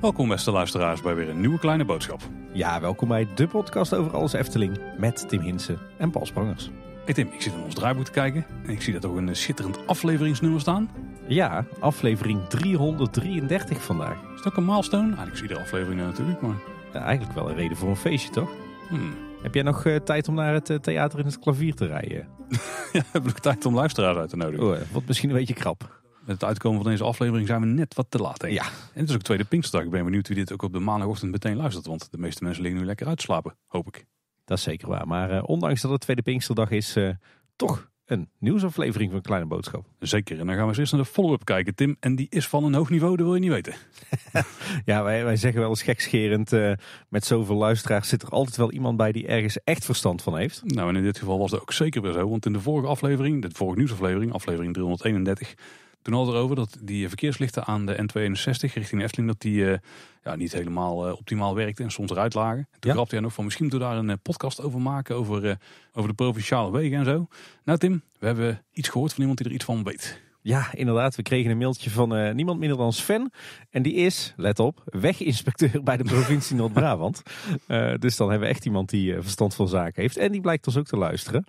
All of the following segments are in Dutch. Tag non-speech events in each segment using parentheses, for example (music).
Welkom beste luisteraars bij weer een nieuwe kleine boodschap. Ja, welkom bij de podcast over alles Efteling met Tim Hinsen en Paul Sprangers. Hey Tim, ik zit in ons draaiboek te kijken en ik zie dat er ook een eh, schitterend afleveringsnummer staan. Ja, aflevering 333 vandaag. Is dat ook een milestone? Eigenlijk je de aflevering eh, natuurlijk, maar... eigenlijk wel een reden voor een feestje, toch? Hmm. Heb jij nog eh, tijd om naar het eh, theater in het klavier te rijden? (laughs) ja, heb nog tijd om luisteraars uit te nodigen. Oh, Wat misschien een beetje krap. Met het uitkomen van deze aflevering zijn we net wat te laat. Ja. En het is ook tweede Pinksterdag. Ik ben benieuwd wie dit ook op de maandagochtend meteen luistert. Want de meeste mensen liggen nu lekker uitslapen, hoop ik. Dat is zeker waar. Maar eh, ondanks dat het tweede Pinksterdag is, toch een nieuwsaflevering van Kleine Boodschap. Zeker. En dan gaan we eens naar de follow-up kijken, Tim. En die is van een hoog niveau, dat wil je niet weten. (laughs) ja, wij, wij zeggen wel eens gekscherend, eh, met zoveel luisteraars zit er altijd wel iemand bij die ergens echt verstand van heeft. Nou, en in dit geval was dat ook zeker weer zo. Want in de vorige aflevering, de vorige nieuwsaflevering, aflevering 331 toen al erover dat die verkeerslichten aan de N62 richting Efteling, dat die eh, ja, niet helemaal eh, optimaal werkten en soms eruit lagen. toen ja? grapte hij nog van misschien moeten we daar een eh, podcast over maken, over, over de provinciale wegen en zo. Nou Tim, we hebben iets gehoord van iemand die er iets van weet. Ja, inderdaad. We kregen een mailtje van niemand minder dan Sven. En die is, let op, weginspecteur bij de provincie (laughs) Noord-Brabant. dus dan hebben we echt iemand die verstand van zaken heeft. En die blijkt ons ook te luisteren.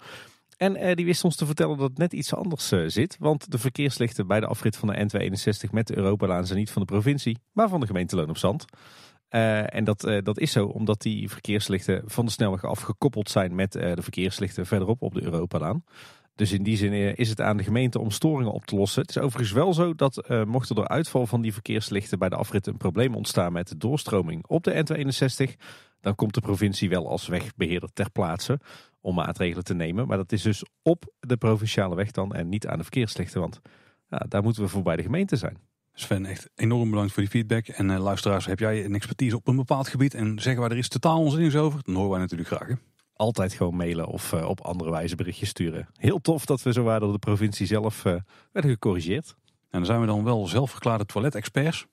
En eh, die wist ons te vertellen dat het net iets anders eh, zit. Want de verkeerslichten bij de afrit van de N261 met de Europalaan zijn niet van de provincie, maar van de gemeente Loonopzand. op Zand. Eh, en dat, dat is zo omdat die verkeerslichten van de snelweg afgekoppeld zijn met de verkeerslichten verderop op de Europalaan. Dus in die zin is het aan de gemeente om storingen op te lossen. Het is overigens wel zo dat mocht er door uitval van die verkeerslichten bij de afrit een probleem ontstaan met de doorstroming op de N261, dan komt de provincie wel als wegbeheerder ter plaatse om maatregelen te nemen. Maar dat is dus op de provinciale weg dan en niet aan de verkeerslichten. Want daar moeten we voor bij de gemeente zijn. Sven, echt enorm bedankt voor die feedback. En eh, luisteraars, heb jij een expertise op een bepaald gebied en zeggen wij er is totaal onzin over? Dan horen wij natuurlijk graag. Altijd gewoon mailen of eh, op andere wijze berichtjes sturen. Heel tof dat we zo waren door de provincie zelf uh, eh, werden gecorrigeerd. En dan zijn we dan wel zelfverklaarde toiletexperts.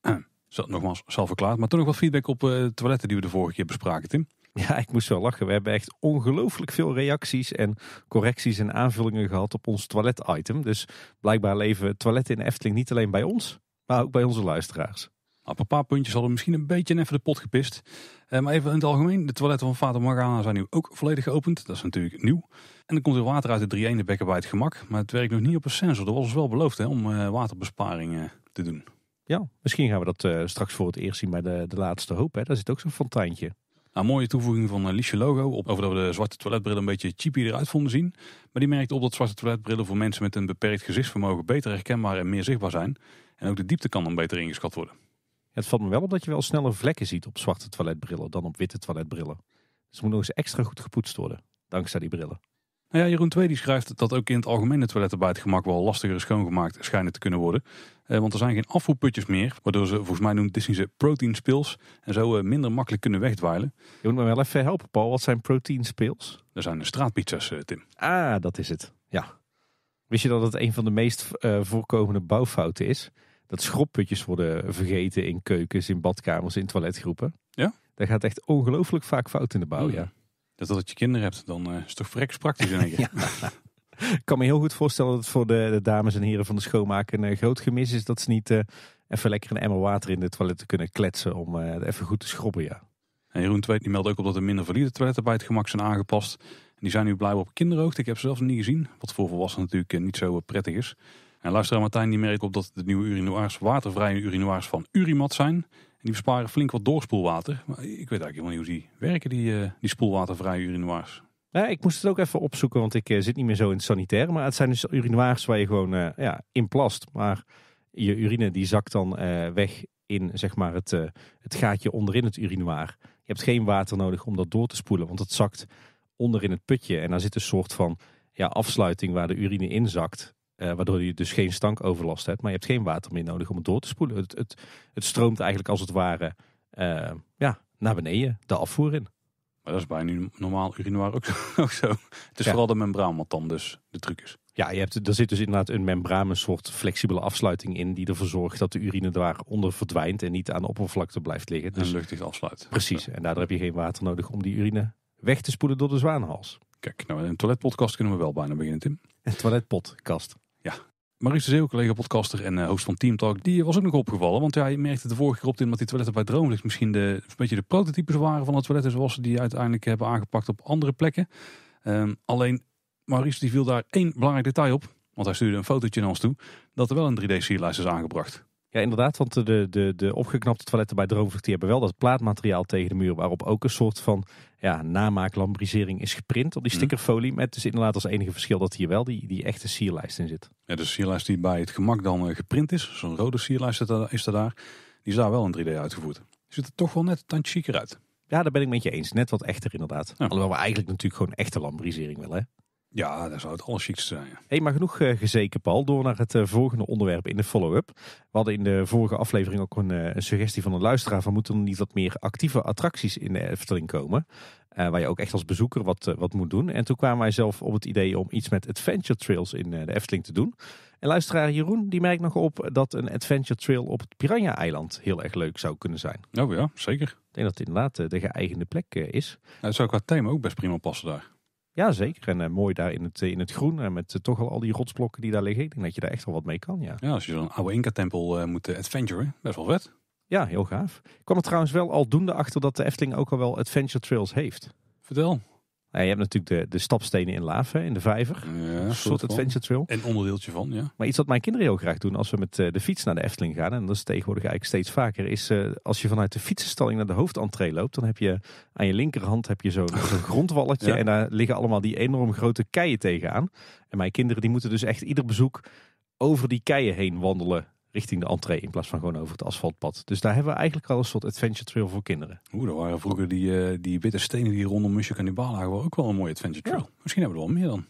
(clears throat) nogmaals, zelfverklaard, maar toch nog wat feedback op toiletten die we de vorige keer bespraken, Tim. (laughs) Ja, ik moest wel lachen. We hebben echt ongelooflijk veel reacties en correcties en aanvullingen gehad op ons toilet-item. Dus blijkbaar leven toiletten in Efteling niet alleen bij ons, maar ook bij onze luisteraars. Nou, op een paar puntjes hadden we misschien een beetje even de pot gepist. Eh, maar even in het algemeen, de toiletten van Vater Morgana zijn nu ook volledig geopend. Dat is natuurlijk nieuw. En er komt weer water uit de 3 1 bekken bij het gemak. Maar het werkt nog niet op een sensor. Dat was ons wel beloofd hè, om eh, waterbesparing eh, te doen. Ja, misschien gaan we dat straks voor het eerst zien bij de, de laatste hoop. Hè. Daar zit ook zo'n fonteintje. Een mooie toevoeging van eh, Liesje Logo op, over dat we de zwarte toiletbrillen een beetje cheapy eruit vonden zien. Maar die merkte op dat zwarte toiletbrillen voor mensen met een beperkt gezichtsvermogen beter herkenbaar en meer zichtbaar zijn. En ook de diepte kan dan beter ingeschat worden. Het valt me wel op dat je wel sneller vlekken ziet op zwarte toiletbrillen dan op witte toiletbrillen. Dus moeten nog eens extra goed gepoetst worden, dankzij die brillen. Nou ja, Jeroen 2 schrijft dat ook in het algemene toiletten bij het gemak wel lastiger schoongemaakt schijnen te kunnen worden. Eh, want er zijn geen afvoerputjes meer, waardoor ze, volgens mij noemt Disney ze proteinspils, en zo eh, minder makkelijk kunnen wegdweilen. Je moet me wel even helpen Paul, wat zijn proteinspils? Er zijn de straatpizza's, eh, Tim. Ah, dat is het. Ja. Wist je dat het een van de meest eh, voorkomende bouwfouten is? Dat schropputjes worden vergeten in keukens, in badkamers, in toiletgroepen. Ja? Daar gaat echt ongelooflijk vaak fout in de bouw, hmm. ja. Dat dus dat je kinderen hebt, dan uh, is toch vreks praktisch denk ik. (laughs) Ik kan me heel goed voorstellen dat het voor de, de dames en heren van de schoonmaak een eh, groot gemis is dat ze niet eh, even lekker een emmer water in de toilet kunnen kletsen om even goed te schrobben. Ja. En Jeroen Tweet die meldt ook op dat er minder valide toiletten bij het gemak zijn aangepast. En die zijn nu blijven op kinderhoogte. Ik heb ze zelfs niet gezien, wat voor volwassenen natuurlijk niet zo prettig is. En luisteraar Martijn die merkt op dat de nieuwe urinoirs watervrije urinoirs van Urimat zijn die besparen flink wat doorspoelwater. Maar ik weet eigenlijk helemaal niet hoe die werken, die, uh, die spoelwatervrije urinoirs. Ja, ik moest het ook even opzoeken, want ik eh, zit niet meer zo in het sanitair. Maar het zijn dus urinoirs waar je gewoon eh, ja, in plast. Maar je urine die zakt dan weg in zeg maar, het, het gaatje onderin het urinoir. Je hebt geen water nodig om dat door te spoelen, want het zakt onderin het putje. En daar zit een soort van ja, afsluiting waar de urine in zakt. Eh, waardoor je dus geen stankoverlast hebt. Maar je hebt geen water meer nodig om het door te spoelen. Het, het, het stroomt eigenlijk als het ware eh, ja, naar beneden, de afvoer in. Maar dat is bij nu normaal urinoir ook zo. (laughs) Ook zo. Het is vooral de membraan wat dan dus de truc is. Ja, je hebt, er zit dus inderdaad een membraan, een soort flexibele afsluiting in... die ervoor zorgt dat de urine daaronder verdwijnt en niet aan de oppervlakte blijft liggen. Dus, luchtig afsluit. Precies, en daardoor heb je geen water nodig om die urine weg te spoelen door de zwaanhals. Kijk, nou een toiletpodcast kunnen we wel bijna beginnen, Tim. Een toiletpodcast. Ja, Maurice de Zeeuw, collega podcaster en eh, host van Team Talk, die was ook nog opgevallen. Want jij merkte de vorige keer op dat die toiletten bij Droomlicht misschien de, een beetje de prototypes waren van de toiletten zoals ze die uiteindelijk hebben aangepakt op andere plekken. Ehm, alleen Maurice die viel daar één belangrijk detail op, want hij stuurde een fotootje naar ons toe, dat er wel een 3D-sierlijst is aangebracht. Ja, inderdaad, want de, de, de opgeknapte toiletten bij Droomvlucht die hebben wel dat plaatmateriaal tegen de muur, waarop ook een soort van ja, namaaklambrisering is geprint op die mhm. stickerfolie. Met dus inderdaad als enige verschil dat hier wel die, die echte sierlijst in zit. Ja, de sierlijst die bij het gemak dan eh, geprint is, zo'n rode sierlijst is er daar, die is daar wel in 3D uitgevoerd. Ziet er toch wel net een tandje uit. Ja, daar ben ik met je eens. Net wat echter inderdaad. Ja. Alhoewel we eigenlijk natuurlijk gewoon echte lambrisering willen. Hè? Ja, daar zou het chic zijn. Ja. Hey, maar genoeg uh, gezeken, Paul. Door naar het eh, volgende onderwerp in de follow-up. We hadden in de vorige aflevering ook eh, een, suggestie van een luisteraar... van moeten er niet wat meer actieve attracties in de Efteling komen... waar je ook echt als bezoeker wat, wat moet doen. En toen kwamen wij zelf op het idee om iets met adventure trails in de Efteling te doen. En luisteraar Jeroen die merkt nog op dat een adventure trail op het Piranha-eiland heel erg leuk zou kunnen zijn. Oh ja, zeker. Ik denk dat het inderdaad de geëigende plek is. En nou, zou qua thema ook best prima passen daar. Ja, zeker. En eh, mooi daar in het, eh, in het groen. Eh, met toch al, al die rotsblokken die daar liggen. Ik denk dat je daar echt wel wat mee kan. Ja, ja als je zo'n oude Inca-tempel moet adventuren, best wel vet. Ja, heel gaaf. Ik kwam er trouwens wel al doende achter dat de Efteling ook al wel adventure trails heeft. Vertel. Nou, je hebt natuurlijk de, de stapstenen in Laven, in de vijver. een soort adventure trail. En onderdeeltje van, ja. Maar iets wat mijn kinderen heel graag doen als we met eh, de fiets naar de Efteling gaan, en dat is tegenwoordig eigenlijk steeds vaker, is eh, als je vanuit de fietsenstalling naar de hoofdentree loopt, dan heb je aan je linkerhand heb je (laughs) zo'n grondwalletje en daar liggen allemaal die enorm grote keien tegenaan. En mijn kinderen die moeten dus echt ieder bezoek over die keien heen wandelen richting de entree in plaats van gewoon over het asfaltpad. Dus daar hebben we eigenlijk al een soort adventure trail voor kinderen. Oeh, er waren vroeger die, eh, die witte stenen die rondom Musje Cannibal lagen, waren ook wel een mooie adventure trail. Misschien hebben we er wel meer dan.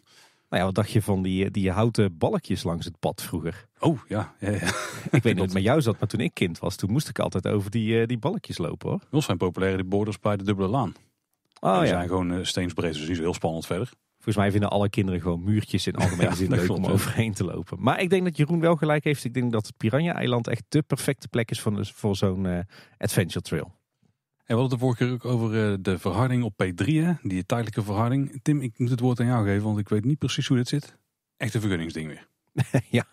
Nou ja, wat dacht je van die, die houten balkjes langs het pad vroeger? Oh ja. ja, ja. (laughs) Ik weet niet of het met jou zat, maar toen ik kind was, toen moest ik altijd over die, eh, die balkjes lopen hoor. Wel zijn populair die borders bij de dubbele laan. Oh, die zijn gewoon uh, dus niet heel spannend verder. Volgens mij vinden alle kinderen gewoon muurtjes in algemene zin leuk om overheen te lopen. Maar ik denk dat Jeroen wel gelijk heeft. Ik denk dat het Piranha-eiland echt de perfecte plek is voor, zo'n eh, adventure trail. En we hadden het de vorige keer ook over eh, de verharding op P3, hè? die tijdelijke verharding. Tim, ik moet het woord aan jou geven, want ik weet niet precies hoe dit zit. Echt een vergunningsding weer. (laughs) ja.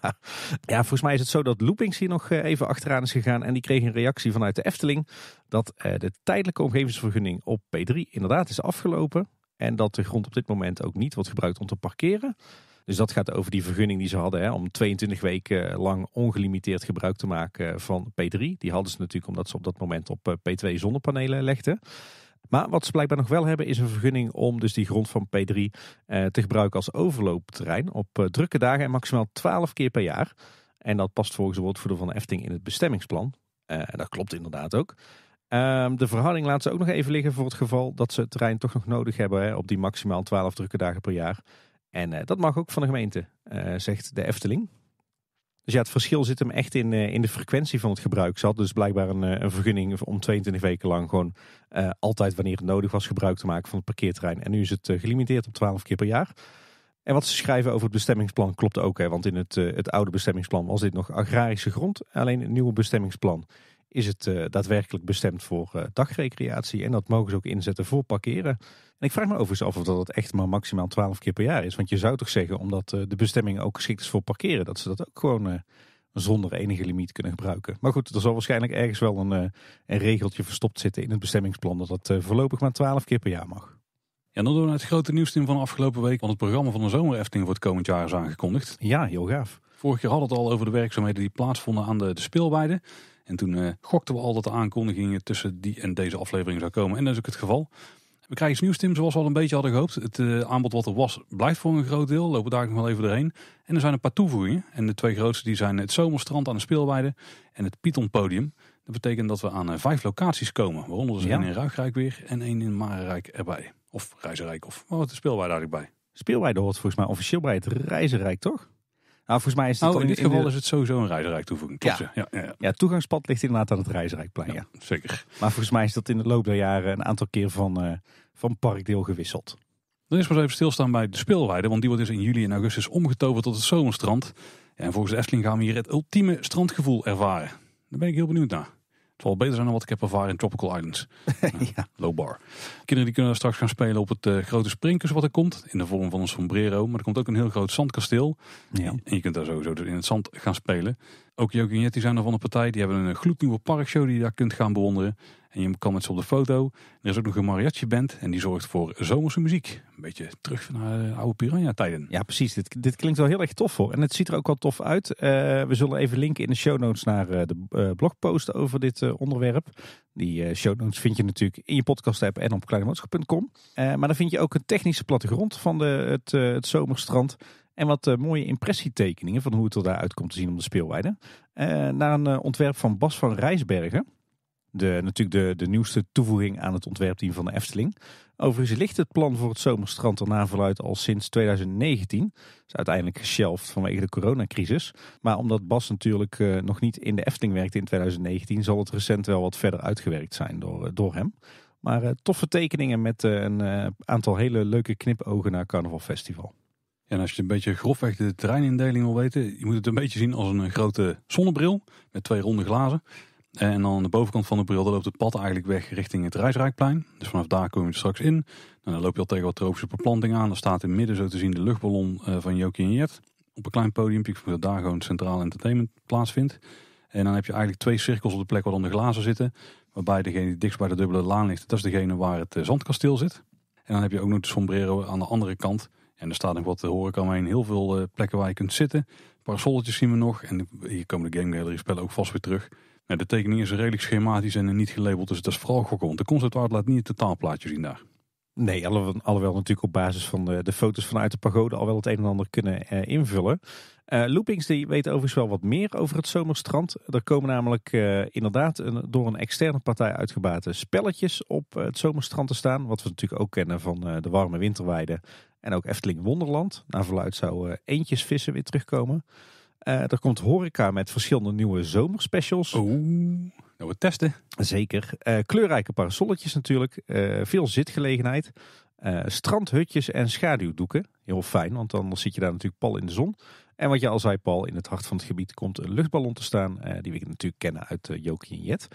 ja, volgens mij is het zo dat Loopings hier nog eh, even achteraan is gegaan. En die kreeg een reactie vanuit de Efteling dat de tijdelijke omgevingsvergunning op P3 inderdaad is afgelopen. En dat de grond op dit moment ook niet wordt gebruikt om te parkeren. Dus dat gaat over die vergunning die ze hadden hè, om 22 weken lang ongelimiteerd gebruik te maken van P3. Die hadden ze natuurlijk omdat ze op dat moment op eh, P2 zonnepanelen legden. Maar wat ze blijkbaar nog wel hebben is een vergunning om dus die grond van P3 eh, te gebruiken als overloopterrein op eh, drukke dagen en maximaal 12 keer per jaar. En dat past volgens de woordvoerder van Efting in het bestemmingsplan. Eh, en dat klopt inderdaad ook. Ehm, de verhouding laat ze ook nog even liggen voor het geval dat ze het terrein toch nog nodig hebben hè, op die maximaal 12 drukke dagen per jaar. En eh, dat mag ook van de gemeente, eh, zegt de Efteling. Dus ja, het verschil zit hem echt in, eh, in de frequentie van het gebruik. Ze dus blijkbaar een, een vergunning om 22 weken lang gewoon altijd wanneer het nodig was gebruik te maken van het parkeerterrein. En nu is het gelimiteerd op 12 keer per jaar. En wat ze schrijven over het bestemmingsplan klopt ook. Hè, want in het, het oude bestemmingsplan was dit nog agrarische grond. Alleen het nieuwe bestemmingsplan is het eh, daadwerkelijk bestemd voor eh, dagrecreatie. En dat mogen ze ook inzetten voor parkeren. En ik vraag me overigens af of dat echt maar maximaal 12 keer per jaar is. Want je zou toch zeggen, omdat eh, de bestemming ook geschikt is voor parkeren, dat ze dat ook gewoon zonder enige limiet kunnen gebruiken. Maar goed, er zal waarschijnlijk ergens wel een, een regeltje verstopt zitten in het bestemmingsplan dat dat voorlopig maar 12 keer per jaar mag. Ja, dan doen we het grote nieuws in van afgelopen week. Want het programma van de zomerefting voor het komend jaar is aangekondigd. Ja, heel gaaf. Vorig jaar hadden we het al over de werkzaamheden die plaatsvonden aan de, de speelweide. En toen eh, gokten we al dat de aankondigingen tussen die en deze aflevering zou komen. En dat is ook het geval. We krijgen iets nieuws, Tim, zoals we al een beetje hadden gehoopt. Het eh, aanbod wat er was blijft voor een groot deel. Lopen daar nog wel even doorheen. En er zijn een paar toevoegingen. En de twee grootste die zijn het Zomerstrand aan de Speelweide en het Podium. Dat betekent dat we aan eh, vijf locaties komen. Waaronder dus ja. één in Ruigrijk weer en één in Marenrijk erbij. Of Reizenrijk, of wat oh, de Speelweide eigenlijk bij. Speelweide hoort volgens mij officieel bij het Reizenrijk, toch? Nou, volgens mij is het oh, in dit geval is het sowieso een rijderijk toevoeging. Ja. Ja, ja, ja. toegangspad ligt inderdaad aan het reisrijkplein. Ja, Zeker. Maar volgens mij is dat in de loop der jaren een aantal keer van, eh, van parkdeel gewisseld. Dan is maar even stilstaan bij de speelweide, want die wordt dus in juli en augustus omgetoverd tot het zomerstrand. En volgens de gaan we hier het ultieme strandgevoel ervaren. Daar ben ik heel benieuwd naar. Het zal beter zijn dan wat ik heb ervaren in Tropical Islands. (laughs) Nou, ja. Low bar. Kinderen die kunnen straks gaan spelen op het eh, grote sprinkers wat er komt. In de vorm van een sombrero. Maar er komt ook een heel groot zandkasteel. Ja. En je kunt daar sowieso dus in het zand gaan spelen. Ook Joke Jetty zijn er van de partij. Die hebben een eh, gloednieuwe parkshow die je daar kunt gaan bewonderen. En je kan met ze op de foto. Er is ook nog een mariachi band en die zorgt voor zomerse muziek. Een beetje terug naar de eh, oude Piranha tijden. Ja precies, dit, dit klinkt wel heel erg tof hoor. En het ziet er ook wel tof uit. Eh, we zullen even linken in de show notes naar de blogpost over dit onderwerp. Die show notes vind je natuurlijk in je podcast app en op kleinemoodschap.com. maar dan vind je ook een technische plattegrond van de, het zomerstrand. En wat eh, mooie impressietekeningen van hoe het er daaruit komt te zien op de speelweide. Uh, naar een eh, ontwerp van Bas van Rijsbergen. De, natuurlijk de, de nieuwste toevoeging aan het ontwerpteam van de Efteling. Overigens ligt het plan voor het zomerstrand er vooruit al sinds 2019. is uiteindelijk geshelft vanwege de coronacrisis. Maar omdat Bas natuurlijk nog niet in de Efteling werkte in 2019, zal het recent wel wat verder uitgewerkt zijn door, door hem. Maar uh, toffe tekeningen met een aantal hele leuke knipogen naar Carnaval Festival en als je een beetje grofweg de terreinindeling wil weten, je moet het een beetje zien als een eh, grote zonnebril met twee ronde glazen. En dan aan de bovenkant van de bril loopt het pad eigenlijk weg richting het Rijsrijkplein. Dus vanaf daar kom je straks in. Nou, dan loop je al tegen wat tropische beplanting aan. Dan staat in het midden zo te zien de luchtballon eh, van Jokie en Jet. Op een klein vond dat daar gewoon centraal entertainment plaatsvindt. En dan heb je eigenlijk twee cirkels op de plek waar dan de glazen zitten. Waarbij degene die dichtst bij de dubbele laan ligt, dat is degene waar het eh, zandkasteel zit. En dan heb je ook nog de sombrero aan de andere kant. En er staat nog wat te horen kan in Heel veel eh, plekken waar je kunt zitten. Parasolletjes zien we nog. En hier komen de Game spellen ook vast weer terug. Nou, de tekening is redelijk schematisch en eh, niet gelabeld. Dus dat is vooral gokken. Want de conceptwaard laat niet het taalplaatje zien daar. Nee, alhoewel, wel natuurlijk op basis van de, de, foto's vanuit de pagode al wel het een en ander kunnen eh, invullen. Loopings die weet overigens wel wat meer over het zomerstrand. Er komen namelijk inderdaad een, door een externe partij uitgebaten spelletjes op het zomerstrand te staan. Wat we natuurlijk ook kennen van de warme winterweiden en ook Efteling Wonderland. Naar verluid zou eh, eentjesvissen weer terugkomen. Eh, er komt horeca met verschillende nieuwe zomerspecials. Oeh, nou we testen. Zeker. Eh, kleurrijke parasolletjes natuurlijk. veel zitgelegenheid. strandhutjes en schaduwdoeken. Heel fijn, want anders zit je daar natuurlijk pal in de zon. En wat je al zei, Paul, in het hart van het gebied komt een luchtballon te staan. Eh, die we natuurlijk kennen uit eh, Joki en Jet.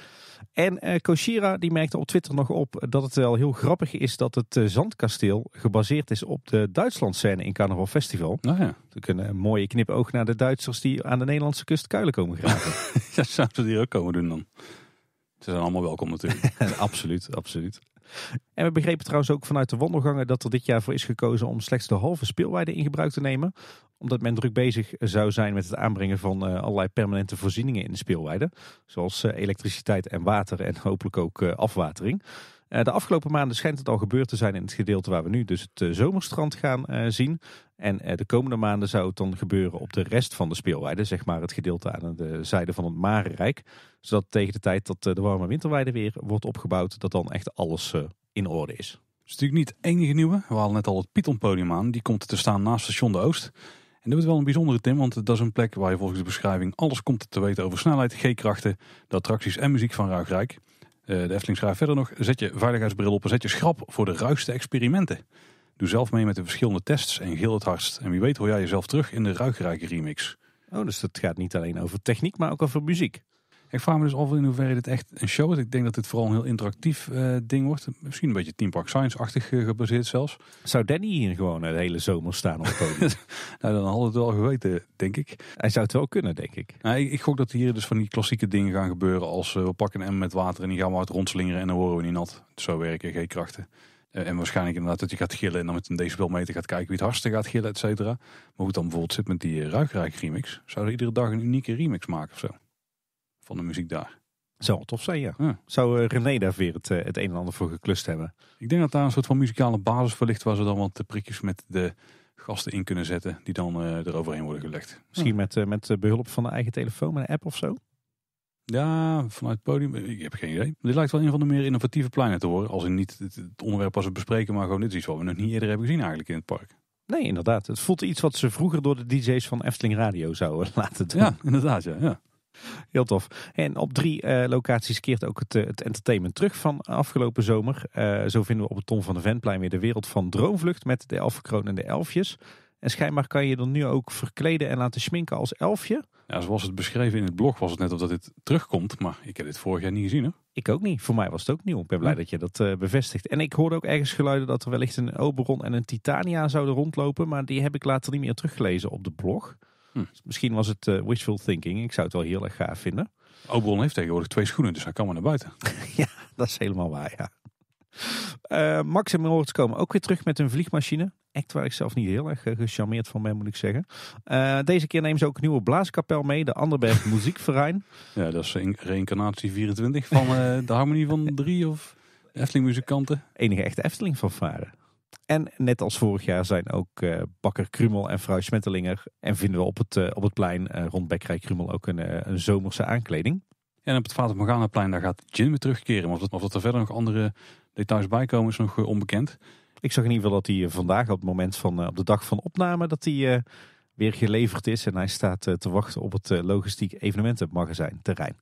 En eh, Koshira die merkte op Twitter nog op dat het wel heel grappig is dat het zandkasteel gebaseerd is op de Duitslandscène in Carnaval Festival. Nou ja. kunnen een mooie knipoog naar de Duitsers die aan de Nederlandse kust kuilen komen graven. (laughs) ja, zouden die ook komen doen dan? Ze zijn allemaal welkom natuurlijk. (laughs) absoluut, absoluut. En we begrepen trouwens ook vanuit de wandelgangen dat er dit jaar voor is gekozen om slechts de halve speelweide in gebruik te nemen omdat men druk bezig zou zijn met het aanbrengen van eh, allerlei permanente voorzieningen in de speelweide. Zoals eh, elektriciteit en water en (laughs) hopelijk ook eh, afwatering. De afgelopen maanden schijnt het al gebeurd te zijn in het gedeelte waar we nu dus het zomerstrand gaan zien. En de komende maanden zou het dan gebeuren op de rest van de speelweide, zeg maar het gedeelte aan de zijde van het Marenrijk. Zodat tegen de tijd dat de warme winterweide weer wordt opgebouwd, dat dan echt alles in orde is. Het is natuurlijk niet het enige nieuwe. We hadden net al het Python podium aan. Die komt te staan naast station De Oost. En dat wordt wel een bijzondere Tim, want dat is een plek waar je volgens de beschrijving alles komt te weten over snelheid, G-krachten, de attracties en muziek van Ruigrijk. Eh, de Efteling schrijft verder nog, zet je veiligheidsbril op en zet je schrap voor de ruigste experimenten. Doe zelf mee met de verschillende tests en geel het hardst. En wie weet hoor jij jezelf terug in de Ruigrijk remix. Oh, dus dat gaat niet alleen over techniek, maar ook over muziek. Ik vraag me dus af in hoeverre dit echt een show is. Ik denk dat dit vooral een heel interactief eh, ding wordt. Misschien een beetje Team Park Science-achtig eh, gebaseerd zelfs. Zou Danny hier gewoon eh, de hele zomer staan op het podium? (laughs) nou, dan had het wel geweten, denk ik. Hij zou het wel kunnen, denk nou, ik. ik, gok dat hier dus van die klassieke dingen gaan gebeuren als we pakken een met water en die gaan we uit rondslingeren en dan horen we niet nat. Zo werken geen krachten En waarschijnlijk inderdaad dat je gaat gillen en dan met een decibelmeter gaat kijken wie het hardste gaat gillen, et cetera. Maar hoe het dan bijvoorbeeld zit met die ruikrijk remix. Zouden iedere dag een unieke remix maken of zo? van de muziek daar. Zou het tof zijn, ja. Zou eh, René daar weer het, eh, het een en ander voor geklust hebben? Ik denk dat daar een soort van muzikale basis voor ligt waar ze dan wat prikjes met de gasten in kunnen zetten die dan uh, eroverheen worden gelegd. Misschien ja. met, met behulp van de eigen telefoon met een app of zo? Ja, vanuit het podium, ik heb geen idee. Dit lijkt wel een van de meer innovatieve pleinen te horen. Als in niet het onderwerp was we bespreken, maar gewoon dit is iets wat we nog niet eerder hebben gezien eigenlijk in het park. Nee, inderdaad. Het voelt iets wat ze vroeger door de DJ's van Efteling Radio zouden (laughs) laten doen. Ja, inderdaad. Ja, ja. Heel tof. En op drie eh, locaties keert ook eh, het, entertainment terug van afgelopen zomer. Eh, zo vinden we op het Tom van de Ventplein weer de wereld van Droomvlucht met de elfenkroon en de elfjes. En schijnbaar kan je dan nu ook verkleden en laten schminken als elfje. Ja, zoals het beschreven in het blog was het net of dat dit terugkomt. Maar ik heb dit vorig jaar niet gezien hè? Ik ook niet. Voor mij was het ook nieuw. Ik ben blij dat je dat bevestigt. En ik hoorde ook ergens geluiden dat er wellicht een Oberon en een Titania zouden rondlopen. Maar die heb ik later niet meer teruggelezen op de blog. Hm. Dus misschien was het eh, wishful thinking. Ik zou het wel heel erg gaaf vinden. Obon heeft tegenwoordig twee schoenen, dus hij kan maar naar buiten. (laughs) ja, dat is helemaal waar, ja. Uh, Max en Moritz komen ook weer terug met een vliegmachine. Echt waar ik zelf niet heel erg eh, gecharmeerd van ben, moet ik zeggen. deze keer nemen ze ook een nieuwe blaaskapel mee. De Anderberg (laughs) Muziekverein. ja, dat is reïncarnatie 24 van de harmonie van drie of Efteling muzikanten. Enige echte Efteling van en net als vorig jaar zijn ook eh, bakker Krumel en vrouw Smetterlinger. En vinden we op het, eh, op het plein uh, rond Bekrijk Krumel ook een, een zomerse aankleding. En op het Vater Morganaplein daar gaat Jim weer terugkeren. Maar of, dat, er verder nog andere details bij komen is nog onbekend. Ik zag in ieder geval dat hij vandaag op het moment van op de dag van opname dat hij weer geleverd is. En hij staat te wachten op het logistiek evenementenmagazijn terrein.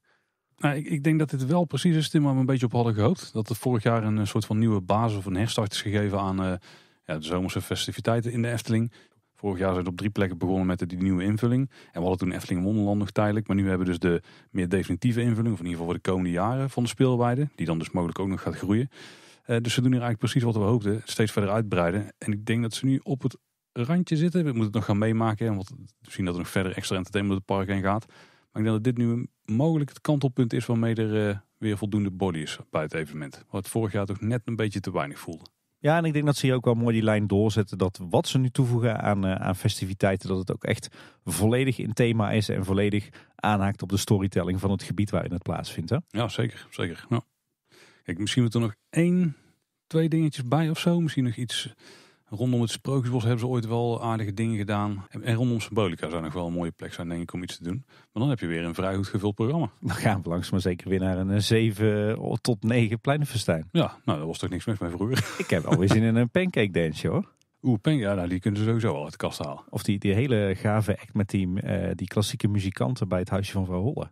Nou, ik, denk dat dit wel precies is, Tim, waar we een beetje op hadden gehoopt. Dat er vorig jaar een, eh, soort van nieuwe basis of een herstart is gegeven aan eh, ja, de zomerse festiviteiten in de Efteling. Vorig jaar zijn we op drie plekken begonnen met die nieuwe invulling. En we hadden toen Efteling Wonderland nog tijdelijk. Maar nu hebben we dus de meer definitieve invulling, of in ieder geval voor de komende jaren van de speelweide. Die dan dus mogelijk ook nog gaat groeien. Eh, dus ze doen hier eigenlijk precies wat we hoopten. Steeds verder uitbreiden. En ik denk dat ze nu op het randje zitten. We moeten het nog gaan meemaken. Want we zien dat er nog verder extra entertainment het park heen gaat. Maar ik denk dat dit nu mogelijk het kantelpunt is waarmee er eh, weer voldoende body is bij het evenement. Wat vorig jaar toch net een beetje te weinig voelde. Ja, en ik denk dat ze hier ook wel mooi die lijn doorzetten. Dat wat ze nu toevoegen aan, eh, aan festiviteiten, dat het ook echt volledig in thema is. En volledig aanhaakt op de storytelling van het gebied waarin het plaatsvindt. Hè? Ja, zeker. zeker. Nou, kijk, misschien moet er nog één, twee dingetjes bij of zo. Misschien nog iets Rondom het Sprookjesbos hebben ze ooit wel aardige dingen gedaan. En rondom Symbolica zou nog wel een mooie plek zijn, denk ik, om iets te doen. Maar dan heb je weer een vrij goed gevuld programma. Dan gaan we langs maar zeker weer naar een 7 eh, tot 9 pleinenfestijn. Ja, nou, dat was toch niks met mee vroeger. Ik heb alweer zin in een pancake dance, hoor. Oeh, pancake, ja, nou, die kunnen ze sowieso al uit de kast halen. Of die, die hele gave act met die, eh, die klassieke muzikanten bij het Huisje van Vrouw Holle.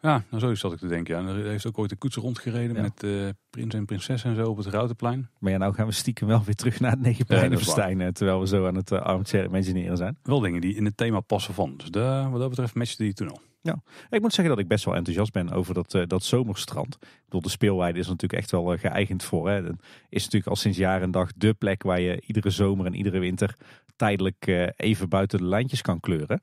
Ja, nou zo is dat ik te denken. Ja. er heeft ook ooit een koets rondgereden met eh, prins en prinses en zo op het Routenplein. Maar ja, nou gaan we stiekem wel weer terug naar het Negenpleinenfestijn, ja, eh, terwijl we zo aan het uh, armchair imagineren zijn. Wel dingen die in het thema passen van. Dus wat dat betreft matchte die toen al. Ja, ik moet zeggen dat ik best wel enthousiast ben over dat, dat zomerstrand. Ik bedoel, de speelweide is natuurlijk echt wel geëigend voor. Hè. is natuurlijk al sinds jaar en dag de plek waar je iedere zomer en iedere winter tijdelijk even buiten de lijntjes kan kleuren.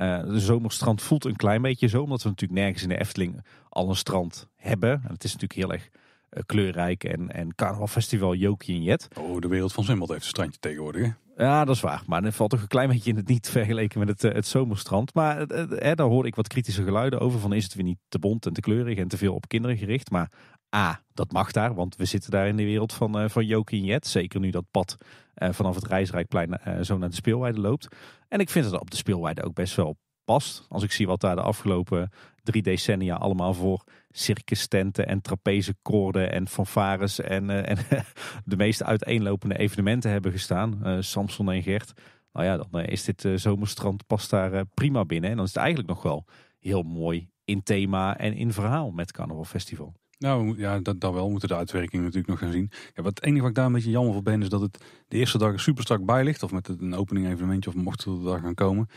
Eh, de zomerstrand voelt een klein beetje zo, omdat we natuurlijk nergens in de Efteling al een strand hebben. En het is natuurlijk heel erg eh, kleurrijk en, en carnavalfestival Jokie en Jet. Oh, de wereld van zwembad heeft een strandje tegenwoordig. Hè? Ja, dat is waar. Maar dat valt toch een klein beetje in het niet (laughs) vergeleken met het, eh, het zomerstrand. Maar daar hoor ik wat kritische geluiden over. Van is het weer niet te bont en te kleurig en te veel op kinderen gericht. Maar A, dat mag daar, want we zitten daar in de wereld van, van Jokie en Jet. Zeker nu dat pad eh, vanaf het Rijsrijkplein eh, zo naar de speelweide loopt. En ik vind dat op de speelweide ook best wel past. Als ik zie wat daar de afgelopen drie decennia allemaal voor circus tenten en trapezekoorden en fanfares en, uh, en (laughs) de meest uiteenlopende evenementen hebben gestaan. Uh, Samson en Gert. Nou ja, dan is dit zomerstrand past daar prima binnen. En dan is het eigenlijk nog wel heel mooi in thema en in verhaal met Carnaval Festival. Nou ja, dat, dat wel. moeten de uitwerking natuurlijk nog gaan zien. Ja, wat het enige wat ik daar een beetje jammer voor ben, is dat het de eerste dag er super strak bij ligt. Of met een opening evenementje of mocht er daar gaan komen.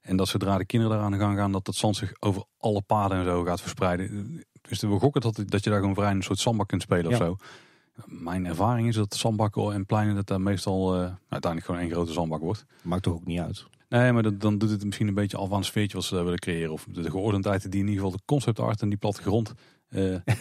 En dat zodra de kinderen daaraan gaan gaan, dat dat zand zich over alle paden en zo gaat verspreiden. Dus we gokken dat, dat je daar gewoon vrij een soort zandbak kunt spelen of zo. Mijn ervaring is dat zandbakken en pleinen dat daar meestal eh, uiteindelijk gewoon één grote zandbak wordt. Maakt toch ook niet uit? Nee, maar dan doet het misschien een beetje af aan het sfeertje wat ze willen creëren. Of de geordendheid die in ieder geval de concept art en die grond. Eh, (laughs)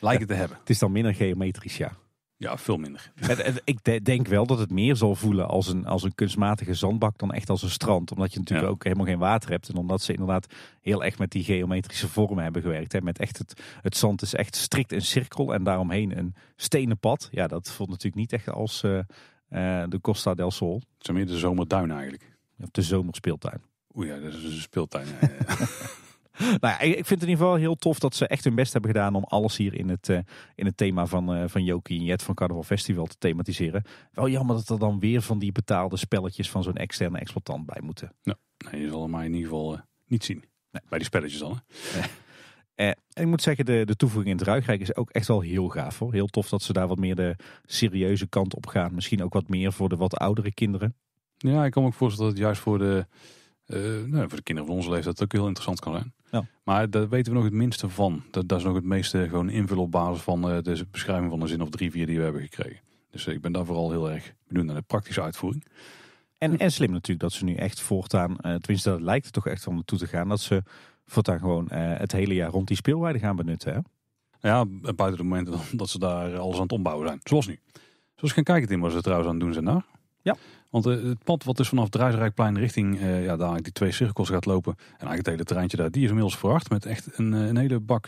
lijken te hebben. Het is dan minder geometrisch, ja. Ja, veel minder. (laughs) ik denk wel dat het meer zal voelen als een, als een kunstmatige zandbak dan echt als een strand. Omdat je natuurlijk ook helemaal geen water hebt. En omdat ze inderdaad heel echt met die geometrische vormen hebben gewerkt. Hè. Met echt het, het zand is echt strikt een cirkel en daaromheen een stenen pad. Ja, dat voelt natuurlijk niet echt als eh, eh, de Costa del Sol. Het is meer de zomertuin eigenlijk. Of de zomerspeeltuin. Oeh ja, dat is een speeltuin. (laughs) nou ik vind het in ieder geval heel tof dat ze echt hun best hebben gedaan om alles hier in het, eh, in het thema van, eh, Joki van Jokie en Jet van Carnaval Festival te thematiseren. Wel jammer dat er dan weer van die betaalde spelletjes van zo'n externe exploitant bij moeten. Nou, nee, je zal maar in ieder geval eh, niet zien. Nee. Bij die spelletjes al. Hè? Eh, ik moet zeggen, de, de toevoeging in het Ruigrijk is ook echt wel heel gaaf hoor. Heel tof dat ze daar wat meer de serieuze kant op gaan. Misschien ook wat meer voor de wat oudere kinderen. Ja, ik kan me ook voorstellen dat het juist voor de, nou, voor de kinderen van onze leeftijd ook heel interessant kan zijn. Maar daar weten we nog het minste van. Dat, dat is nog het meeste gewoon invul op basis van eh, de beschrijving van de zin of drie, vier die we hebben gekregen. Dus eh, ik ben daar vooral heel erg benieuwd naar de praktische uitvoering. En, en slim natuurlijk dat ze nu echt voortaan, uh, tenminste dat lijkt er toch echt om naartoe te gaan, dat ze voortaan gewoon het hele jaar rond die speelweide gaan benutten. Hè? Ja, buiten de momenten (laughs) dat ze daar alles aan het ombouwen zijn. Zoals nu. Zoals gaan kijken, Tim, wat ze trouwens aan het doen zijn daar. Ja. Want eh, het pad wat dus vanaf Druisrijkplein richting eh, ja, daar die twee cirkels gaat lopen. En eigenlijk het hele terreintje daar, die is inmiddels verhard. Met echt een, eh, een hele bak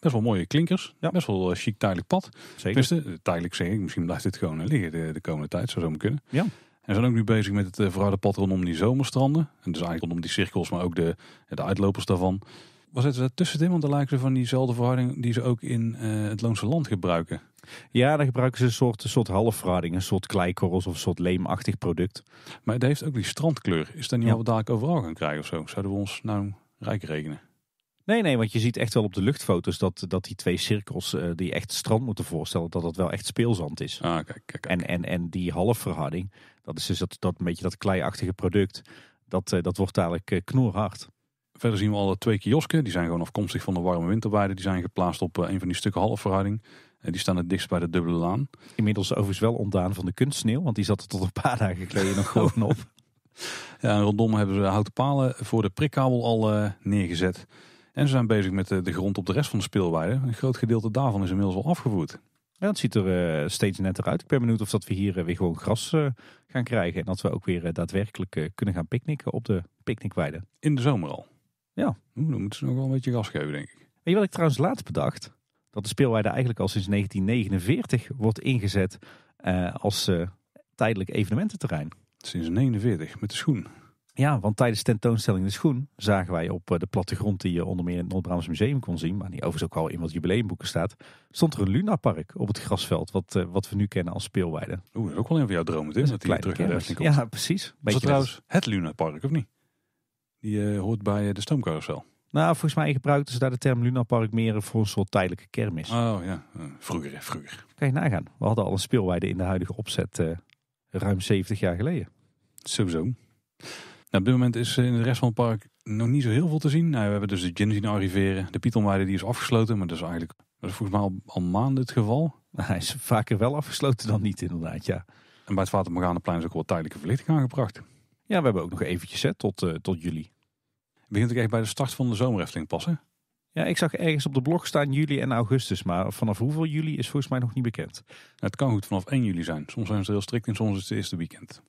best wel mooie klinkers. Best wel chic tijdelijk pad. Zeker. Tenminste, tijdelijk zeg ik, misschien blijft dit gewoon liggen de, komende tijd. Zou zo maar kunnen. Ja. En zijn ook nu bezig met het verharde pad rondom die zomerstranden. En dus eigenlijk rondom die cirkels, maar ook de, de uitlopers daarvan. Wat zitten ze daar tussenin? Want dan lijken ze van diezelfde verharding die ze ook in het Loonse Land gebruiken. Ja, dan gebruiken ze een soort, een soort een soort kleikorrels of een soort leemachtig product. Maar het heeft ook die strandkleur. Is dat niet ja. wat we dadelijk overal gaan krijgen of zo? Zouden we ons nou rijk rekenen? Nee, nee, want je ziet echt wel op de luchtfoto's dat, dat die twee cirkels eh, die echt strand moeten voorstellen, dat dat wel echt speelzand is. Ah, kijk, kijk, En, en, en die halfverharding, dat is dus dat, dat een beetje dat kleiachtige product, dat, eh, dat wordt dadelijk uh, knoerhard. Verder zien we al twee kiosken, die zijn gewoon afkomstig van de warme winterweide. Die zijn geplaatst op een van die stukken halfverharding. En eh, die staan het dichtst bij de dubbele laan. Inmiddels overigens wel ontdaan van de kunstsneeuw, want die zat er tot een paar dagen geleden nog gewoon op. (laughs) Ja, rondom hebben ze houten palen voor de prikkabel al eh, neergezet. En ze zijn bezig met eh, de, grond op de rest van de speelweide. Een groot gedeelte daarvan is inmiddels al afgevoerd. Ja, het ziet er steeds netter uit. Ik ben benieuwd of dat we hier weer gewoon gras gaan krijgen. En dat we ook weer daadwerkelijk kunnen gaan picknicken op de picknickweide. In de zomer al? Ja. Oeh, dan moeten ze nog wel een beetje gas geven, denk ik. Weet je wat ik trouwens laatst bedacht? dat de speelweide eigenlijk al sinds 1949 wordt ingezet eh, als eh, tijdelijk evenemententerrein. Sinds 49 met de schoen. Ja, want tijdens tentoonstelling De Schoen zagen wij op eh, de plattegrond die je onder meer in het noord Museum kon zien, maar die overigens ook al in wat jubileumboeken staat, stond er een park op het grasveld, wat, wat we nu kennen als speelweide. Oeh, ook wel een van jouw dromen, is dat, die terug komt. Ja, precies. Was dat trouwens het lunapark, of niet? Die hoort bij de stoomcarousel. Nou, volgens mij gebruikten ze daar de term luna park meer voor een soort tijdelijke kermis. Oh ja, eh, vroeger, vroeger. Kan je nagaan. Nou, we hadden al een speelweide in de huidige opzet eh, ruim 70 jaar geleden. Sowieso. Nou, op dit moment is eh, in de rest van het park nog niet zo heel veel te zien. Nou, we hebben dus de gin zien arriveren. De Pietonweide die is afgesloten, maar dat is eigenlijk volgens mij al, maanden het geval. (laughs) Hij is vaker wel afgesloten dan niet inderdaad, ja. En bij het Watermorganenplein is ook wel tijdelijke verlichting aangebracht. Ja, we hebben ook nog eventjes hè, tot, uh, tot juli begint ook echt bij de start van de zomerrefling passen. Ja, ik zag ergens op de blog staan juli en augustus. Maar vanaf hoeveel juli is volgens mij nog niet bekend. het kan goed vanaf 1 juli zijn. Soms zijn ze heel strikt en soms is het eerste weekend.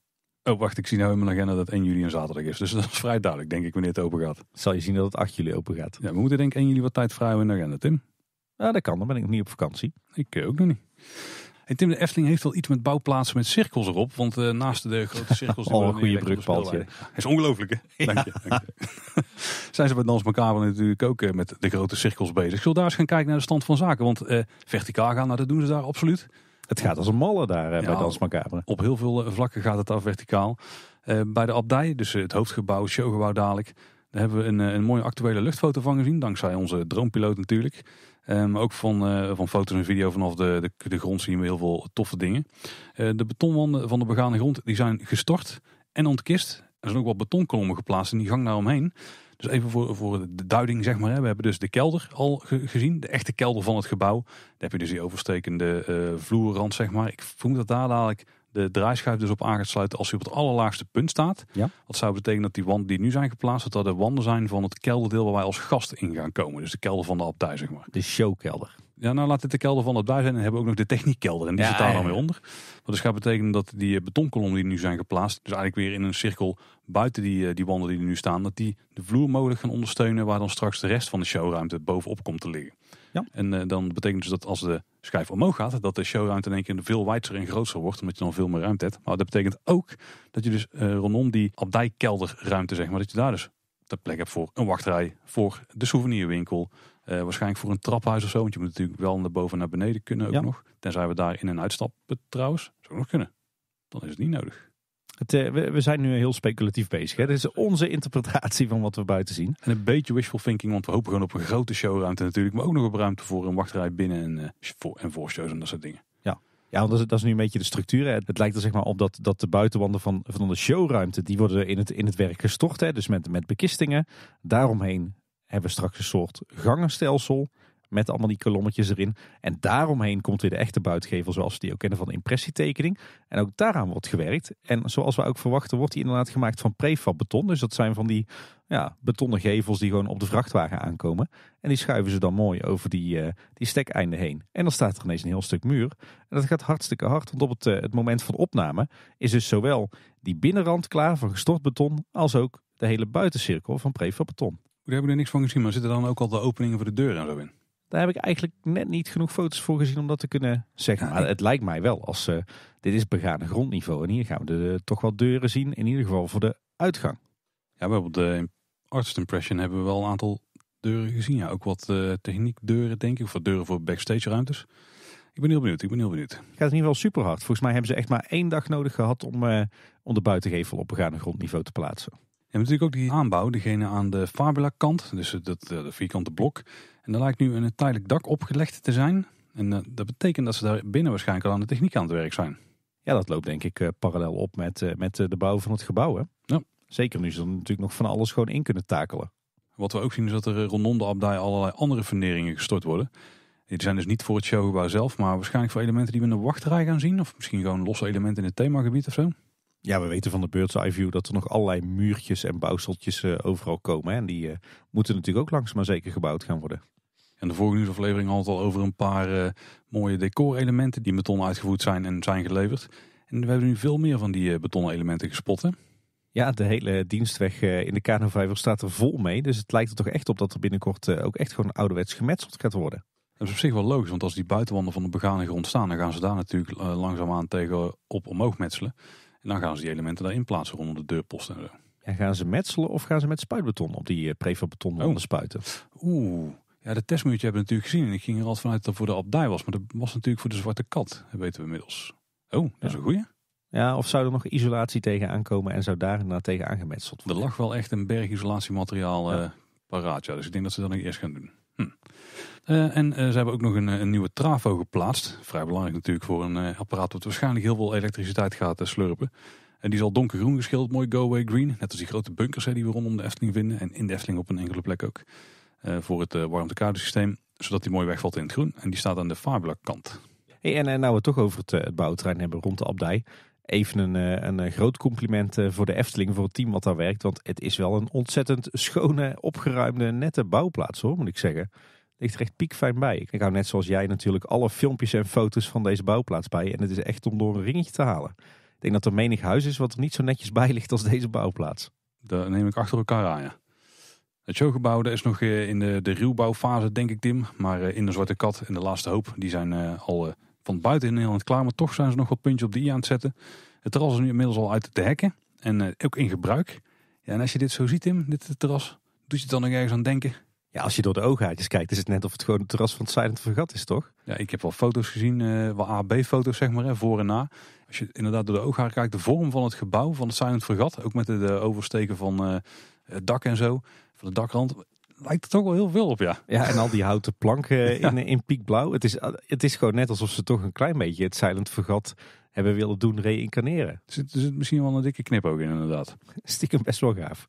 Oh, wacht, ik zie nou in mijn agenda dat 1 juli een zaterdag is. Dus (laughs) dat is vrij duidelijk, denk ik, wanneer het open gaat. Zal je zien dat het 8 juli open gaat. Ja, we moeten denk ik 1 juli wat tijd vrij in de agenda, Tim. Ja, dat kan. Dan ben ik nog niet op vakantie. Ik eh, ook nog niet. En Tim, de Efteling heeft wel iets met bouwplaatsen met cirkels erop. Want eh, naast de grote cirkels... Die (laughs) Al een goede brugpaaltje. is ongelooflijk, hè? Dank je. (laughs) Zijn ze bij Dans Macabre natuurlijk ook eh, met de grote cirkels bezig. Zullen daar eens gaan kijken naar de stand van zaken? Want eh, verticaal gaan, nou, dat doen ze daar absoluut. Het gaat als een malle daar bij Dans Macabre. Op heel veel vlakken gaat het af verticaal. bij de abdij, dus het hoofdgebouw, showgebouw dadelijk... Daar hebben we een, een mooie actuele luchtfoto van gezien, dankzij onze droompiloot natuurlijk. Um, ook van, eh, van foto's en video vanaf de, de, de, grond zien we heel veel toffe dingen. Eh, de betonwanden van de begane grond die zijn gestort en ontkist. Er zijn ook wat betonkolommen geplaatst en die gang daaromheen. Dus even voor, voor de duiding, zeg maar. Hè. We hebben dus de kelder al gezien, de echte kelder van het gebouw. Daar heb je dus die overstekende eh, vloerrand, zeg maar. Ik voel dat daar dadelijk de draaischuif dus op aan gaat sluiten als hij op het allerlaagste punt staat. Ja. Dat zou betekenen dat die wanden die nu zijn geplaatst, dat dat de wanden zijn van het kelderdeel waar wij als gast in gaan komen. Dus de kelder van de abdij, zeg maar. De showkelder. Ja, nou laat dit de kelder van de abdij zijn en hebben we ook nog de techniekkelder. En die zit daar dan weer onder. Wat dus gaat betekenen dat die eh, betonkolommen die nu zijn geplaatst, dus eigenlijk weer in een cirkel buiten die, eh, die wanden die er nu staan, dat die de vloer mogelijk gaan ondersteunen waar dan straks de rest van de showruimte bovenop komt te liggen. Ja. En eh, dan betekent dus dat als de schijf omhoog gaat, dat de showruimte in één keer veel wijdser en groter wordt, omdat je dan veel meer ruimte hebt. Maar dat betekent ook dat je dus eh, rondom die abdijkelderruimte, zeg maar, dat je daar dus de plek hebt voor een wachtrij, voor de souvenirwinkel, eh, waarschijnlijk voor een traphuis of zo, want je moet natuurlijk wel naar boven en naar beneden kunnen ook nog. Tenzij we daar in- en uitstappen trouwens, zou nog kunnen. Dan is het niet nodig. Eh, we, we, zijn nu heel speculatief bezig. Hè? is onze interpretatie van wat we buiten zien. En een beetje wishful thinking, want we hopen gewoon op een grote showruimte natuurlijk. Maar ook nog op ruimte voor een wachtrij binnen en, uh, voor, en en dat soort dingen. Ja, ja want dat is, dat is nu een beetje de structuur. Hè? Het lijkt er zeg maar op dat, dat de buitenwanden van, van de showruimte... die worden in het, in het werk gestort, hè? dus met, met bekistingen. Daaromheen hebben we straks een soort gangenstelsel... Met allemaal die kolommetjes erin. En daaromheen komt weer de echte buitengevel zoals we die ook kennen van de impressietekening. En ook daaraan wordt gewerkt. En zoals we ook verwachten wordt die inderdaad gemaakt van prefab beton. Dus dat zijn van die ja, betonnen gevels die gewoon op de vrachtwagen aankomen. En die schuiven ze dan mooi over die, uh, die stekeinden heen. En dan staat er ineens een heel stuk muur. En dat gaat hartstikke hard, want op het, eh, het moment van opname is dus zowel die binnenrand klaar van gestort beton, als ook de hele buitencirkel van prefab beton. We hebben er niks van gezien, maar zitten dan ook al de openingen voor de deur en zo in? Daar heb ik eigenlijk net niet genoeg foto's voor gezien om dat te kunnen zeggen. maar het lijkt mij wel als eh, dit is begane grondniveau. En hier gaan we de, eh, toch wel deuren zien. In ieder geval voor de uitgang. Ja, bijvoorbeeld de Artist Impression hebben we wel een aantal deuren gezien. Ja, ook wat uh, techniekdeuren denk ik. Of deuren voor backstage ruimtes. Ik ben heel benieuwd, ik ben heel benieuwd. Gaat in ieder geval super hard. Volgens mij hebben ze echt maar één dag nodig gehad om, om de buitengevel op begane grondniveau te plaatsen. En natuurlijk ook die aanbouw, degene aan de Fabula-kant, dus eh, dat, vierkante blok. En daar lijkt nu een tijdelijk dak opgelegd te zijn. En eh, dat betekent dat ze daar binnen waarschijnlijk al aan de techniek aan het werk zijn. Ja, dat loopt denk ik eh, parallel op met, met de bouw van het gebouw. Hè? Ja. Zeker nu ze er natuurlijk nog van alles gewoon in kunnen takelen. Wat we ook zien is dat er rondom de abdij allerlei andere funderingen gestort worden. Die zijn dus niet voor het showgebouw zelf, maar waarschijnlijk voor elementen die we in de wachtrij gaan zien. Of misschien gewoon losse elementen in het themagebied of zo. Ja, we weten van de Bird's Eye View dat er nog allerlei muurtjes en bouwseltjes eh, overal komen. Hè? En die eh, moeten natuurlijk ook langzaam maar zeker gebouwd gaan worden. En de vorige nieuwsaflevering had het al over een paar uh, mooie decorelementen die beton uitgevoerd zijn en zijn geleverd. En we hebben nu veel meer van die betonnen elementen gespot Ja, de hele dienstweg in de Kanovijver staat er vol mee. Dus het lijkt er toch echt op dat er binnenkort ook echt gewoon ouderwets gemetseld gaat worden. Dat is op zich wel logisch, want als die buitenwanden van de begane grond staan, dan gaan ze daar natuurlijk langzaamaan tegen op omhoog metselen. En dan gaan ze die elementen daarin plaatsen rondom de deurposten en zo. gaan ze metselen of gaan ze met spuitbeton op die eh, prefabbeton oh. spuiten? Oeh, ja, de testmuurtje hebben we natuurlijk gezien. En ik ging er altijd vanuit dat voor de abdij was. Maar dat was natuurlijk voor de zwarte kat, dat weten we inmiddels. Oh, dat is een goeie. Ja, of zou er nog isolatie tegen aankomen en zou daar daarna tegen aangemetseld worden? Er lag wel echt een berg isolatiemateriaal ja. Eh, paraat, ja. Dus ik denk dat ze dat nog eerst gaan doen. Hm. Eh, en eh, ze hebben ook nog een, eh, een, nieuwe trafo geplaatst. Vrij belangrijk natuurlijk voor een apparaat dat waarschijnlijk heel veel elektriciteit gaat slurpen. En die zal donkergroen geschilderd, mooi go away green. Net als die grote bunkers hè, die we rondom de Efteling vinden. En in de Efteling op een enkele plek ook. voor het warmte Zodat die mooi wegvalt in het groen. En die staat aan de Fabula kant. en, en nou we het toch over het, het bouwterrein hebben rond de abdij. Even een, een groot compliment voor de Efteling, voor het team wat daar werkt. Want het is wel een ontzettend schone, opgeruimde, nette bouwplaats hoor, moet ik zeggen ligt er echt piekfijn bij. Ik hou net zoals jij natuurlijk alle filmpjes en foto's van deze bouwplaats bij. En het is echt om door een ringetje te halen. Ik denk dat er menig huis is wat er niet zo netjes bij ligt als deze bouwplaats. Daar neem ik achter elkaar aan, ja. Het showgebouw is nog eh, in de, de ruwbouwfase, denk ik, Tim. Maar eh, in de Zwarte Kat en de Laatste Hoop, die zijn eh, al van buiten in Nederland klaar. Maar toch zijn ze nog wat puntje op de i aan het zetten. Het terras is nu inmiddels al uit de hekken en ook in gebruik. Ja, en als je dit zo ziet, Tim, dit terras, doet je het dan nog ergens aan denken? Ja, als je door de ooghaartjes kijkt, is het net of het gewoon het terras van het Silent Vergat is, toch? Ja, ik heb wel foto's gezien, uh, wel AB-foto's zeg maar, hè, voor en na. Als je inderdaad door de ooghaar kijkt, de vorm van het gebouw van het Silent Vergat, ook met de, oversteken van eh, het dak en zo, van de dakrand, lijkt er toch wel heel veel op, ja. Ja, en al die houten planken (laughs) in, in piekblauw. Het is, het is gewoon net alsof ze toch een klein beetje het Silent Vergat hebben willen doen reïncarneren. Er zit, er zit misschien wel een dikke knip ook in, inderdaad. (laughs) Stiekem best wel gaaf.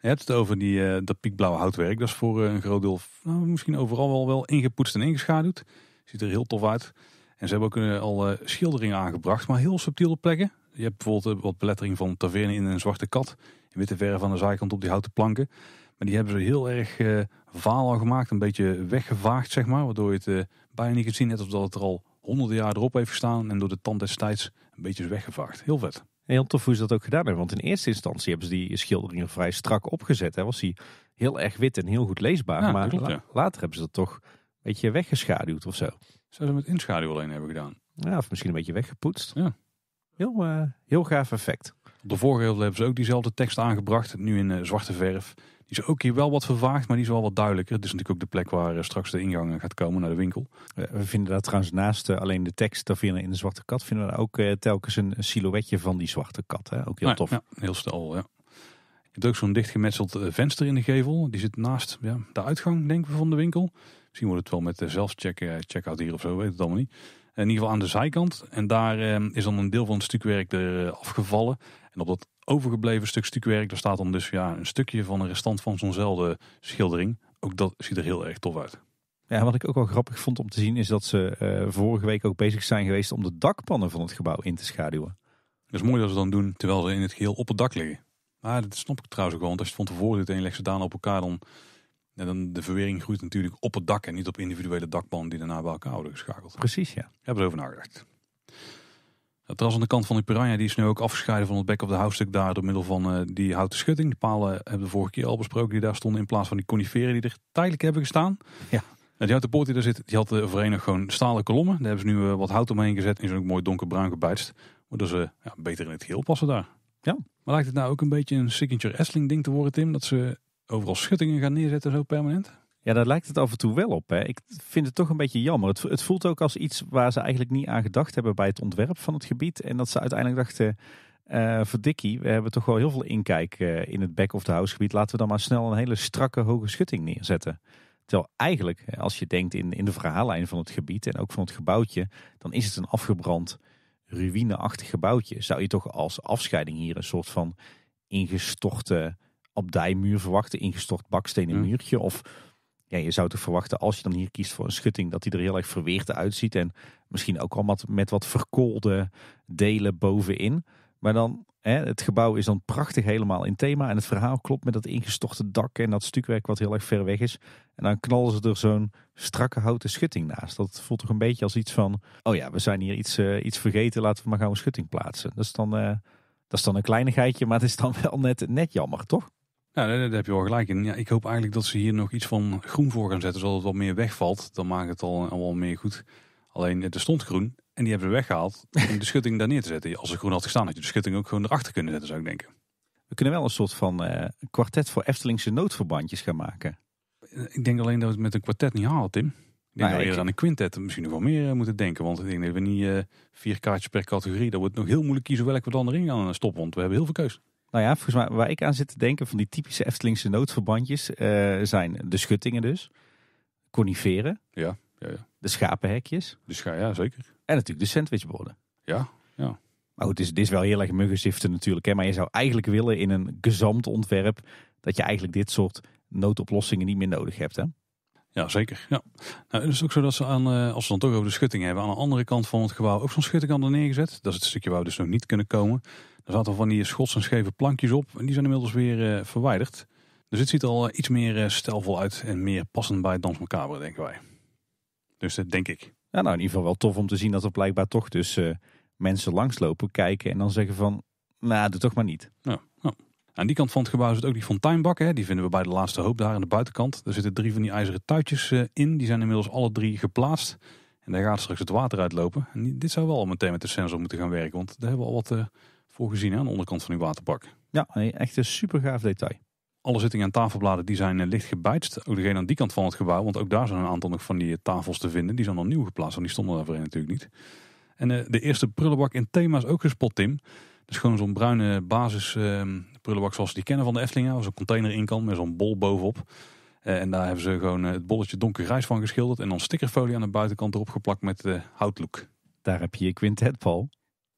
Je hebt het over die, eh, dat piekblauwe houtwerk. Dat is voor eh, een groot deel, nou, misschien overal wel, wel ingepoetst en ingeschaduwd. Ziet er heel tof uit. En ze hebben ook uh, al schilderingen aangebracht, maar heel subtiele plekken. Je hebt bijvoorbeeld wat belettering van taverne in een zwarte kat. In witte verf van de zijkant op die houten planken. Maar die hebben ze heel erg vaal gemaakt. Een beetje weggevaagd, zeg maar. Waardoor je het bijna niet kunt zien. Net alsof het er al honderden jaar erop heeft gestaan. En door de tand destijds een beetje is weggevaagd. Heel vet heel tof hoe ze dat ook gedaan hebben. Want in eerste instantie hebben ze die schilderingen vrij strak opgezet. Hè? Was die heel erg wit en heel goed leesbaar. maar later hebben ze dat toch een beetje weggeschaduwd of zo. Zou ze met inschaduw alleen hebben gedaan? Ja, of misschien een beetje weggepoetst. Ja. Heel, eh, heel gaaf effect. Op de voorgevel hebben ze ook diezelfde tekst aangebracht. Nu in eh, zwarte verf is ook hier wel wat vervaagd, maar die is wel wat duidelijker. Het is natuurlijk ook de plek waar eh, straks de ingang eh, gaat komen naar de winkel. We vinden daar trouwens naast eh, alleen de tekst daar in de zwarte kat, vinden we ook telkens een silhouetje van die zwarte kat. Hè? Ook heel ja, tof. heel stel, ja. Je hebt ook zo'n dichtgemetseld venster in de gevel. Die zit naast ja, de uitgang, denken we, van de winkel. Misschien wordt het wel met de zelfcheck-out hier of zo, weet het allemaal niet. In ieder geval aan de zijkant. En daar is dan een deel van het stukwerk er afgevallen. En op dat overgebleven stuk stukwerk. Daar staat dan dus ja, een stukje van een restant van zo'nzelfde schildering. Ook dat ziet er heel erg tof uit. Ja, wat ik ook wel grappig vond om te zien is dat ze eh, vorige week ook bezig zijn geweest om de dakpannen van het gebouw in te schaduwen. Dat is mooi dat ze dan doen terwijl ze in het geheel op het dak liggen. Maar dat snap ik trouwens ook wel, want als je het van tevoren dit en legt ze daarna op elkaar, dan, dan de verwering groeit natuurlijk op het dak en niet op individuele dakpannen die daarna bij elkaar worden geschakeld. Precies, ja. Hebben ze over nagedacht. Dat ras aan de kant van de Piranha die is nu ook afgescheiden van het bek of de house daar door middel van eh, die houten schutting. De palen hebben we de vorige keer al besproken die daar stonden in plaats van die coniferen die er tijdelijk hebben gestaan. Ja. En die houten poort die daar zit, die had eh, de gewoon stalen kolommen. Daar hebben ze nu eh, wat hout omheen gezet en zo'n mooi donkerbruin gebijtst. Waardoor ze ja, beter in het geheel passen daar. Ja. Maar lijkt het nou ook een beetje een signature Essling ding te worden Tim? Dat ze overal schuttingen gaan neerzetten zo permanent? Ja, daar lijkt het af en toe wel op. Hè. Ik vind het toch een beetje jammer. Het, het, voelt ook als iets waar ze eigenlijk niet aan gedacht hebben bij het ontwerp van het gebied. En dat ze uiteindelijk dachten, uh, eh, voor Dikkie, we hebben toch wel heel veel inkijk eh, in het back of the house gebied. Laten we dan maar snel een hele strakke hoge schutting neerzetten. Terwijl eigenlijk, als je denkt in, in de verhaallijn van het gebied en ook van het gebouwtje, dan is het een afgebrand ruïneachtig gebouwtje. Zou je toch als afscheiding hier een soort van ingestorte abdijmuur verwachten, ingestort bakstenen mm. muurtje of ja, je zou toch verwachten als je dan hier kiest voor een schutting dat die er heel erg verweerd uitziet. En misschien ook al met, met wat verkoolde delen bovenin. Maar dan, hè, het gebouw is dan prachtig helemaal in thema. En het verhaal klopt met dat ingestorte dak en dat stukwerk wat heel erg ver weg is. En dan knallen ze er zo'n strakke houten schutting naast. Dat voelt toch een beetje als iets van, oh ja, we zijn hier iets, eh, iets vergeten. Laten we maar gaan een schutting plaatsen. Dat is dan, eh, dat is dan een kleinigheidje, maar het is dan wel net, net jammer, toch? Ja, nou, daar heb je wel gelijk in. Ja, ik hoop eigenlijk dat ze hier nog iets van groen voor gaan zetten, zodat het wat meer wegvalt. Dan maakt het al allemaal meer goed. Alleen, eh, er stond groen en die hebben ze weggehaald om de schutting daar neer te zetten. Als er groen had gestaan, had je de schutting ook gewoon erachter kunnen zetten, zou ik denken. We kunnen wel een soort van eh, kwartet voor Eftelingse noodverbandjes gaan maken. Eh, ik denk alleen dat we het met een kwartet niet halen, Tim. Ik denk nou, dat we aan een quintet misschien nog wel meer moeten denken. Want ik denk dat we niet vier kaartjes per categorie. Dat wordt nog heel moeilijk kiezen welke we dan erin gaan stoppen. Want we hebben heel veel keus. Nou ja, volgens mij waar ik aan zit te denken van die typische Eftelingse noodverbandjes eh, zijn de schuttingen dus, coniferen, ja, ja, ja. de schapenhekjes. De ja, zeker. En natuurlijk de sandwichborden. Ja, ja. Maar goed, het is, dit is wel heel erg muggenziften natuurlijk. Hè? Maar je zou eigenlijk willen in een gezamt ontwerp dat je eigenlijk dit soort noodoplossingen niet meer nodig hebt. Hè? Ja, zeker. Ja. Nou, het is ook zo dat ze aan, eh, als we dan toch over de schutting hebben, aan de andere kant van het gebouw ook zo'n schutting aan neergezet. Dat is het stukje waar we dus nog niet kunnen komen. Er zaten van die schots en scheve plankjes op en die zijn inmiddels weer eh, verwijderd. Dus dit ziet er al eh, iets meer eh, stijlvol uit en meer passend bij het Macabre, denken wij. Dus dat denk ik. Ja, nou in ieder geval wel tof om te zien dat er blijkbaar toch dus mensen langslopen, kijken en dan zeggen van, nou, nah, doe toch maar niet. Ja, Aan die kant van het gebouw zit ook die fonteinbakken. Die vinden we bij de laatste hoop daar aan de buitenkant. Er zitten drie van die ijzeren tuitjes in. Die zijn inmiddels alle drie geplaatst. En daar gaat straks het water uitlopen. dit zou wel meteen met de sensor moeten gaan werken. Want daar hebben we al wat voor gezien aan de onderkant van uw waterpak. Ja, echt een super gaaf detail. Alle zittingen en tafelbladen die zijn eh, licht gebijtst. Ook degene aan die kant van het gebouw. Want ook daar zijn een aantal nog van die eh, tafels te vinden. Die zijn al nieuw geplaatst. En die stonden daar voorheen natuurlijk niet. En eh, de eerste prullenbak in thema is ook gespot, Tim. Dat is gewoon zo'n bruine basis ehm, prullenbak zoals die kennen van de Efteling. Waar zo'n container in kan met zo'n bol bovenop. en daar hebben ze gewoon het bolletje donkergrijs van geschilderd. En dan stickerfolie aan de buitenkant erop geplakt met de houtlook. Daar heb je je quintet,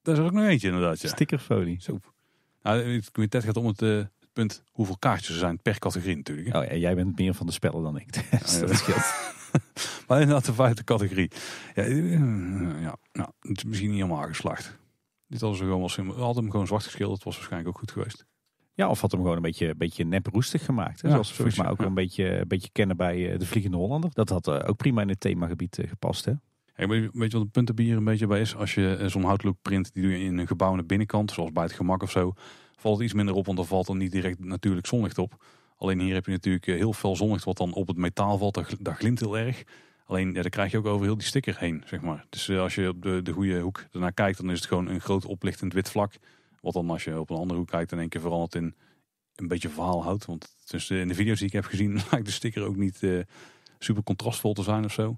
daar is er ook nog eentje inderdaad. Ja. Stickerfolie. Zo. Nou, het quintet gaat om eh, het punt hoeveel kaartjes er zijn per categorie natuurlijk. Hè? Oh ja, jij bent meer van de spellen dan ik. (laughs) Dus dat scheelt. (laughs) maar inderdaad de vijfde categorie. Ja, eh, ja nou, het is misschien niet helemaal geslacht. Dit hadden ze gewoon wel hadden hem gewoon zwart geschilderd, was waarschijnlijk ook goed geweest. Ja, of had hem gewoon een beetje, een beetje nep roestig gemaakt. Zoals ja, volgens mij ook een, beetje, een beetje kennen bij eh, De Vliegende Hollander. Dat had ook prima in het themagebied gepast. Hè? En weet je wat een punt hier een beetje bij is? Als je eh, zo'n houtlook print, die doe je in een gebouw aan binnenkant, zoals bij het gemak of zo, valt het iets minder op, want er valt er niet direct natuurlijk zonlicht op. Alleen hier heb je natuurlijk eh, heel veel zonlicht wat dan op het metaal valt, Daar glint heel erg. Alleen daar krijg je ook over heel die sticker heen, zeg maar. Dus eh, als je op de, de goede hoek ernaar kijkt, dan is het gewoon een groot oplichtend wit vlak. Wat dan als je op een andere hoek kijkt in één keer verandert in een beetje verhaal houdt. Want dus, in de video's die ik heb gezien (laughs) lijkt de sticker ook niet super contrastvol te zijn of zo.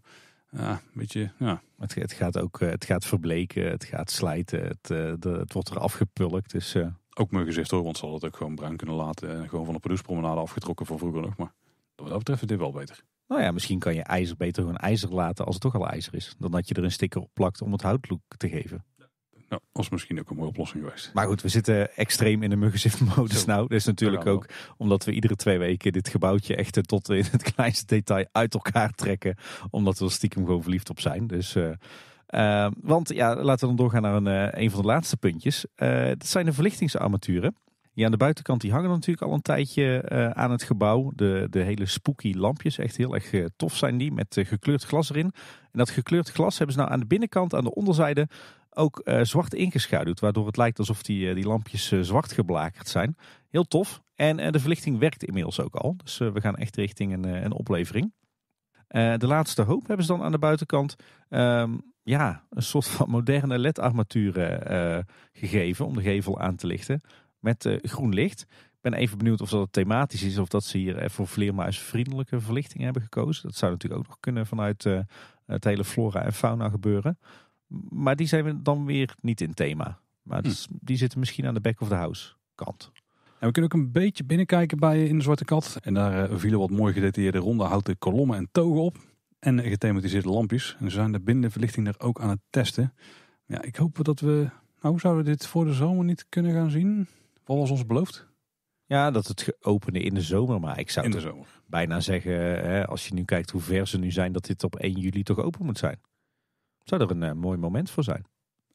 Ja, een beetje, ja. Het, het, gaat ook, eh, het gaat verbleken, het gaat slijten, het, eh, het wordt er afgepulkt. Dus, eh. Ook mijn gezicht hoor, want ze hadden het ook gewoon bruin kunnen laten. En gewoon van de producepromenade afgetrokken van vroeger nog. Maar wat dat betreft is dit wel beter. Nou ja, misschien kan je ijzer beter gewoon ijzer laten als het toch al ijzer is. Dan dat je er een sticker op plakt om het houtlook te geven. Ja, was misschien ook een mooie oplossing geweest. Maar goed, we zitten extreem in de muggenziftmodus nou. is dus natuurlijk ook omdat we iedere twee weken dit gebouwtje echt tot in het (laughs) kleinste detail uit elkaar trekken. Omdat we er stiekem gewoon verliefd op zijn. Dus... Eh, eh, want ja, laten we dan doorgaan naar een, eh, een van de laatste puntjes. Uh, dat zijn de verlichtingsarmaturen. Ja, aan de buitenkant die hangen natuurlijk al een tijdje aan het gebouw. De, de hele spooky lampjes, echt heel erg tof zijn die, met gekleurd glas erin. En dat gekleurd glas hebben ze nou aan de binnenkant, aan de onderzijde, ook eh, zwart ingeschaduwd. Waardoor het lijkt alsof die, eh, die lampjes eh, zwart geblakerd zijn. Heel tof. En de verlichting werkt inmiddels ook al. Dus we gaan echt richting een, een oplevering. de laatste hoop hebben ze dan aan de buitenkant. Ehm, ja, een soort van moderne LED-armatuur gegeven om de gevel aan te lichten. Met groen licht. Ik ben even benieuwd of dat thematisch is. Of dat ze hier voor vleermuisvriendelijke verlichting hebben gekozen. Dat zou natuurlijk ook nog kunnen vanuit het hele flora en fauna gebeuren. Maar die zijn we dan weer niet in thema. Maar hm. die zitten misschien aan de back of the house kant. En we kunnen ook een beetje binnenkijken bij In de Zwarte Kat. En daar eh, vielen wat mooi gedetailleerde ronde houten kolommen en togen op. En gethematiseerde lampjes. En ze zijn de binnenverlichting er ook aan het testen. Ja, ik hoop dat we... Nou, zouden we dit voor de zomer niet kunnen gaan zien? Wat ons beloofd? Ja, dat het opende in de zomer. Maar ik zou in de zomer. bijna zeggen, hè, als je nu kijkt hoe ver ze nu zijn, dat dit op 1 juli toch open moet zijn. Zou er een eh, mooi moment voor zijn.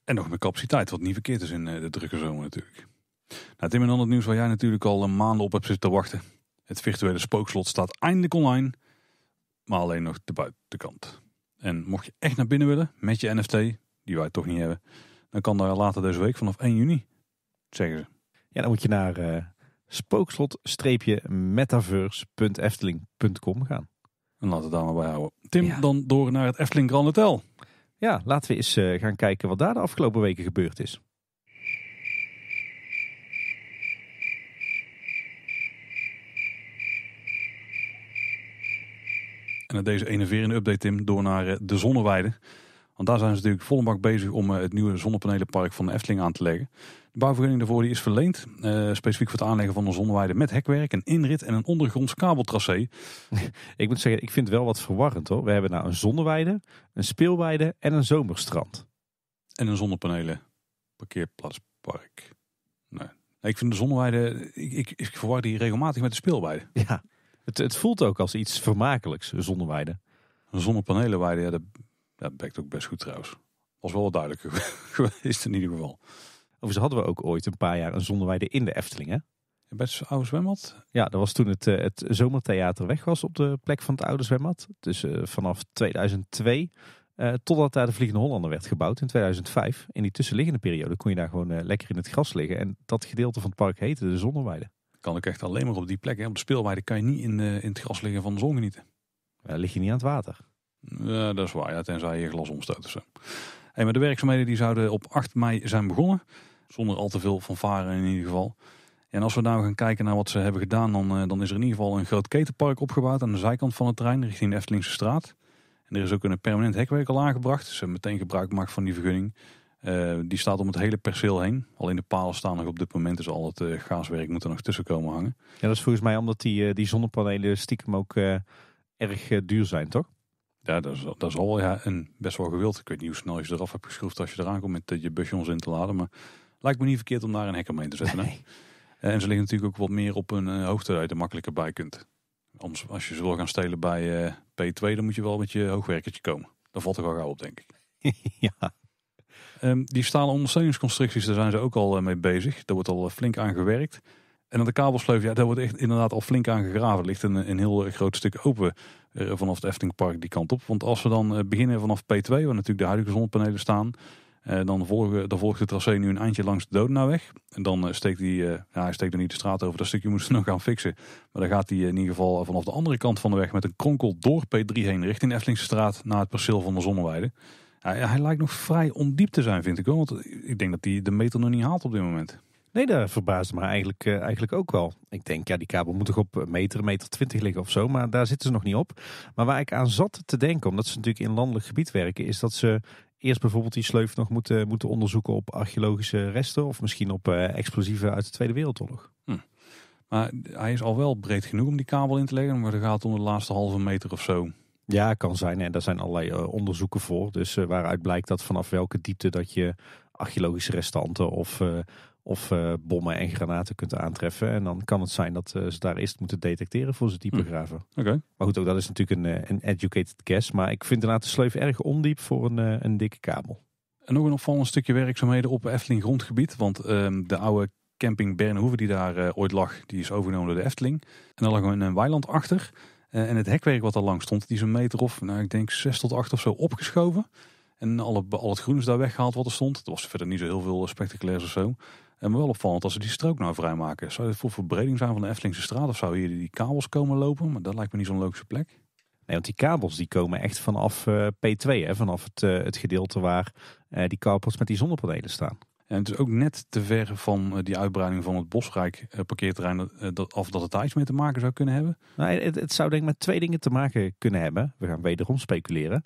En nog met capaciteit, wat niet verkeerd is in eh, de drukke zomer natuurlijk. Nou, Tim en het nieuws waar jij natuurlijk al een eh, maanden op hebt zitten wachten. Het virtuele spookslot staat eindelijk online, maar alleen nog de buitenkant. En mocht je echt naar binnen willen met je NFT, die wij toch niet hebben, dan kan daar later deze week vanaf 1 juni, zeggen ze. Ja, dan moet je naar spookslot-metaverse.efteling.com gaan. En laten we daar maar bij houden. Tim, dan door naar het Efteling Grand Hotel. Ja, laten we eens eh, gaan kijken wat daar de afgelopen weken gebeurd is. En met deze enerverende update, Tim, door naar eh, de zonneweide. Want daar zijn ze natuurlijk volle bak bezig om eh, het nieuwe zonnepanelenpark van de Efteling aan te leggen. De bouwvergunning daarvoor die is verleend. Eh, specifiek voor het aanleggen van een zonneweide met hekwerk, een inrit en een ondergronds kabeltracé. (laughs) ik moet zeggen, ik vind het wel wat verwarrend hoor. We hebben nou een zonneweide, een speelweide en een zomerstrand. En een zonnepanelen. Parkeerplaatspark. Nee. nee ik vind de zonneweide, ik, ik, verwar die regelmatig met de speelweide. (laughs) Ja, het, het voelt ook als iets vermakelijks, een zonneweide. Een zonnepanelenweide, ja, dat, werkt ook best goed trouwens. Als wel wat duidelijker (laughs) geweest in ieder geval ze hadden we ook ooit een paar jaar een zonderweide in de Efteling. Hè? Bij het oude zwembad? Ja, dat was toen het, eh, het zomertheater weg was op de plek van het oude zwembad. Dus eh, vanaf 2002 eh, totdat daar de Vliegende Hollander werd gebouwd in 2005. In die tussenliggende periode kon je daar gewoon lekker in het gras liggen. En dat gedeelte van het park heette de Zonneweide. Kan ik echt alleen maar op die plek. Hè? Op de speelweide kan je niet in, in het gras liggen van de zon genieten. Dan lig je niet aan het water. dat is waar, ja, tenzij je glas omstoot of zo. Hey, maar de werkzaamheden die zouden op 8 mei zijn begonnen. Zonder al te veel fanfare in ieder geval. En als we nou gaan kijken naar wat ze hebben gedaan, dan, eh, dan is er in ieder geval een groot ketenpark opgebouwd aan de zijkant van het terrein, richting de Eftelingse straat. En er is ook een permanent hekwerk al aangebracht. dus ze meteen gebruik maken van die vergunning. Eh, die staat om het hele perceel heen. Alleen de palen staan nog op dit moment, dus al het eh, gaaswerk moet er nog tussen komen hangen. Ja, dat is volgens mij omdat die, die zonnepanelen stiekem ook erg duur zijn, toch? Ja, dat is, dat is al ja, en best wel gewild. Ik weet niet hoe snel je eraf hebt geschroefd als je eraan komt met je busje in te laden. Maar Lijkt me niet verkeerd om daar een hek omheen te zetten. Hè? Eh, en ze liggen natuurlijk ook wat meer op een eh, hoogte dat je er makkelijker bij kunt. als je ze wil gaan stelen bij eh, P2, dan moet je wel met je hoogwerkertje komen. Dan valt er wel gauw op, denk ik. (laughs) ja. Ehm, die stalen ondersteuningsconstructies, daar zijn ze ook al mee bezig. Daar wordt al flink aan gewerkt. En aan de kabelsleuf, ja, daar wordt echt inderdaad al flink aan gegraven. Er ligt een, een heel groot stuk open vanaf het Eftingpark die kant op. Want als we dan beginnen vanaf P2, waar natuurlijk de huidige zonnepanelen staan, eh, dan volgt het tracé nu een eindje langs de Dodenaweg. En dan eh, steekt hij, eh, ja, hij steekt er niet de straat over, dat stukje moesten (laughs) nog gaan fixen. Maar dan gaat hij in ieder geval vanaf de andere kant van de weg met een kronkel door P3 heen richting de straat naar het perceel van de Zonneweide. hij lijkt nog vrij ondiep te zijn, vind ik wel. Want ik denk dat hij de meter nog niet haalt op dit moment. Nee, dat verbaast me eigenlijk, eigenlijk ook wel. Ik denk, ja, die kabel moet toch op meter, meter 20 liggen of zo. Maar daar zitten ze nog niet op. Maar waar ik aan zat te denken, omdat ze natuurlijk in landelijk gebied werken, is dat ze eerst bijvoorbeeld die sleuf nog moeten, moeten onderzoeken op archeologische resten of misschien op eh, explosieven uit de Tweede Wereldoorlog. Hm. Maar hij is al wel breed genoeg om die kabel in te leggen, maar dat gaat om de laatste halve meter of zo. Ja, kan zijn. En daar zijn allerlei eh, onderzoeken voor. Dus eh, waaruit blijkt dat vanaf welke diepte dat je archeologische restanten of of eh, bommen en granaten kunt aantreffen. En dan kan het zijn dat eh, ze daar eerst moeten detecteren voor ze dieper hm. graven. Maar goed, ook dat is natuurlijk een, eh, een educated guess. Maar ik vind inderdaad de sleuf erg ondiep voor een, een dikke kabel. En nog een opvallend stukje werkzaamheden op Efteling grondgebied. Want ehm, de oude camping Bernhoeven die daar ooit lag, die is overgenomen door de Efteling. En daar lag een weiland achter. en het hekwerk wat er lang stond, die is een meter of, nou ik denk 6 tot 8 of zo opgeschoven. En alle, al het groen is daar weggehaald wat er stond. Het was verder niet zo heel veel spectaculair of zo. En wel opvallend als ze die strook nou vrijmaken. Zou het voor verbreding zijn van de Eftelingse straat? Of zou hier die kabels komen lopen? Maar dat lijkt me niet zo'n logische plek. Nee, want die kabels die komen echt vanaf eh, P2, hè? vanaf het, eh, het gedeelte waar eh, die carports met die zonnepanelen staan. En het is ook net te ver van eh, die uitbreiding van het Bosrijk eh, parkeerterrein dat, eh, dat het daar iets mee te maken zou kunnen hebben. Nee, het, het, zou denk ik met twee dingen te maken kunnen hebben. We gaan wederom speculeren.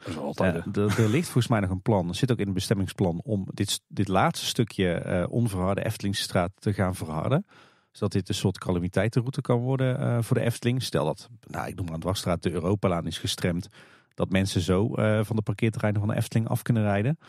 er ligt volgens mij nog een plan. Er zit ook in het bestemmingsplan om dit, dit laatste stukje onverharde Eftelingstraat te gaan verharden. Zodat dit een soort calamiteitenroute kan worden voor de Efteling. Stel dat, nou, ik noem maar een dwarsstraat, de Europalaan is gestremd. Dat mensen zo van de parkeerterreinen van de Efteling af kunnen rijden.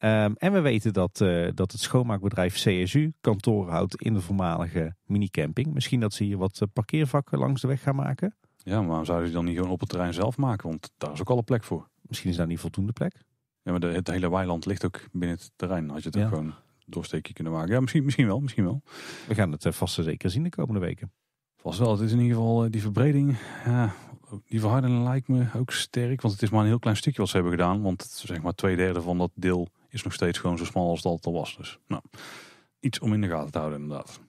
Ehm, en we weten dat, eh, dat het schoonmaakbedrijf CSU kantoor houdt in de voormalige minicamping. Misschien dat ze hier wat eh, parkeervakken langs de weg gaan maken. Ja, maar waarom zouden ze dan niet gewoon op het terrein zelf maken? Want daar is ook al een plek voor. Misschien is daar niet voldoende plek. Ja, maar het hele weiland ligt ook binnen het terrein. Had je het ook gewoon doorsteekje kunnen maken. Ja, misschien, misschien wel, misschien wel. We gaan het eh, vast en zeker zien de komende weken. Vast wel. Het is in ieder geval die verbreding. die verharden lijkt me ook sterk. Want het is maar een heel klein stukje wat ze hebben gedaan. Want zeg maar twee derde van dat deel is nog steeds gewoon zo smal als dat al was. Dus nou, iets om in de gaten te houden inderdaad.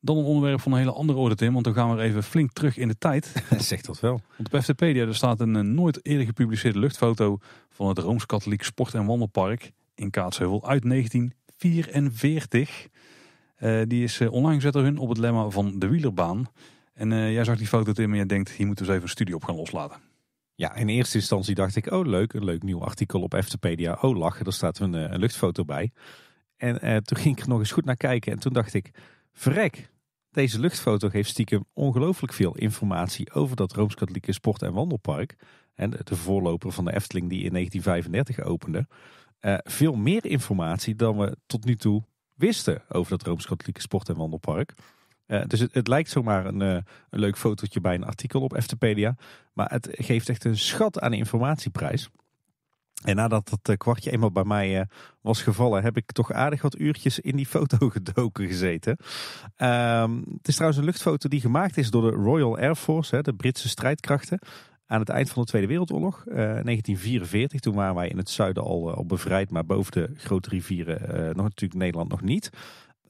Dan een onderwerp van een hele andere orde, Tim. Want dan gaan we even flink terug in de tijd. (laughs) Zegt dat wel. Want op FTpedia er staat een eh, nooit eerder gepubliceerde luchtfoto van het Rooms-Katholiek Sport- en Wandelpark in Kaatsheuvel uit 1944. Eh, die is eh, online gezet door hun op het lemma van de wielerbaan. En jij zag die foto, Tim, en je denkt, hier moeten we eens even een studie op gaan loslaten. Ja, in eerste instantie dacht ik, oh leuk, een leuk nieuw artikel op Eftepedia. Oh lachen, daar staat een, eh, een luchtfoto bij. En eh, toen ging ik er nog eens goed naar kijken en toen dacht ik, verrek, deze luchtfoto geeft stiekem ongelooflijk veel informatie over dat Rooms-Katholieke Sport- en Wandelpark. En de voorloper van de Efteling die in 1935 opende. Eh, veel meer informatie dan we tot nu toe wisten over dat Rooms-Katholieke Sport- en Wandelpark. Eh, dus het, lijkt zomaar eh, een, leuk fotootje bij een artikel op Eftepedia. Maar het geeft echt een schat aan informatieprijs. En nadat dat eh, kwartje eenmaal bij mij was gevallen, heb ik toch aardig wat uurtjes in die foto (laughs) gedoken gezeten. Ehm, het is trouwens een luchtfoto die gemaakt is door de Royal Air Force, hè, de Britse strijdkrachten. Aan het eind van de Tweede Wereldoorlog, 1944, toen waren wij in het zuiden al, op bevrijd, maar boven de grote rivieren, nog natuurlijk Nederland nog niet.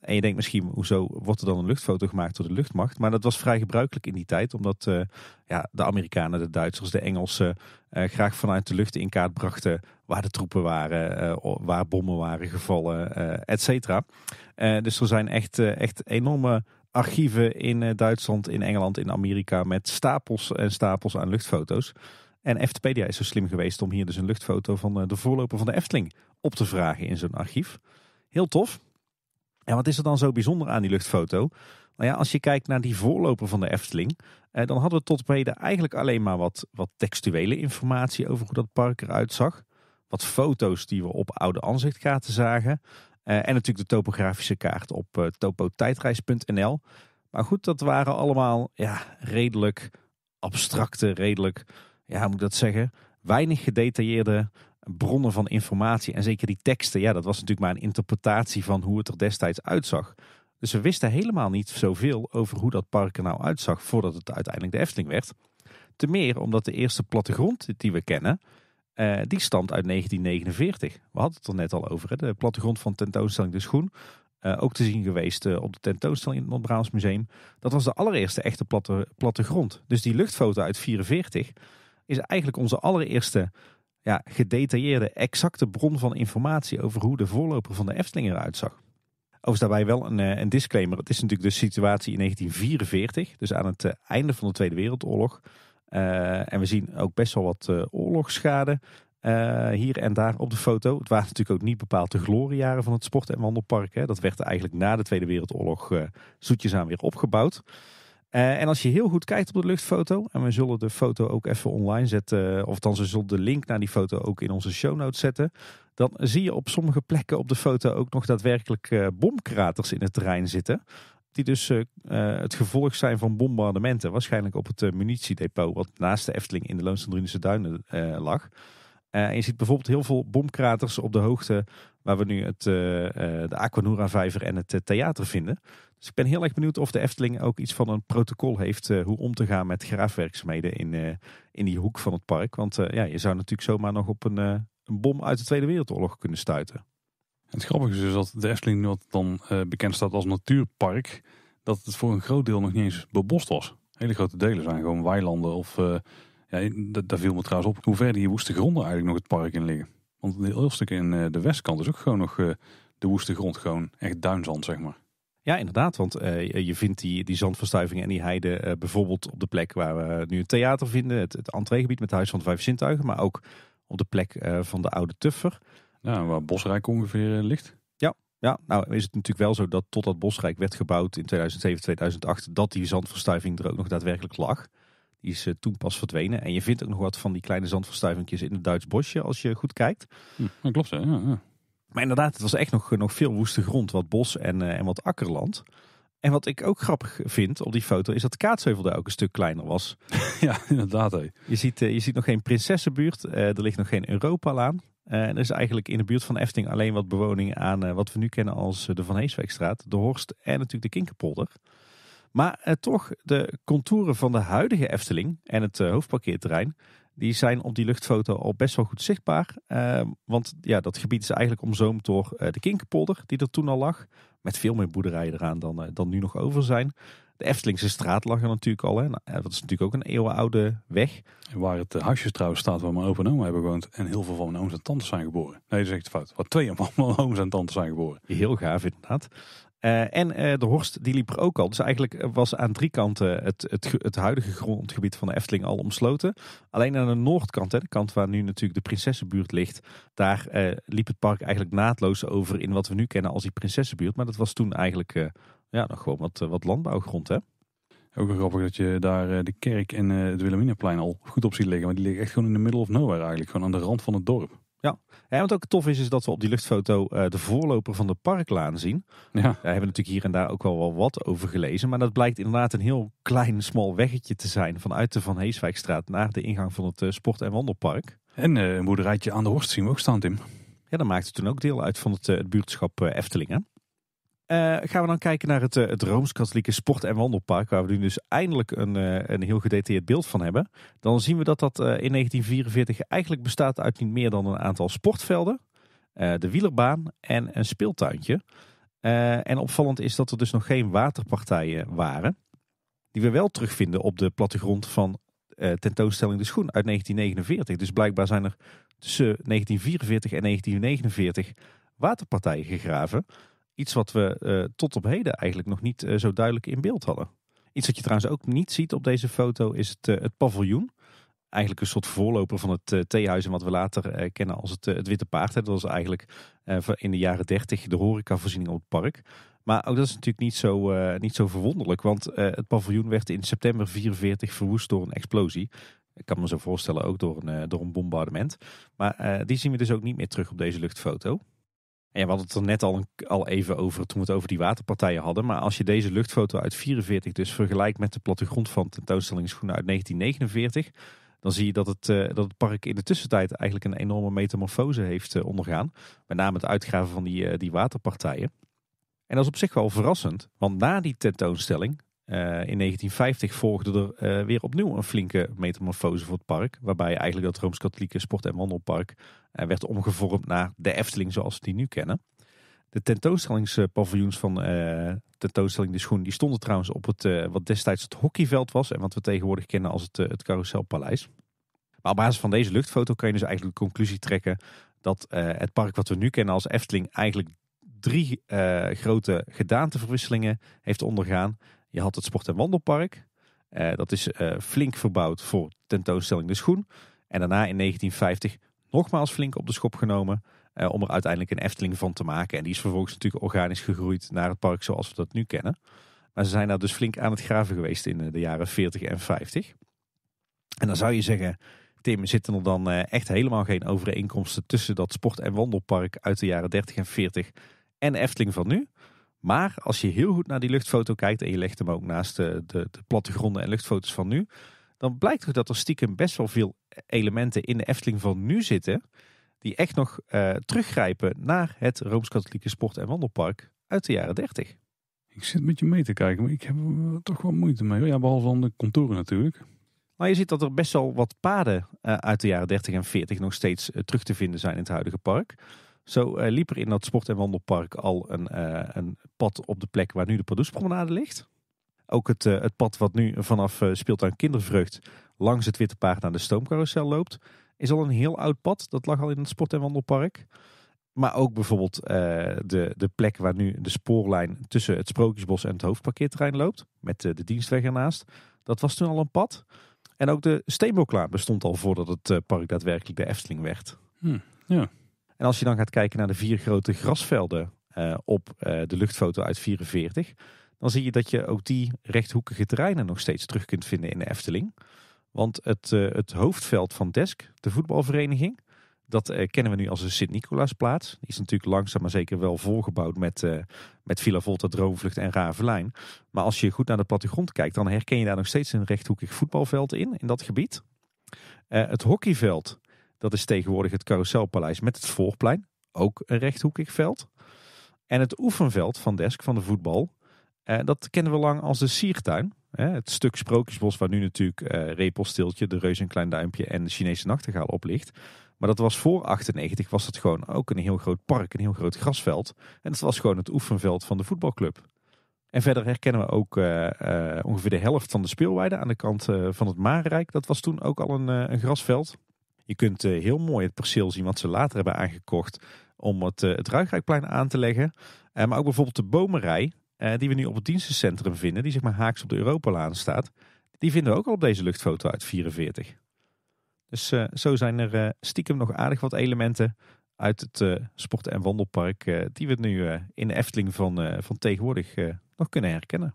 En je denkt misschien, hoezo wordt er dan een luchtfoto gemaakt door de luchtmacht? Maar dat was vrij gebruikelijk in die tijd, omdat eh, ja, de Amerikanen, de Duitsers, de Engelsen eh, graag vanuit de lucht in kaart brachten waar de troepen waren, eh, waar bommen waren gevallen, et cetera. dus er zijn echt, echt enorme archieven in Duitsland, in Engeland, in Amerika met stapels en stapels aan luchtfoto's. En Eftpedia is zo slim geweest om hier dus een luchtfoto van de voorloper van de Efteling op te vragen in zo'n archief. Heel tof. En wat is er dan zo bijzonder aan die luchtfoto? Nou ja, als je kijkt naar die voorloper van de Efteling, eh, dan hadden we tot heden eigenlijk alleen maar wat, wat textuele informatie over hoe dat park eruit zag. Wat foto's die we op oude aanzichtkaarten zagen. Eh, en natuurlijk de topografische kaart op eh, topotijdreis.nl. Maar goed, dat waren allemaal ja, redelijk abstracte, redelijk, ja, moet ik dat zeggen, weinig gedetailleerde bronnen van informatie en zeker die teksten, ja, dat was natuurlijk maar een interpretatie van hoe het er destijds uitzag. Dus we wisten helemaal niet zoveel over hoe dat park er nou uitzag voordat het uiteindelijk de Efteling werd. Te meer omdat de eerste plattegrond die we kennen, eh, die stamt uit 1949. We hadden het er net al over, hè? de plattegrond van tentoonstelling De Schoen. Eh, ook te zien geweest eh, op de tentoonstelling in het Brabants Museum. Dat was de allereerste echte platte, plattegrond. Dus die luchtfoto uit 1944 is eigenlijk onze allereerste ja, gedetailleerde, exacte bron van informatie over hoe de voorloper van de Efteling eruit zag. Overigens daarbij wel een, eh, een, disclaimer. Het is natuurlijk de situatie in 1944, dus aan het eh, einde van de Tweede Wereldoorlog. Eh, en we zien ook best wel wat oorlogsschade hier en daar op de foto. Het waren natuurlijk ook niet bepaald de gloriejaren van het sport- en wandelpark. Hè. Dat werd eigenlijk na de Tweede Wereldoorlog zoetjes aan weer opgebouwd. Eh, en als je heel goed kijkt op de luchtfoto, en we zullen de foto ook even online zetten, of dan ze zullen de link naar die foto ook in onze show notes zetten, dan zie je op sommige plekken op de foto ook nog daadwerkelijk uh, bomkraters in het terrein zitten. Die dus eh, het gevolg zijn van bombardementen, waarschijnlijk op het munitiedepot wat naast de Efteling in de Loonsendruinse Duinen lag. en je ziet bijvoorbeeld heel veel bomkraters op de hoogte waar we nu het, de Aquanura vijver en het theater vinden. Dus ik ben heel erg benieuwd of de Efteling ook iets van een protocol heeft eh, hoe om te gaan met graafwerkzaamheden in, eh, in die hoek van het park. Want eh, ja, je zou natuurlijk zomaar nog op een, een bom uit de Tweede Wereldoorlog kunnen stuiten. Het grappige is dus dat de Efteling, wat dan bekend staat als natuurpark, dat het voor een groot deel nog niet eens bebost was. Hele grote delen zijn gewoon weilanden of, ja, daar viel me trouwens op hoe ver die woeste gronden eigenlijk nog het park in liggen. Want een heel stuk in de westkant is ook gewoon nog de woeste grond, gewoon echt duinzand zeg maar. Ja, inderdaad. Want eh, je vindt die, die zandverstuivingen en die heide eh, bijvoorbeeld op de plek waar we nu een theater vinden. Het, het entreegebied met het Huis van de Vijf Zintuigen. Maar ook op de plek eh, van de oude Tuffer. Ja, waar Bosrijk ongeveer ligt. Ja, ja, nou is het natuurlijk wel zo dat tot dat Bosrijk werd gebouwd in 2007, 2008. Dat die zandverstuiving er ook nog daadwerkelijk lag. Die is toen pas verdwenen. En je vindt ook nog wat van die kleine zandverstuivingjes in het Duits bosje als je goed kijkt. Hm, dat klopt hè, ja. ja. Maar inderdaad, het was echt nog, nog veel woeste grond, wat bos en, eh, en wat akkerland. En wat ik ook grappig vind op die foto is dat de Kaatsheuvel daar ook een stuk kleiner was. (laughs) ja, inderdaad. Je, ziet, eh, je ziet nog geen prinsessenbuurt, eh, er ligt nog geen Europalaan. En er is eigenlijk in de buurt van Efting alleen wat bewoning aan wat we nu kennen als de Van Heeswijkstraat, de Horst en natuurlijk de Kinkerpolder. Maar toch, de contouren van de huidige Efteling en het hoofdparkeerterrein die zijn op die luchtfoto al best wel goed zichtbaar. Ehm, want ja, dat gebied is eigenlijk omzoomd door eh, de Kinkerpolder, die er toen al lag. Met veel meer boerderijen eraan dan, eh, dan nu nog over zijn. De Eftelingse straat lag er natuurlijk al. Hè. Nou, eh, dat is natuurlijk ook een eeuwenoude weg. waar het huisje trouwens staat waar mijn opa en oma hebben gewoond. En heel veel van mijn ooms en tantes zijn geboren. Nee, dat is echt fout. Waar twee van mijn ooms en tantes zijn geboren. Heel gaaf inderdaad. Eh, en eh, de Horst die liep er ook al. Dus eigenlijk eh, was aan drie kanten het, het, het huidige grondgebied van de Efteling al omsloten. Alleen aan de noordkant, hè, de kant waar nu natuurlijk de Prinsessenbuurt ligt, daar liep het park eigenlijk naadloos over in wat we nu kennen als die Prinsessenbuurt. Maar dat was toen eigenlijk ja, nog gewoon wat, wat landbouwgrond. Hè? Ook wel grappig dat je daar de kerk en het Wilhelminaplein al goed op ziet liggen. want die liggen echt gewoon in de middel of nowhere eigenlijk. Gewoon aan de rand van het dorp. Ja. en wat ook tof is, is dat we op die luchtfoto eh, de voorloper van de parklaan zien. Ja. Daar hebben we natuurlijk hier en daar ook wel, wel wat over gelezen. Maar dat blijkt inderdaad een heel klein, smal weggetje te zijn vanuit de Van Heeswijkstraat naar de ingang van het eh, Sport- en Wandelpark. En eh, een boerderijtje aan de Horst zien we ook staan, Tim. Ja, dat maakte toen ook deel uit van het, het buurtschap Eftelingen. Eh, gaan we dan kijken naar het, eh, het Rooms-Katholieke Sport- en Wandelpark, waar we nu dus eindelijk een, eh, een heel gedetailleerd beeld van hebben. Dan zien we dat dat in 1944 eigenlijk bestaat uit niet meer dan een aantal sportvelden, de wielerbaan en een speeltuintje. en opvallend is dat er dus nog geen waterpartijen waren, die we wel terugvinden op de plattegrond van tentoonstelling De Schoen uit 1949. Dus blijkbaar zijn er tussen 1944 en 1949 waterpartijen gegraven. Iets wat we eh, tot op heden eigenlijk nog niet eh, zo duidelijk in beeld hadden. Iets wat je trouwens ook niet ziet op deze foto is het, eh, het paviljoen. Eigenlijk een soort voorloper van het theehuis en wat we later kennen als het, het Witte Paard. Dat was eigenlijk in de jaren 30 de horecavoorziening op het park. Maar ook dat is natuurlijk niet zo, niet zo verwonderlijk. Want het paviljoen werd in september 44 verwoest door een explosie. Ik kan me zo voorstellen ook door een, door een bombardement. Maar die zien we dus ook niet meer terug op deze luchtfoto. En ja, we hadden het er net al, een, al even over toen we het over die waterpartijen hadden. Maar als je deze luchtfoto uit 44 dus vergelijkt met de plattegrond van tentoonstelling Schoenen uit 1949 dan zie je dat het, eh, dat het park in de tussentijd eigenlijk een enorme metamorfose heeft eh, ondergaan. Met name het uitgraven van die, eh, die waterpartijen. En dat is op zich wel verrassend, want na die tentoonstelling eh, in 1950 volgde er eh, weer opnieuw een flinke metamorfose voor het park. Waarbij eigenlijk dat Rooms-Katholieke Sport- en Wandelpark eh, werd omgevormd naar de Efteling zoals we die nu kennen. De tentoonstellingspaviljoens van de tentoonstelling De Schoen die stonden trouwens op het, wat destijds het hockeyveld was. En wat we tegenwoordig kennen als het, het Carouselpaleis. Maar op basis van deze luchtfoto kan je dus eigenlijk de conclusie trekken dat het park wat we nu kennen als Efteling eigenlijk drie grote gedaanteverwisselingen heeft ondergaan. Je had het Sport- en Wandelpark. Eh, dat is eh, flink verbouwd voor tentoonstelling De Schoen. En daarna in 1950 nogmaals flink op de schop genomen. Eh, om er uiteindelijk een Efteling van te maken. En die is vervolgens natuurlijk organisch gegroeid naar het park zoals we dat nu kennen. Maar ze zijn daar dus flink aan het graven geweest in de jaren 40 en 50. En dan zou je zeggen, Tim, zitten er dan echt helemaal geen overeenkomsten tussen dat sport- en wandelpark uit de jaren 30 en 40 en Efteling van nu? Maar als je heel goed naar die luchtfoto kijkt en je legt hem ook naast de, de, de plattegronden en luchtfoto's van nu, dan blijkt toch dat er stiekem best wel veel elementen in de Efteling van nu zitten, die echt nog eh, teruggrijpen naar het Rooms-Katholieke Sport- en Wandelpark uit de jaren 30. Ik zit met je mee te kijken, maar ik heb er toch wel moeite mee. Ja, behalve van de contouren natuurlijk. Maar je ziet dat er best wel wat paden eh, uit de jaren 30 en 40 nog steeds eh, terug te vinden zijn in het huidige park. Zo uh, liep er in dat sport- en wandelpark al een, eh, een pad op de plek waar nu de Pardoespromenade ligt. Ook het, eh, het pad wat nu vanaf speeltuin Kindervreugd langs het Witte Paard naar de Stoomcarousel loopt, is al een heel oud pad. Dat lag al in het sport- en wandelpark. Maar ook bijvoorbeeld de, de plek waar nu de spoorlijn tussen het Sprookjesbos en het hoofdparkeerterrein loopt, met de dienstweg ernaast. Dat was toen al een pad. En ook de steenboklaan bestond al voordat het park daadwerkelijk de Efteling werd. Hm, ja. En als je dan gaat kijken naar de vier grote grasvelden eh, op eh, de luchtfoto uit 44, dan zie je dat je ook die rechthoekige terreinen nog steeds terug kunt vinden in de Efteling. Want het, eh, het hoofdveld van Desk, de voetbalvereniging, dat kennen we nu als de Sint-Nicolaasplaats. Die is natuurlijk langzaam maar zeker wel volgebouwd met, met Villa Volta, Droomvlucht en Ravelijn. Maar als je goed naar de plattegrond kijkt, dan herken je daar nog steeds een rechthoekig voetbalveld in, in dat gebied. het hockeyveld, dat is tegenwoordig het Carouselpaleis met het Voorplein. Ook een rechthoekig veld. En het oefenveld van Desk, van de voetbal, eh, dat kennen we lang als de Siertuin. het stuk Sprookjesbos waar nu natuurlijk eh, de Reus en Klein Duimpje en de Chinese Nachtegaal op ligt. Maar dat was voor 98 was dat gewoon ook een heel groot park, een heel groot grasveld. En dat was gewoon het oefenveld van de voetbalclub. En verder herkennen we ook eh, eh, ongeveer de helft van de speelweide aan de kant van het Marenrijk. Dat was toen ook al een, een grasveld. Je kunt eh, heel mooi het perceel zien wat ze later hebben aangekocht om het, eh, het Ruigrijkplein aan te leggen. Eh, maar ook bijvoorbeeld de bomenrij, die we nu op het dienstencentrum vinden, die zeg maar haaks op de Europalaan staat. Die vinden we ook al op deze luchtfoto uit 44. Dus zo zijn er stiekem nog aardig wat elementen uit het sport- en wandelpark die we nu in de Efteling van, van tegenwoordig nog kunnen herkennen.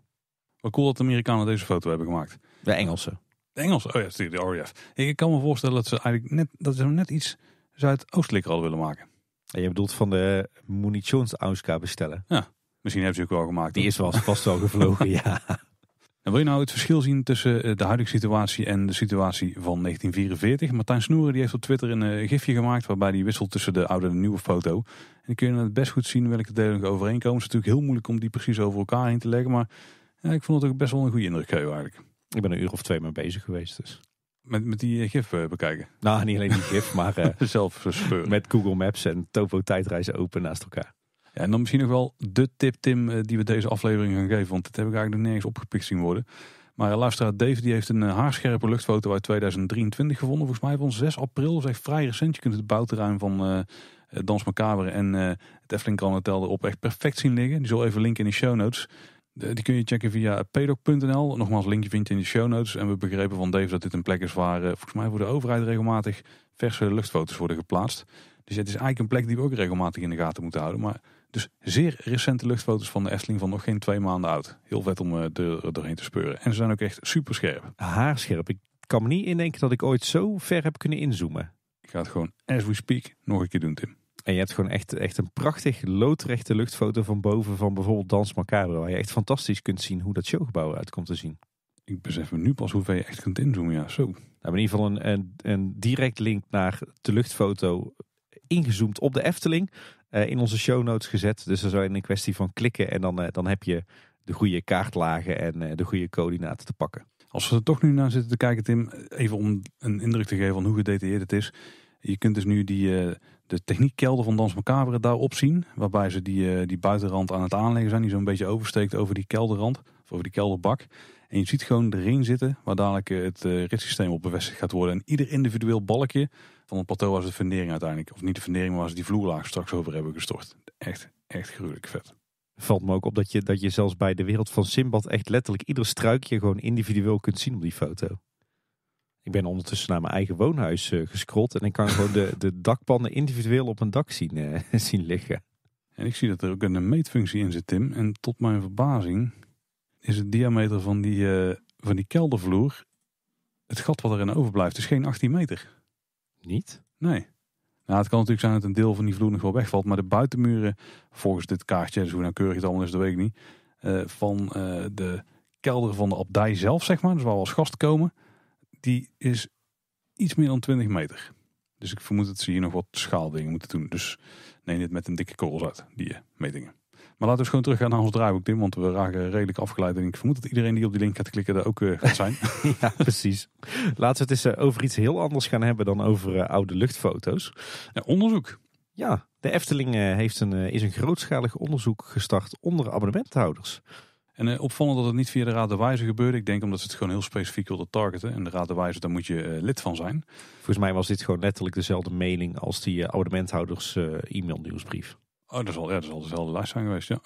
Wat cool dat de Amerikanen deze foto hebben gemaakt. De Engelsen. Engels, oh ja, de Ik kan me voorstellen dat ze eigenlijk net, dat ze net iets zuidoostelijker hadden willen maken. En je bedoelt van de Munitionsausgabe bestellen? Ja, misschien hebben ze ook wel gemaakt. Die is wel vast wel gevlogen, (laughs) ja. En wil je nou het verschil zien tussen eh, de huidige situatie en de situatie van 1944? Martijn Snoeren die heeft op Twitter een eh, gifje gemaakt waarbij die wisselt tussen de oude en de nieuwe foto. En dan kun je het best goed zien welke delen overeenkomen. Het is natuurlijk heel moeilijk om die precies over elkaar heen te leggen, maar ja, ik vond het ook best wel een goede indruk eigenlijk. Ik ben een uur of twee mee bezig geweest. Dus. Met, met die eh, gif eh, bekijken? Nou, niet alleen die gif, (laughs) maar uh, zelf Met Google Maps en Topo tijdreizen open naast elkaar. Ja, en dan misschien nog wel de tip, Tim, die we deze aflevering gaan geven. Want dat heb ik eigenlijk nog nergens opgepikt zien worden. Maar luisteraar Dave die heeft een haarscherpe luchtfoto uit 2023 gevonden. Volgens mij van 6 april. Dat is echt vrij recent. Je kunt het bouwterrein van Dans Macabre en uh, het Efteling Grand Hotel erop echt perfect zien liggen. Die zal even linken in de show notes. Eh, die kun je checken via pedoc.nl. Nogmaals, linkje vind je in de show notes. En we begrepen van Dave dat dit een plek is waar eh, volgens mij voor de overheid regelmatig verse luchtfoto's worden geplaatst. Dus het is eigenlijk een plek die we ook regelmatig in de gaten moeten houden. Maar dus zeer recente luchtfoto's van de Efteling van nog geen twee maanden oud. Heel vet om eh, er doorheen te speuren. En ze zijn ook echt super scherp. Haarscherp. Ik kan me niet indenken dat ik ooit zo ver heb kunnen inzoomen. Ik ga het gewoon as we speak nog een keer doen, Tim. En je hebt gewoon echt, echt een prachtig loodrechte luchtfoto van boven van bijvoorbeeld Dans Macabre. Waar je echt fantastisch kunt zien hoe dat showgebouw uitkomt te zien. Ik besef me nu pas hoeveel je echt kunt inzoomen. Ja, zo. hebben nou, in ieder geval een, een, een direct link naar de luchtfoto ingezoomd op de Efteling. Eh, in onze show notes gezet. Dus er zou je in een kwestie van klikken en dan, eh, dan heb je de goede kaartlagen en eh, de goede coördinaten te pakken. Als we er toch nu naar zitten te kijken, Tim, even om een indruk te geven van hoe gedetailleerd het is. Je kunt dus nu die, de techniekkelder van Dans Macabre daarop zien. Waarbij ze die, eh, die buitenrand aan het aanleggen zijn. Die zo'n beetje oversteekt over die kelderrand. Of over die kelderbak. En je ziet gewoon de ring zitten waar dadelijk eh, het eh, ritssysteem op bevestigd gaat worden. En ieder individueel balkje van het plateau was de fundering uiteindelijk. Of niet de fundering, maar waar ze die vloerlaag straks over hebben gestort. Echt, echt gruwelijk vet. Valt me ook op dat je, dat je zelfs bij de wereld van Simbad echt letterlijk ieder struikje gewoon individueel kunt zien op die foto. Ik ben ondertussen naar mijn eigen woonhuis uh, gescrollt en ik kan gewoon de, de dakpannen individueel op een dak zien, eh, (laughs) zien liggen. En ik zie dat er ook een meetfunctie in zit, Tim. En tot mijn verbazing is het diameter van die, eh, van die keldervloer, het gat wat erin overblijft, is dus geen 18 meter. Niet? Nee. Nou, het kan natuurlijk zijn dat een deel van die vloer nog wel wegvalt, maar de buitenmuren, volgens dit kaartje, dus hoe nauwkeurig het allemaal is, dat weet ik niet, van de kelder van de abdij zelf, zeg maar, dus waar we als gast komen, die is iets meer dan 20 meter. Dus ik vermoed dat ze hier nog wat schaaldingen moeten doen. Dus neem dit met een dikke korrel uit, die eh, metingen. Maar laten we gewoon teruggaan naar ons draaiboek, Tim. Want we raken redelijk afgeleid. En ik vermoed dat iedereen die op die link gaat klikken daar ook eh, gaat zijn. (laughs) ja, precies. Laten we het eens eh, over iets heel anders gaan hebben dan over oude luchtfoto's. Ja, onderzoek. Ja, de Efteling heeft een, is een grootschalig onderzoek gestart onder abonnementhouders. En eh, opvallend dat het niet via de Raad der Wijzen gebeurde. Ik denk omdat ze het gewoon heel specifiek wilden targeten. En de Raad der Wijzen, daar moet je eh, lid van zijn. Volgens mij was dit gewoon letterlijk dezelfde mailing als die eh, abonnementhouders e-mail nieuwsbrief. Oh, dat zal, ja, dat zal dezelfde lijst zijn geweest, ja.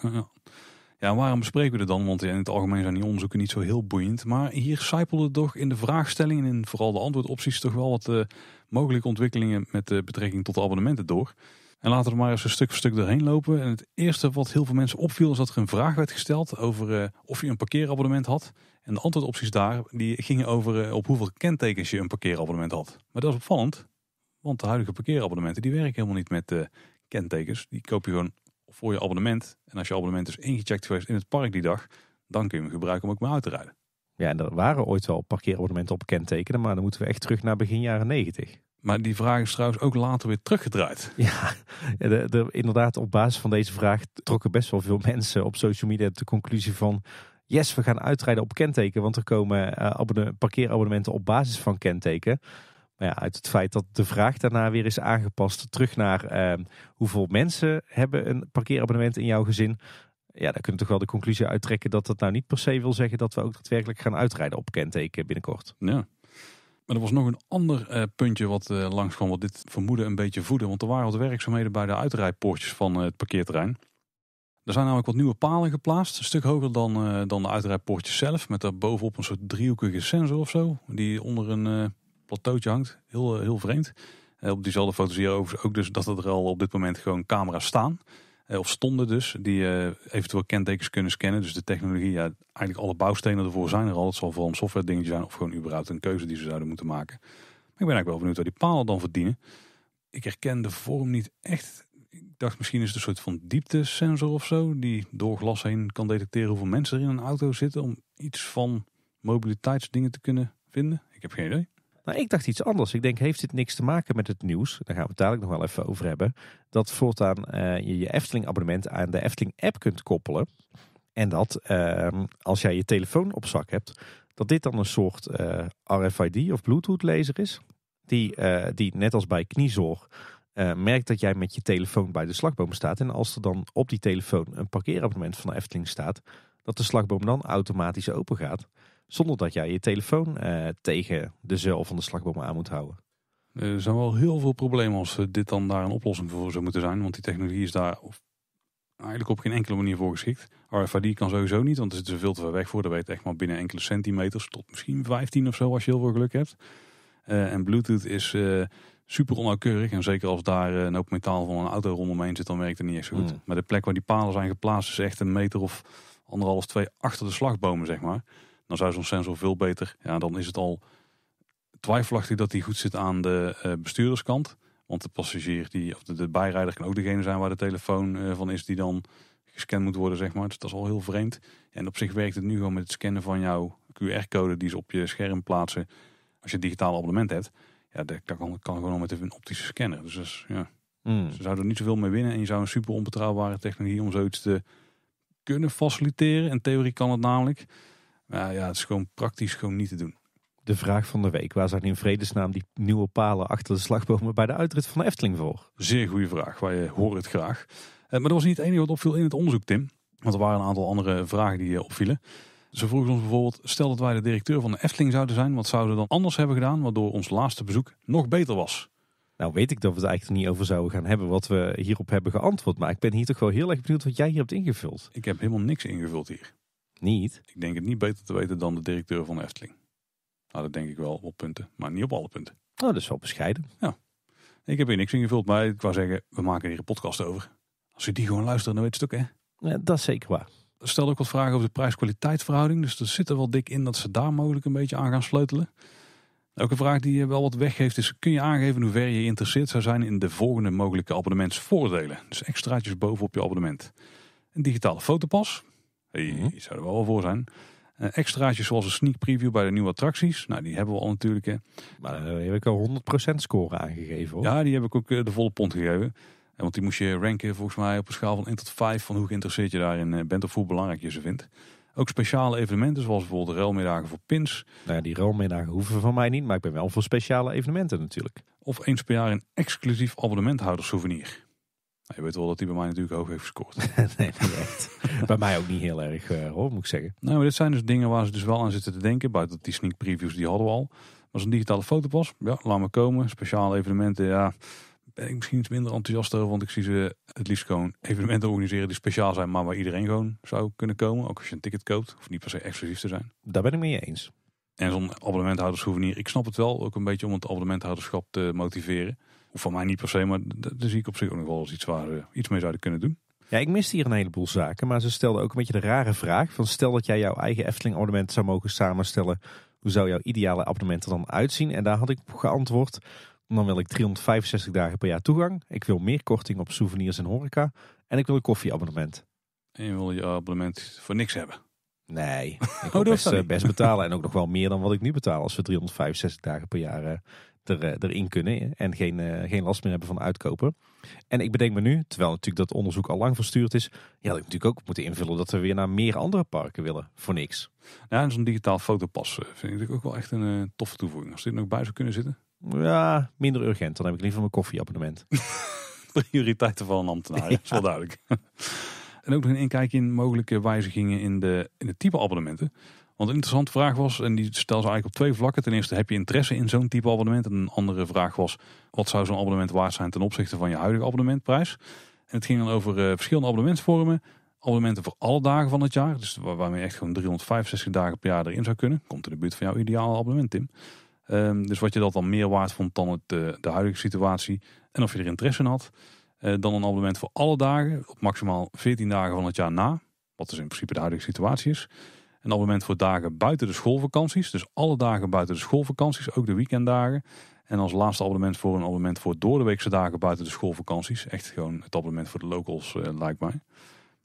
ja. waarom bespreken we dit dan? Want in het algemeen zijn die onderzoeken niet zo heel boeiend. Maar hier sijpelde toch in de vraagstellingen en vooral de antwoordopties toch wel wat mogelijke ontwikkelingen met betrekking tot de abonnementen door. En laten we maar eens een stuk voor stuk doorheen lopen. En het eerste wat heel veel mensen opviel is dat er een vraag werd gesteld over eh, of je een parkeerabonnement had. En de antwoordopties daar die gingen over eh, op hoeveel kentekens je een parkeerabonnement had. Maar dat is opvallend, want de huidige parkeerabonnementen die werken helemaal niet met eh, kentekens. Die koop je gewoon voor je abonnement. En als je abonnement is ingecheckt geweest in het park die dag, dan kun je hem gebruiken om ook maar uit te rijden. Ja, en er waren ooit wel parkeerabonnementen op kentekenen, maar dan moeten we echt terug naar begin jaren 90. Maar die vraag is trouwens ook later weer teruggedraaid. Ja, inderdaad, op basis van deze vraag trokken best wel veel mensen op social media de conclusie van. Yes, we gaan uitrijden op kenteken, want er komen eh, parkeerabonnementen op basis van kenteken. Maar ja, uit het feit dat de vraag daarna weer is aangepast terug naar ehm, hoeveel mensen hebben een parkeerabonnement in jouw gezin. Ja, daar kunnen we toch wel de conclusie uittrekken dat dat nou niet per se wil zeggen dat we ook daadwerkelijk gaan uitrijden op kenteken binnenkort. Ja, maar er was nog een ander eh, puntje wat uh, eh, langs kwam, wat dit vermoeden een beetje voedde. Want er waren wat werkzaamheden bij de uitrijpoortjes van eh, het parkeerterrein. Er zijn namelijk wat nieuwe palen geplaatst, een stuk hoger dan, dan de uitrijpoortjes zelf. Met daar bovenop een soort driehoekige sensor of zo, die onder een plateautje hangt. Heel, heel vreemd. op diezelfde foto zie je overigens ook dus dat er al op dit moment gewoon camera's staan. Eh, of stonden dus, die eh, eventueel kentekens kunnen scannen. Dus de technologie, ja, eigenlijk alle bouwstenen ervoor zijn er al. Het zal vooral een software dingetje zijn of gewoon überhaupt een keuze die ze zouden moeten maken. Maar ik ben eigenlijk wel benieuwd waar die palen dan verdienen. Ik herken de vorm niet echt. Ik dacht misschien is het een soort van dieptesensor of zo. Die door glas heen kan detecteren hoeveel mensen er in een auto zitten. Om iets van mobiliteitsdingen te kunnen vinden. Ik heb geen idee. Nou, ik dacht iets anders. Ik denk, heeft dit niks te maken met het nieuws? Daar gaan we het dadelijk nog wel even over hebben. Dat voortaan eh, je je Efteling abonnement aan de Efteling app kunt koppelen. En dat ehm, als jij je telefoon op zak hebt, dat dit dan een soort eh, RFID of Bluetooth lezer is. Die, eh, die net als bij Kniezorg merkt dat jij met je telefoon bij de slagboom staat. En als er dan op die telefoon een parkeerabonnement van de Efteling staat, dat de slagboom dan automatisch open gaat. Zonder dat jij je telefoon eh, tegen de zeil van de slagbomen aan moet houden. Er zijn wel heel veel problemen als dit dan daar een oplossing voor zou moeten zijn. Want die technologie is daar eigenlijk op geen enkele manier voor geschikt. RFID kan sowieso niet, want er zitten ze veel te ver weg voor. Dat weet echt maar binnen enkele centimeters tot misschien 15 of zo als je heel veel geluk hebt. Eh, en Bluetooth is eh, super onnauwkeurig. En zeker als daar een hoop metaal van een auto rondomheen zit, dan werkt het niet echt zo goed. Hmm. Maar de plek waar die palen zijn geplaatst is echt een meter of anderhalf, twee achter de slagbomen, zeg maar dan zou zo'n sensor veel beter. Ja, dan is het al twijfelachtig dat die goed zit aan de eh, bestuurderskant. Want de passagier die, of de, de bijrijder kan ook degene zijn waar de telefoon eh, van is die dan gescand moet worden, zeg maar. het dus dat is al heel vreemd. En op zich werkt het nu gewoon met het scannen van jouw QR-code die ze op je scherm plaatsen als je een digitaal abonnement hebt. Ja, dat kan, kan gewoon met een optische scanner. Dus, dus ja, hmm. ze zouden er niet zoveel mee winnen. En je zou een super onbetrouwbare technologie om zoiets te kunnen faciliteren. En theorie kan het namelijk. Nou ja, het is gewoon praktisch gewoon niet te doen. De vraag van de week. Waar zijn in vredesnaam die nieuwe palen achter de slagbomen bij de uitrit van de Efteling voor? Zeer goede vraag. Wij eh, horen het graag. Eh, maar dat was niet het enige wat opviel in het onderzoek, Tim. Want er waren een aantal andere vragen die eh, opvielen. Ze vroegen ons bijvoorbeeld, stel dat wij de directeur van de Efteling zouden zijn. Wat zouden we dan anders hebben gedaan waardoor ons laatste bezoek nog beter was? Nou weet ik dat we het eigenlijk niet over zouden gaan hebben wat we hierop hebben geantwoord. Maar ik ben hier toch wel heel erg benieuwd wat jij hier hebt ingevuld. Ik heb helemaal niks ingevuld hier. Niet? Ik denk het niet beter te weten dan de directeur van Efteling. Nou, dat denk ik wel op punten, maar niet op alle punten. Oh, dat is wel bescheiden. Ja. Ik heb hier niks ingevuld, maar ik wou zeggen, we maken hier een podcast over. Als je die gewoon luistert, dan weet je het ook, hè? Ja, dat is zeker waar. Stel ook wat vragen over de prijs kwaliteitverhouding Dus er zit er wel dik in dat ze daar mogelijk een beetje aan gaan sleutelen. Ook een vraag die wel wat weggeeft is: kun je aangeven hoe ver je geïnteresseerd zou zijn in de volgende mogelijke abonnementsvoordelen? Dus extraatjes bovenop je abonnement. Een digitale fotopas, die mhm. zou er wel voor zijn. Eh, extraatjes zoals een sneak preview bij de nieuwe attracties. Nou, die hebben we al natuurlijk. Hè. Maar eh, daar heb ik al 100% score aangegeven hoor. Ja, die heb ik ook eh, de volle pond gegeven. Want die moest je ranken volgens mij op een schaal van 1 tot 5. Van hoe geïnteresseerd je daarin bent of hoe belangrijk je ze vindt. Ook speciale evenementen zoals bijvoorbeeld de realmiddagen voor pins. Nou ja, die realmiddagen hoeven van mij niet. Maar ik ben wel voor speciale evenementen natuurlijk. Of eens per jaar een exclusief abonnementhouder souvenir je weet wel dat hij bij mij natuurlijk hoog heeft gescoord. (laughs) nee, echt. bij mij ook niet heel erg uh, hoor, moet ik zeggen. Nou, maar dit zijn dus dingen waar ze dus wel aan zitten te denken. Buiten die sneak previews die hadden we al. Was een digitale fotopas, ja, laat me komen. Speciale evenementen, ja, ben ik misschien iets minder enthousiast over. Want ik zie ze het liefst gewoon evenementen organiseren die speciaal zijn, maar waar iedereen gewoon zou kunnen komen. Ook als je een ticket koopt, hoeft niet per se exclusief te zijn. Daar ben ik mee eens. En zo'n souvenir. ik snap het wel, ook een beetje om het abonnementhouderschap te motiveren van mij niet per se, maar dat zie ik op zich ook nog wel eens iets waar we iets mee zouden kunnen doen. Ja, ik miste hier een heleboel zaken, maar ze stelde ook een beetje de rare vraag van stel dat jij jouw eigen Efteling abonnement zou mogen samenstellen, hoe zou jouw ideale abonnement er dan uitzien? En daar had ik op geantwoord, dan wil ik 365 dagen per jaar toegang, ik wil meer korting op souvenirs en horeca en ik wil een koffieabonnement. En je wil je abonnement voor niks hebben? Nee, (laughs) ik oh, wil oh, best, eh, best, betalen en ook nog wel meer dan wat ik nu betaal als we 365 dagen per jaar eh, er, eh, erin kunnen en geen, eh, geen last meer hebben van uitkopen En ik bedenk me nu, terwijl natuurlijk dat onderzoek al lang verstuurd is, ja, dat ik natuurlijk ook moeten invullen dat we weer naar meer andere parken willen voor niks. Ja, zo'n digitaal fotopas eh, vind ik ook wel echt een toffe toevoeging. Als dit nog bij zou kunnen zitten. Ja, minder urgent. Dan heb ik liever mijn koffieabonnement. (laughs) Prioriteiten van een ambtenaar, ja. is wel duidelijk. (laughs) en ook nog een inkijk in mogelijke wijzigingen in de, in de type abonnementen. Want een interessante vraag was, en die stelde ze eigenlijk op twee vlakken. Ten eerste, heb je interesse in zo'n type abonnement? En een andere vraag was, wat zou zo'n abonnement waard zijn ten opzichte van je huidige abonnementprijs? En het ging dan over eh, verschillende abonnementsvormen. Abonnementen voor alle dagen van het jaar. Dus waarmee echt gewoon 365 dagen per jaar erin zou kunnen. Komt in de buurt van jouw ideale abonnement, Tim. Ehm, dus wat je dat dan meer waard vond dan het, eh, de, huidige situatie. En of je er interesse in had. Eh, dan een abonnement voor alle dagen. Op maximaal 14 dagen van het jaar na. Wat dus in principe de huidige situatie is. Een abonnement voor dagen buiten de schoolvakanties. Dus alle dagen buiten de schoolvakanties, ook de weekenddagen. En als laatste abonnement voor een abonnement voor doordeweekse dagen buiten de schoolvakanties. Echt gewoon het abonnement voor de locals, eh, lijkt mij.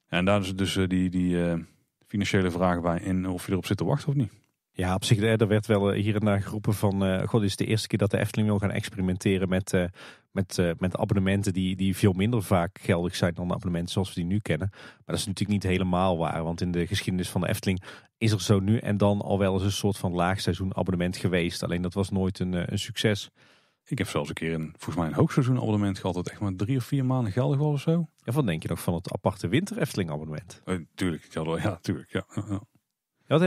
En daar is dus eh, die, die eh, financiële vraag bij in of je erop zit te wachten of niet. Ja, op zich, er werd wel eh, hier en daar geroepen van... Uh, eh, god, dit is de eerste keer dat de Efteling wil gaan experimenteren met, eh, met, met abonnementen... Die, die veel minder vaak geldig zijn dan abonnementen zoals we die nu kennen. Maar dat is natuurlijk niet helemaal waar. Want in de geschiedenis van de Efteling is er zo nu en dan al wel eens een soort van laagseizoen abonnement geweest. Alleen dat was nooit een, een succes. Ik heb zelfs een keer een, volgens mij een hoogseizoen abonnement gehad dat echt maar drie of vier maanden geldig was of zo. En wat denk je nog van het aparte winter Efteling abonnement? tuurlijk, ik had ja, tuurlijk, ja. Wat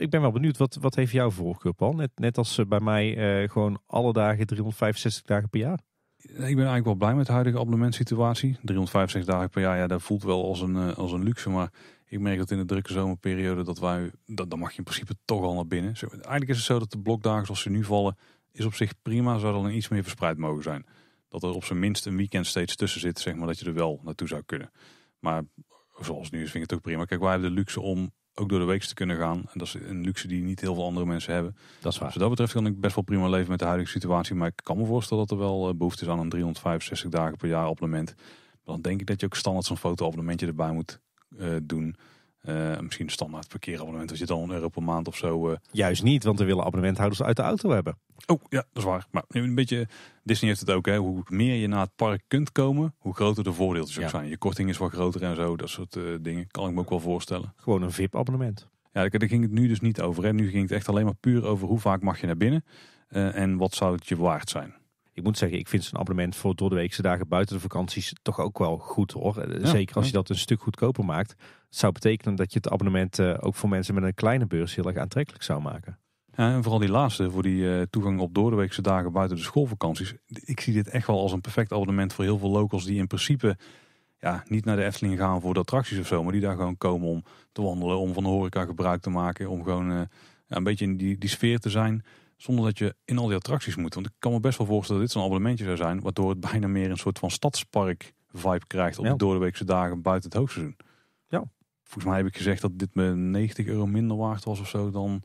ik ben wel benieuwd, wat, wat heeft jouw voorkeur, Paul? Net, net als eh, bij mij eh, gewoon alle dagen 365 dagen per jaar. Ik ben eigenlijk wel blij met de huidige abonnementsituatie. 365 dagen per jaar, ja, dat voelt wel als een, eh, als een luxe. Maar ik merk dat in de drukke zomerperiode dat wij, dat, dan mag je in principe toch al naar binnen. Zo, eigenlijk is het zo dat de blokdagen zoals ze nu vallen, is op zich prima. Zou dan iets meer verspreid mogen zijn. Dat er op zijn minst een weekend steeds tussen zit, zeg maar, dat je er wel naartoe zou kunnen. Maar zoals nu is, vind ik het ook prima. Kijk, wij hebben de luxe om ook door de week te kunnen gaan. En dat is een luxe die niet heel veel andere mensen hebben. Dat is waar. Dus dat betreft kan ik best wel prima leven met de huidige situatie. Maar ik kan me voorstellen dat er wel eh, behoefte is aan een 365 dagen per jaar abonnement. dan denk ik dat je ook standaard zo'n foto-abonnementje erbij moet eh, doen. Eh, misschien een standaard parkeerabonnement. Als je dan een euro per maand of zo. Eh. Juist niet, want we willen abonnementhouders uit de auto hebben. Oh ja, dat is waar. Maar een beetje. Disney heeft het ook. Hè. Hoe meer je naar het park kunt komen, hoe groter de voordeeltjes ja. zijn. Je korting is wat groter en zo. Dat soort eh, dingen. Kan ik me ook wel voorstellen. Gewoon een VIP-abonnement. Ja, daar ging het nu dus niet over. Hè. Nu ging het echt alleen maar puur over hoe vaak mag je naar binnen. en wat zou het je waard zijn. Ik moet zeggen, ik vind zo'n abonnement voor door de weekse dagen buiten de vakanties toch ook wel goed hoor. Zeker als je dat een stuk goedkoper maakt zou betekenen dat je het abonnement eh, ook voor mensen met een kleine beurs heel erg aantrekkelijk zou maken. Ja, en vooral die laatste, voor die eh, toegang op doordeweekse dagen buiten de schoolvakanties. Ik zie dit echt wel als een perfect abonnement voor heel veel locals die in principe ja, niet naar de Efteling gaan voor de attracties of zo. Maar die daar gewoon komen om te wandelen, om van de horeca gebruik te maken. Om gewoon eh, een beetje in die, die sfeer te zijn. Zonder dat je in al die attracties moet. Want ik kan me best wel voorstellen dat dit zo'n abonnementje zou zijn. Waardoor het bijna meer een soort van stadspark vibe krijgt op de doordeweekse dagen buiten het hoogseizoen. Volgens mij heb ik gezegd dat dit me 90 euro minder waard was of zo dan,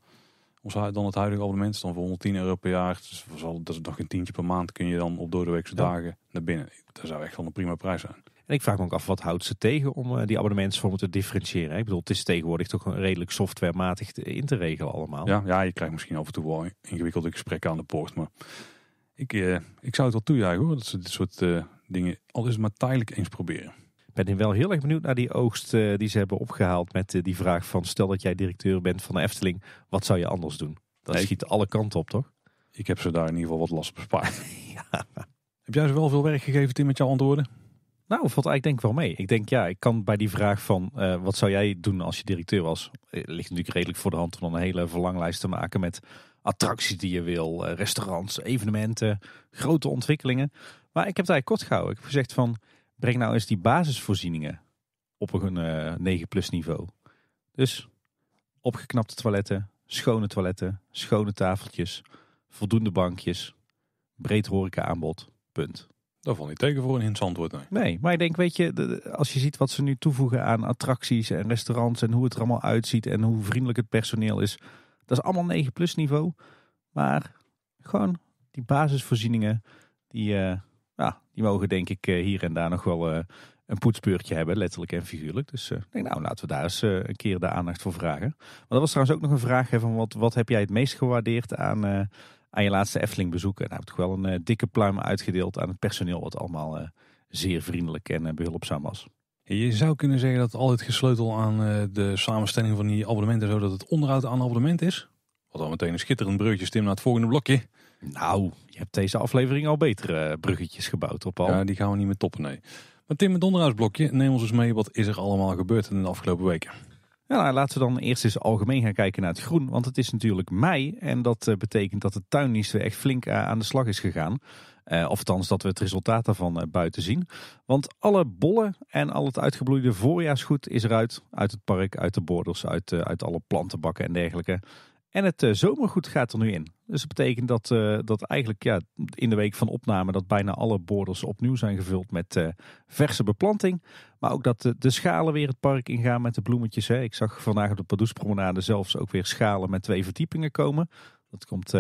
ons, dan het huidige abonnement. Dus dan voor 110 euro per jaar. Dus dat is nog een tientje per maand kun je dan op doordeweekse ja. dagen naar binnen. Dat zou echt wel een prima prijs zijn. En ik vraag me ook af, wat houdt ze tegen om eh, die abonnementsvormen te differentiëren? Ik bedoel, het is tegenwoordig toch redelijk softwarematig in te regelen allemaal. Ja, ja je krijgt misschien af en toe wel ingewikkelde gesprekken aan de poort. Maar ik, eh, ik zou het wel toejuichen hoor, dat ze dit soort eh, dingen, al eens maar tijdelijk eens proberen ben ik wel heel erg benieuwd naar die oogst eh, die ze hebben opgehaald met eh, die vraag van stel dat jij directeur bent van de Efteling, wat zou je anders doen? Dat schiet alle kanten op, toch? Ik heb ze daar in ieder geval wat last bespaard. (laughs) Heb jij ze wel veel werk gegeven, Tim, met jouw antwoorden? Nou, valt eigenlijk denk ik wel mee. Ik denk ja, ik kan bij die vraag van eh, wat zou jij doen als je directeur was, ligt natuurlijk redelijk voor de hand om dan een hele verlanglijst te maken met attracties die je wil, restaurants, evenementen, grote ontwikkelingen. Maar ik heb het eigenlijk kort gehouden. Ik heb gezegd van breng nou eens die basisvoorzieningen op een uh, eh, 9 plus niveau. Dus opgeknapte toiletten, schone toiletten, schone tafeltjes, voldoende bankjes, breed horeca aanbod, punt. Daar vond ik tegen voor een interessant woord. Nee. nee, maar ik denk, weet je, als je ziet wat ze nu toevoegen aan attracties en restaurants en hoe het er allemaal uitziet en hoe vriendelijk het personeel is, dat is allemaal 9 plus niveau. Maar gewoon die basisvoorzieningen, die, eh, ja, die mogen denk ik eh, hier en daar nog wel eh, een poetsbeurtje hebben, letterlijk en figuurlijk. Dus eh, denk, nou, laten we daar eens een keer de aandacht voor vragen. Maar dat was trouwens ook nog een vraag van wat, wat heb jij het meest gewaardeerd aan, aan je laatste Efteling bezoeken? En daar heb ik toch wel een dikke pluim uitgedeeld aan het personeel, wat allemaal zeer vriendelijk en behulpzaam was. Je zou kunnen zeggen dat altijd gesleutel aan de samenstelling van die abonnementen, zodat het onderhoud aan abonnement is. Wat al meteen een schitterend breukje stem naar het volgende blokje. Nou, je hebt deze aflevering al betere eh, bruggetjes gebouwd op al. Ja, die gaan we niet meer toppen, nee. Maar Tim, het onderhoudsblokje, neem ons eens mee. Wat is er allemaal gebeurd in de afgelopen weken? Ja, nou, laten we dan eerst eens algemeen gaan kijken naar het groen. Want het is natuurlijk mei en dat eh, betekent dat de tuindienst weer echt flink eh, aan de slag is gegaan. Uh, of althans dat we het resultaat daarvan buiten zien. Want alle bollen en al het uitgebloeide voorjaarsgoed is eruit. Uit het park, uit de borders, uit, uit alle plantenbakken en dergelijke. En het eh, zomergoed gaat er nu in. Dus dat betekent dat, eh, dat eigenlijk ja, in de week van opname dat bijna alle borders opnieuw zijn gevuld met eh, verse beplanting. Maar ook dat de, schalen weer het park ingaan met de bloemetjes. Hè. Ik zag vandaag op de Padoespromenade zelfs ook weer schalen met twee verdiepingen komen. Dat komt,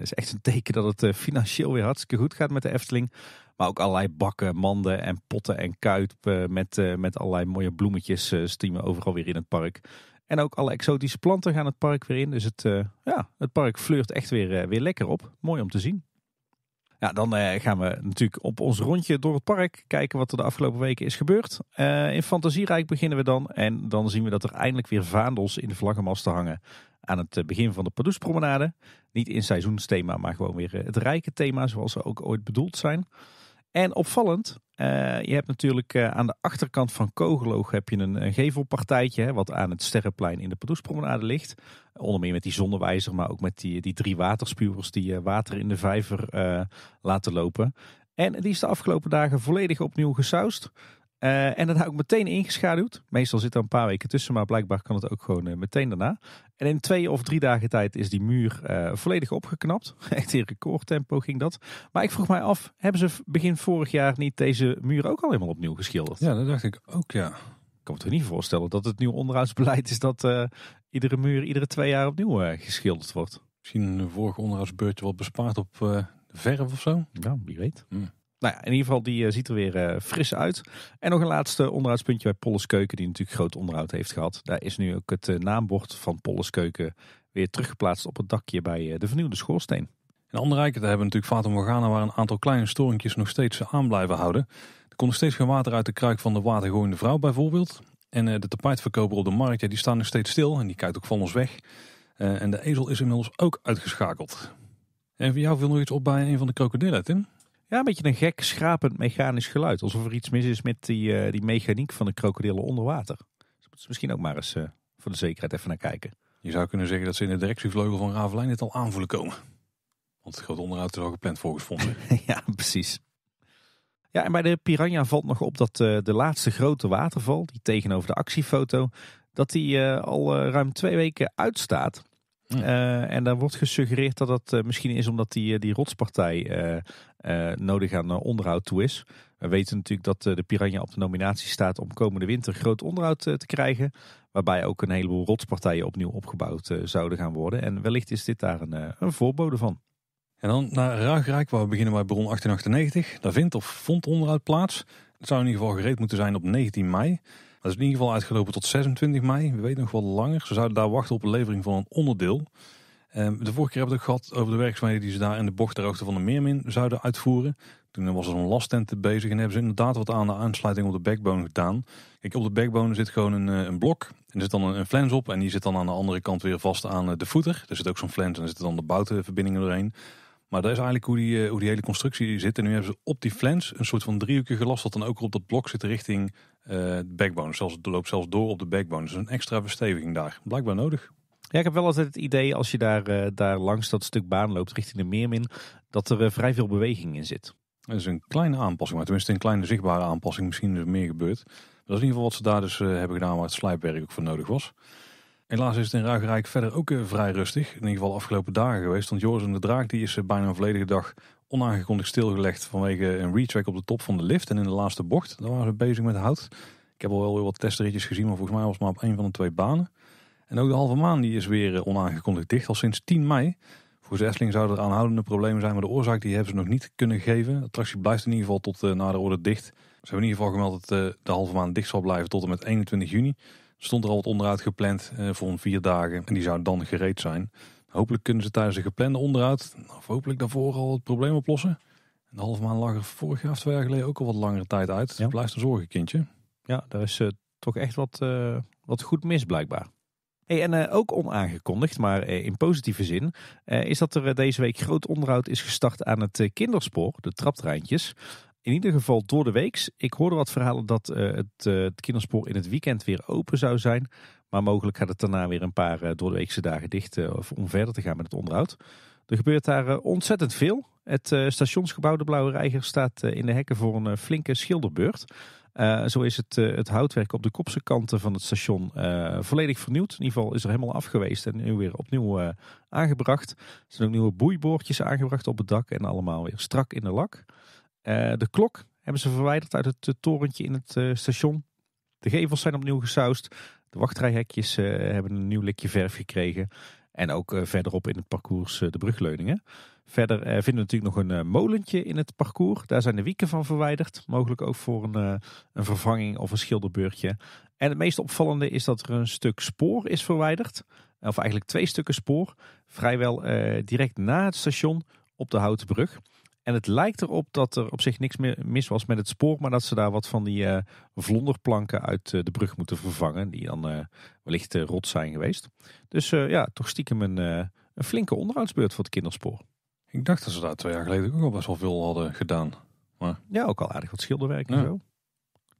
is echt een teken dat het financieel weer hartstikke goed gaat met de Efteling. Maar ook allerlei bakken, manden en potten en kuip met, met allerlei mooie bloemetjes stiemen overal weer in het park. En ook alle exotische planten gaan het park weer in. Dus het, eh, ja, het park fleurt echt weer, eh, weer lekker op. Mooi om te zien. Ja, dan eh, gaan we natuurlijk op ons rondje door het park kijken wat er de afgelopen weken is gebeurd. in Fantasierijk beginnen we dan. En dan zien we dat er eindelijk weer vaandels in de vlaggenmasten hangen. Aan het begin van de Padoespromenade. Niet in seizoensthema, maar gewoon weer het rijke thema zoals ze ook ooit bedoeld zijn. En opvallend, eh, je hebt natuurlijk eh, aan de achterkant van Kogeloog heb je een, gevelpartijtje. Hè, wat aan het Sterrenplein in de Padoespromenade ligt. Onder meer met die zonnewijzer, maar ook met die, die drie waterspuwers die eh, water in de vijver laten lopen. En die is de afgelopen dagen volledig opnieuw gesausd. Eh, en dat hou ik meteen ingeschaduwd. Meestal zit er een paar weken tussen, maar blijkbaar kan het ook gewoon eh, meteen daarna. En in twee of drie dagen tijd is die muur eh, volledig opgeknapt. (laughs) Echt in recordtempo ging dat. Maar ik vroeg mij af, hebben ze begin vorig jaar niet deze muur ook al helemaal opnieuw geschilderd? Ja, dat dacht ik ook, ja. Ik kan me toch niet voorstellen dat het nieuw onderhoudsbeleid is dat iedere muur iedere twee jaar opnieuw geschilderd wordt. Misschien een vorige onderhoudsbeurtje wat bespaard op verf of zo. Ja, wie weet. Hmm nou ja, in ieder geval, die eh, ziet er weer eh, fris uit. En nog een laatste onderhoudspuntje bij Keuken, die natuurlijk groot onderhoud heeft gehad. Daar is nu ook het eh, naambord van Keuken weer teruggeplaatst op het dakje bij de vernieuwde schoorsteen. In andere rijken hebben we natuurlijk Fata Morgana waar een aantal kleine storingjes nog steeds aan blijven houden. Er kon nog steeds geen water uit de kruik van de watergooiende vrouw bijvoorbeeld. En de tapijtverkoper op de markt, die staan nog steeds stil en die kijkt ook van ons weg. en de ezel is inmiddels ook uitgeschakeld. En voor jou viel nog iets op bij een van de krokodillen, Tim? Ja, een beetje een gek, schrapend mechanisch geluid. Alsof er iets mis is met die, eh, die mechaniek van de krokodillen onder water. Dus misschien ook maar eens eh, voor de zekerheid even naar kijken. Je zou kunnen zeggen dat ze in de directievleugel van Ravelijn het al aanvoelen komen. Want het grote onderhoud is al gepland volgens Fonsen. (laughs) ja, precies. Ja, en bij de Piranha valt nog op dat eh, de laatste grote waterval, die tegenover de actiefoto, dat die al ruim twee weken uitstaat. Eh, en daar wordt gesuggereerd dat dat eh, misschien is omdat die, eh, die rotspartij nodig aan onderhoud toe is. We weten natuurlijk dat de Piranha op de nominatie staat om komende winter groot onderhoud te krijgen. Waarbij ook een heleboel rotspartijen opnieuw opgebouwd zouden gaan worden. En wellicht is dit daar een, een voorbode van. En dan naar Ruigrijk, waar we beginnen bij bron 1898. Daar vindt of vond onderhoud plaats. Het zou in ieder geval gereed moeten zijn op 19 mei. Dat is in ieder geval uitgelopen tot 26 mei. We weten nog wel langer. Ze zouden daar wachten op de levering van een onderdeel. Ehm, de vorige keer hebben we het ook gehad over de werkzaamheden die ze daar in de bocht erachter van de Meermin zouden uitvoeren. Toen was er een lasttent bezig en hebben ze inderdaad wat aan de aansluiting op de backbone gedaan. Kijk, op de backbone zit gewoon een, eh, een blok en er zit dan een, een, flens op en die zit dan aan de andere kant weer vast aan eh, de voeter. Er zit ook zo'n flens en er zitten dan de boutenverbindingen doorheen. Maar dat is eigenlijk hoe die, eh, hoe die hele constructie zit. En nu hebben ze op die flens een soort van driehoekje gelast. Dat dan ook op dat blok zit richting de eh, backbone. Zelfs, het loopt zelfs door op de backbone. Dus een extra versteviging daar. Blijkbaar nodig. Ja, ik heb wel altijd het idee als je daar, eh, daar langs dat stuk baan loopt richting de Meermin. Dat er vrij veel beweging in zit. Dat is een kleine aanpassing. Maar tenminste een kleine zichtbare aanpassing. Misschien is er meer gebeurd. dat is in ieder geval wat ze daar dus hebben gedaan waar het slijpwerk ook voor nodig was. Helaas is het in Ruigrijk verder ook eh, vrij rustig. In ieder geval de afgelopen dagen geweest. Want Joris en de Draak die is eh, bijna een volledige dag onaangekondigd stilgelegd vanwege een retrack op de top van de lift. En in de laatste bocht, daar waren ze bezig met hout. Ik heb al wel heel wat testritjes gezien, maar volgens mij was het maar op een van de twee banen. En ook de halve maan die is weer eh, onaangekondigd dicht, al sinds 10 mei. Volgens de zouden er aanhoudende problemen zijn, maar de oorzaak die hebben ze nog niet kunnen geven. De attractie blijft in ieder geval tot uh, na de orde dicht. Ze hebben in ieder geval gemeld dat de halve maan dicht zal blijven tot en met 21 juni stond er al wat onderhoud gepland eh, voor een vier dagen. En die zou dan gereed zijn. Hopelijk kunnen ze tijdens de geplande onderhoud, of hopelijk daarvoor al het probleem oplossen. Een halve maand lag er vorig jaar of twee jaar geleden ook al wat langere tijd uit. Ja. blijft een zorgenkindje. Ja, daar is eh, toch echt wat, eh, wat goed mis blijkbaar. Hey, en ook onaangekondigd, maar in positieve zin, is dat er deze week groot onderhoud is gestart aan het kinderspoor, de traptreintjes in ieder geval door de week. Ik hoorde wat verhalen dat eh, het, uh, het, kinderspoor in het weekend weer open zou zijn. Maar mogelijk gaat het daarna weer een paar eh, door de weekse dagen dicht om verder te gaan met het onderhoud. Er gebeurt daar ontzettend veel. Het stationsgebouw De Blauwe Reiger staat in de hekken voor een flinke schilderbeurt. zo is het, het houtwerk op de kopse kanten van het station volledig vernieuwd. In ieder geval is er helemaal af geweest en nu weer opnieuw aangebracht. Er zijn ook nieuwe boeiboordjes aangebracht op het dak en allemaal weer strak in de lak. Eh, de klok hebben ze verwijderd uit het eh, torentje in het eh, station. De gevels zijn opnieuw gesausd. De wachtrijhekjes hebben een nieuw likje verf gekregen. En ook verderop in het parcours de brugleuningen. Verder vinden we natuurlijk nog een molentje in het parcours. Daar zijn de wieken van verwijderd. Mogelijk ook voor een, een vervanging of een schilderbeurtje. En het meest opvallende is dat er een stuk spoor is verwijderd. Of eigenlijk twee stukken spoor. Vrijwel direct na het station op de houten brug. En het lijkt erop dat er op zich niks meer mis was met het spoor, maar dat ze daar wat van die eh, vlonderplanken uit eh, de brug moeten vervangen, die dan eh, wellicht rot zijn geweest. Dus ja, toch stiekem een, een, flinke onderhoudsbeurt voor het kinderspoor. Ik dacht dat ze daar twee jaar geleden ook al best wel veel hadden gedaan. Maar... Ja, ook al aardig wat schilderwerk en zo.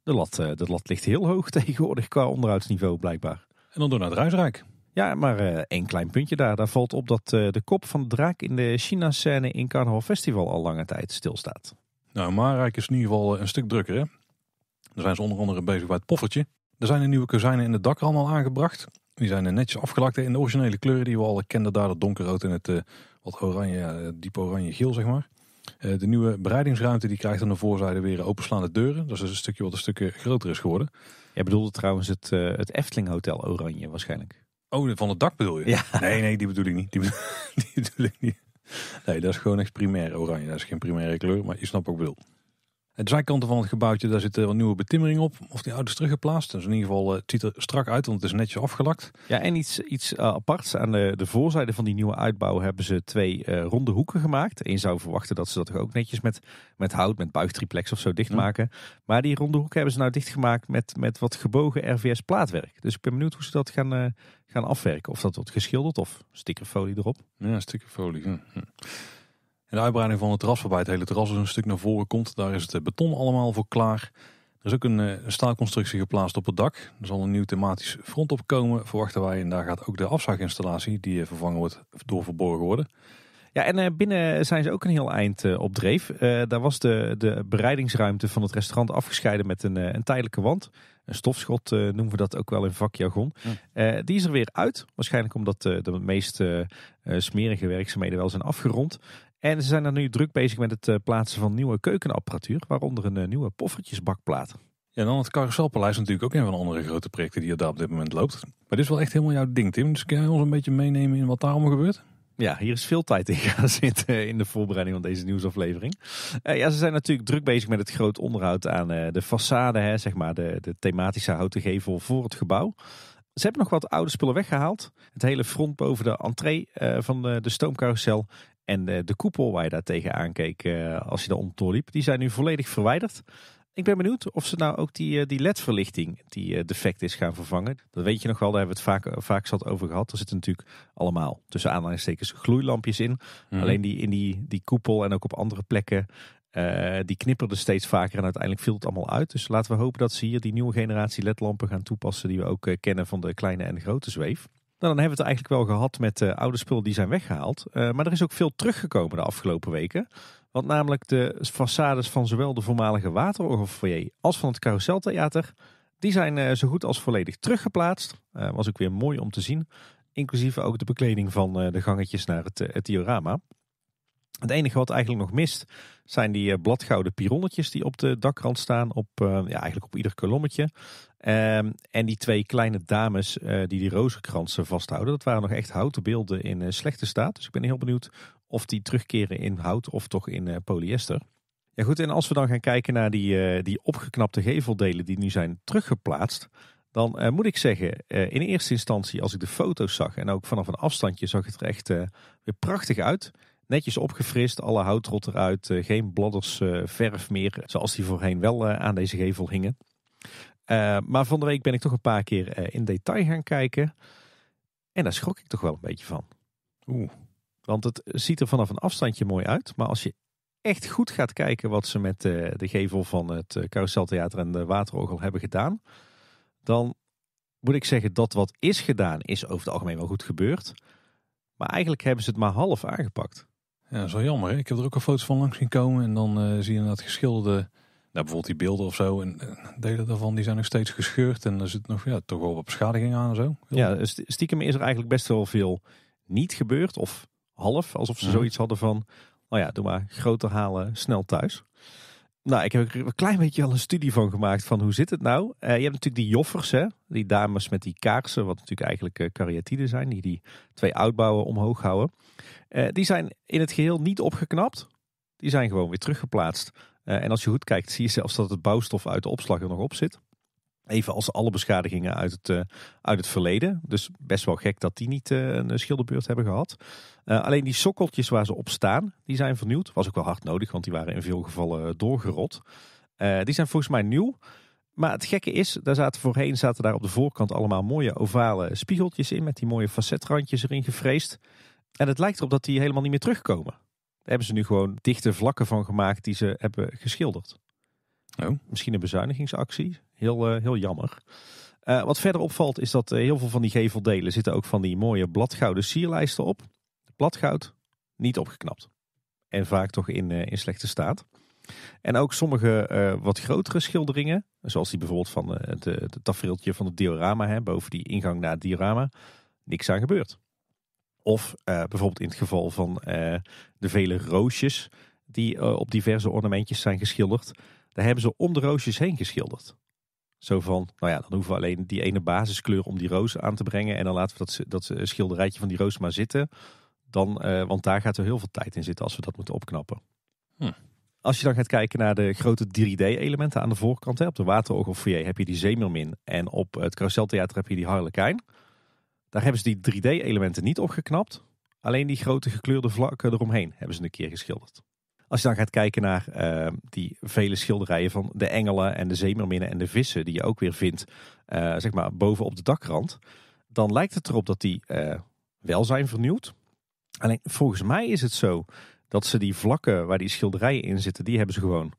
De lat, de lat ligt heel hoog (laughs) tegenwoordig qua onderhoudsniveau blijkbaar. En dan door naar het Ruisrijk. Ja, maar eh, één klein puntje daar. Daar valt op dat eh, de kop van de draak in de China-scène in Carnaval Festival al lange tijd stilstaat. Nou, Marijk is in ieder geval eh, een stuk drukker. Hè? Daar zijn ze onder andere bezig bij het poffertje. Er zijn de nieuwe kozijnen in het dak allemaal aangebracht. Die zijn netjes afgelakt in de originele kleuren die we al kenden. Daar dat donkerrood en het wat oranje, diep oranje-geel zeg maar. de nieuwe bereidingsruimte die krijgt aan de voorzijde weer openslaande deuren. Dat is dus een stukje wat een stuk groter is geworden. Jij bedoelde trouwens het, het Efteling Hotel Oranje waarschijnlijk. Oh, van het dak bedoel je? Nee, nee, die bedoel ik niet. (laughs) Die bedoel, ik niet. Nee, dat is gewoon echt primair oranje. Dat is geen primaire kleur, maar je snapt ook wel. De zijkanten van het gebouwtje, daar zit een nieuwe betimmering op. Of die oude teruggeplaatst. Dus in ieder geval, eh, het ziet er strak uit, want het is netjes afgelakt. Ja, en iets, iets eh, aparts. Aan de, de voorzijde van die nieuwe uitbouw hebben ze twee eh, ronde hoeken gemaakt. Eén zou verwachten dat ze dat ook netjes met, met hout, met buigtriplex of zo dichtmaken. Mhm. Maar die ronde hoeken hebben ze nou dichtgemaakt met, met wat gebogen RVS plaatwerk. Dus ik ben benieuwd hoe ze dat gaan, gaan afwerken. Of dat wordt geschilderd of stickerfolie erop. Ja, stickerfolie. Hm. En de uitbreiding van het terras, waarbij het hele terras dus een stuk naar voren komt, daar is het eh, beton allemaal voor klaar. Er is ook een, een eh, staalconstructie geplaatst op het dak. Er zal een nieuw thematisch front op komen, verwachten wij. En daar gaat ook de afzaginstallatie, die eh, vervangen wordt, door verborgen worden. Ja, en binnen zijn ze ook een heel eind op dreef. daar was de, de bereidingsruimte van het restaurant afgescheiden met een, een tijdelijke wand. Een stofschot noemen we dat ook wel in vakjargon. die is er weer uit. Waarschijnlijk omdat de meest smerige werkzaamheden wel zijn afgerond. En ze zijn er nu druk bezig met het eh, plaatsen van nieuwe keukenapparatuur, waaronder een eh, nieuwe poffertjesbakplaat. Ja, en dan het Carouselpaleis natuurlijk ook een van de andere grote projecten die er op dit moment loopt. Maar dit is wel echt helemaal jouw ding, Tim. Dus kun jij ons een beetje meenemen in wat daar allemaal gebeurt? Ja, hier is veel tijd in (laughs) gaan zitten eh, in de voorbereiding van deze nieuwsaflevering. ja, ze zijn natuurlijk druk bezig met het groot onderhoud aan de façade, hè, zeg maar de, thematische houten gevel voor het gebouw. Ze hebben nog wat oude spullen weggehaald. Het hele front boven de entree van de, de stoomcarousel. En de, eh, de koepel waar je daar tegenaan keek eh, als je daar omdoorliep, die zijn nu volledig verwijderd. Ik ben benieuwd of ze nou ook die, eh, die LED-verlichting die defect is gaan vervangen. Dat weet je nog wel, daar hebben we het vaak, vaak zat over gehad. Er zitten natuurlijk allemaal tussen aanhalingstekens gloeilampjes in. Mhm. Alleen die in die, die koepel en ook op andere plekken, die knipperden steeds vaker en uiteindelijk viel het allemaal uit. Dus laten we hopen dat ze hier die nieuwe generatie LED-lampen gaan toepassen die we ook kennen van de kleine en de grote zweef. Nou, dan hebben we het eigenlijk wel gehad met de eh, oude spullen die zijn weggehaald. Eh, maar er is ook veel teruggekomen de afgelopen weken. Want namelijk de façades van zowel de voormalige Waterorgelfoyer als van het Carouseltheater... die zijn eh, zo goed als volledig teruggeplaatst. was ook weer mooi om te zien. Inclusief ook de bekleding van de gangetjes naar het, het, diorama. Het enige wat eigenlijk nog mist zijn die bladgouden pironnetjes die op de dakrand staan. Op, ja, eigenlijk op ieder kolommetje. Ehm, en die twee kleine dames eh, die die rozenkransen vasthouden, dat waren nog echt houten beelden in eh, slechte staat. Dus ik ben heel benieuwd of die terugkeren in hout of toch in eh, polyester. Ja goed, en als we dan gaan kijken naar die, die opgeknapte geveldelen die nu zijn teruggeplaatst, dan moet ik zeggen, in eerste instantie als ik de foto's zag en ook vanaf een afstandje zag het er echt weer prachtig uit. Netjes opgefrist, alle houtrot eruit, geen bladders verf meer, zoals die voorheen wel aan deze gevel hingen. Eh, maar van de week ben ik toch een paar keer eh, in detail gaan kijken. En daar schrok ik toch wel een beetje van. Oeh. Want het ziet er vanaf een afstandje mooi uit. Maar als je echt goed gaat kijken wat ze met eh, de gevel van het Carouseltheater en de Waterorgel hebben gedaan. Dan moet ik zeggen dat wat is gedaan is over het algemeen wel goed gebeurd. Maar eigenlijk hebben ze het maar half aangepakt. Ja, zo is wel jammer. Hè? Ik heb er ook een foto van langs zien komen. En dan zie je dat geschilderde nou, bijvoorbeeld die beelden of zo. En eh, delen daarvan die zijn nog steeds gescheurd. En er zit nog ja, toch wel wat beschadiging aan en zo. Ja, dus stiekem is er eigenlijk best wel veel niet gebeurd. Of half, alsof ze mhm. zoiets hadden van... Nou ja, doe maar groter halen, snel thuis. Nou, ik heb er een klein beetje al een studie van gemaakt van hoe zit het nou. Eh, je hebt natuurlijk die joffers, hè? die dames met die kaarsen, wat natuurlijk eigenlijk uh, zijn, die die twee uitbouwen omhoog houden. die zijn in het geheel niet opgeknapt, die zijn gewoon weer teruggeplaatst. Eh, en als je goed kijkt, zie je zelfs dat het bouwstof uit de opslag er nog op zit. Even als alle beschadigingen uit het, eh, uit het verleden. Dus best wel gek dat die niet eh, een schilderbeurt hebben gehad. alleen die sokkeltjes waar ze op staan, die zijn vernieuwd. Was ook wel hard nodig, want die waren in veel gevallen doorgerot. die zijn volgens mij nieuw. Maar het gekke is, daar zaten voorheen zaten daar op de voorkant allemaal mooie ovale spiegeltjes in. Met die mooie facetrandjes erin gefreesd. En het lijkt erop dat die helemaal niet meer terugkomen hebben ze nu gewoon dichte vlakken van gemaakt die ze hebben geschilderd. Oh. Misschien een bezuinigingsactie. Heel, eh, heel jammer. Eh, wat verder opvalt is dat eh, heel veel van die geveldelen zitten ook van die mooie bladgouden sierlijsten op. Bladgoud niet opgeknapt. En vaak toch in, in slechte staat. En ook sommige wat grotere schilderingen, zoals die bijvoorbeeld van het, tafereeltje van het diorama, hè, boven die ingang naar het diorama, niks aan gebeurd. Of eh, bijvoorbeeld in het geval van eh, de vele roosjes die eh, op diverse ornamentjes zijn geschilderd. Daar hebben ze om de roosjes heen geschilderd. Zo van, nou ja, dan hoeven we alleen die ene basiskleur om die roos aan te brengen. En dan laten we dat, dat schilderijtje van die roos maar zitten. Dan, want daar gaat er heel veel tijd in zitten als we dat moeten opknappen. Hm. Als je dan gaat kijken naar de grote 3D-elementen aan de voorkant. Hè, op de Wateroog heb je die Zeemermin. En op het Carousel Theater heb je die Harlekijn. Daar hebben ze die 3D-elementen niet opgeknapt. Alleen die grote gekleurde vlakken eromheen hebben ze een keer geschilderd. Als je dan gaat kijken naar eh, die vele schilderijen van de engelen en de zeemerminnen en de vissen, die je ook weer vindt, uh, zeg maar bovenop de dakrand, dan lijkt het erop dat die eh, wel zijn vernieuwd. Alleen volgens mij is het zo dat ze die vlakken waar die schilderijen in zitten, die hebben ze gewoon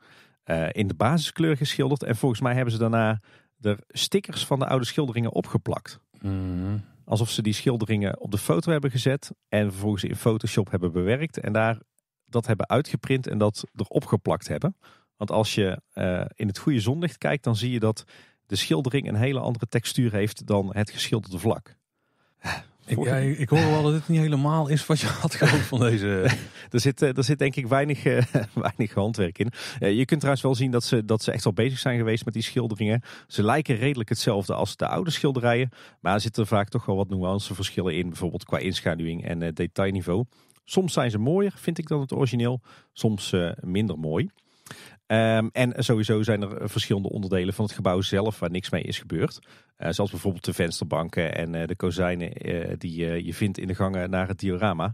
in de basiskleur geschilderd. En volgens mij hebben ze daarna de stickers van de oude schilderingen opgeplakt. Mm. Alsof ze die schilderingen op de foto hebben gezet en vervolgens in Photoshop hebben bewerkt en daar dat hebben uitgeprint en dat erop geplakt hebben. Want als je eh, in het goede zonlicht kijkt, dan zie je dat de schildering een hele andere textuur heeft dan het geschilderde vlak. Ik, ik hoor wel dat dit niet helemaal is wat je had gehoord van deze. (laughs) er, zit, eh, er zit denk ik weinig, eh, (laughs) weinig handwerk in. Eh, je kunt trouwens wel zien dat ze, dat ze echt al bezig zijn geweest met die schilderingen. Ze lijken redelijk hetzelfde als de oude schilderijen. Maar er zitten vaak toch wel wat nuanceverschillen in. Bijvoorbeeld qua inschaduwing en detailniveau. Soms zijn ze mooier, vind ik, dan het origineel. Soms minder mooi. Ehm, en sowieso zijn er verschillende onderdelen van het gebouw zelf waar niks mee is gebeurd. Eh, zoals bijvoorbeeld de vensterbanken en eh, de kozijnen eh, die je vindt in de gangen naar het diorama.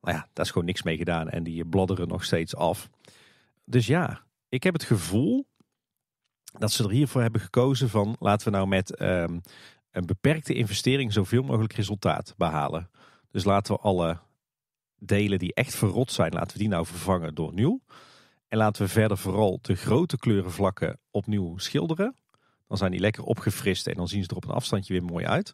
Nou ja, daar is gewoon niks mee gedaan en die bladderen nog steeds af. Dus ja, ik heb het gevoel dat ze er hiervoor hebben gekozen van laten we nou met ehm, een beperkte investering zoveel mogelijk resultaat behalen. Dus laten we alle delen die echt verrot zijn, laten we die nou vervangen door nieuw. En laten we verder vooral de grote kleurenvlakken opnieuw schilderen. Dan zijn die lekker opgefrist en dan zien ze er op een afstandje weer mooi uit.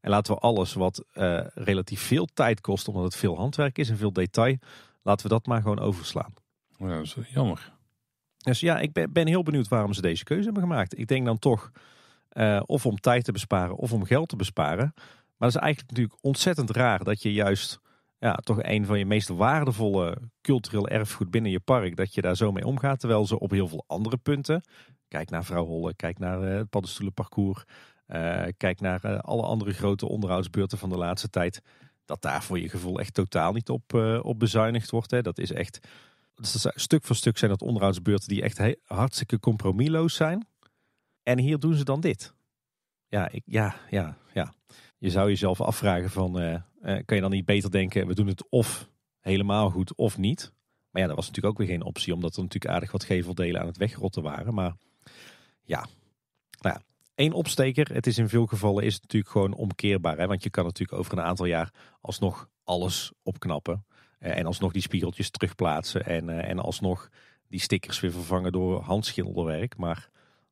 En laten we alles wat eh, relatief veel tijd kost, omdat het veel handwerk is en veel detail, laten we dat maar gewoon overslaan. Ja, dat is jammer. Dus ja, ik ben, ben heel benieuwd waarom ze deze keuze hebben gemaakt. Ik denk dan toch, eh, of om tijd te besparen of om geld te besparen. Maar dat is eigenlijk natuurlijk ontzettend raar dat je juist ja, toch een van je meest waardevolle cultureel erfgoed binnen je park. Dat je daar zo mee omgaat. Terwijl ze op heel veel andere punten. Kijk naar Vrouwholle, kijk naar eh, het paddenstoelenparcours. Eh, kijk naar eh, alle andere grote onderhoudsbeurten van de laatste tijd. Dat daar voor je gevoel echt totaal niet op, uh, op bezuinigd wordt. Hè. Dat is echt. stuk voor stuk zijn dat onderhoudsbeurten die echt hartstikke compromisloos zijn. En hier doen ze dan dit. Ja, ik, ja, ja, ja je zou jezelf afvragen van, eh, eh, kan je dan niet beter denken, we doen het of helemaal goed of niet. Maar ja, dat was natuurlijk ook weer geen optie, omdat er natuurlijk aardig wat geveldelen aan het wegrotten waren. Maar ja, nou ja, één opsteker. Het is in veel gevallen is het natuurlijk gewoon omkeerbaar. Hè? Want je kan natuurlijk over een aantal jaar alsnog alles opknappen. Eh, en alsnog die spiegeltjes terugplaatsen en, en alsnog die stickers weer vervangen door handschilderwerk. Maar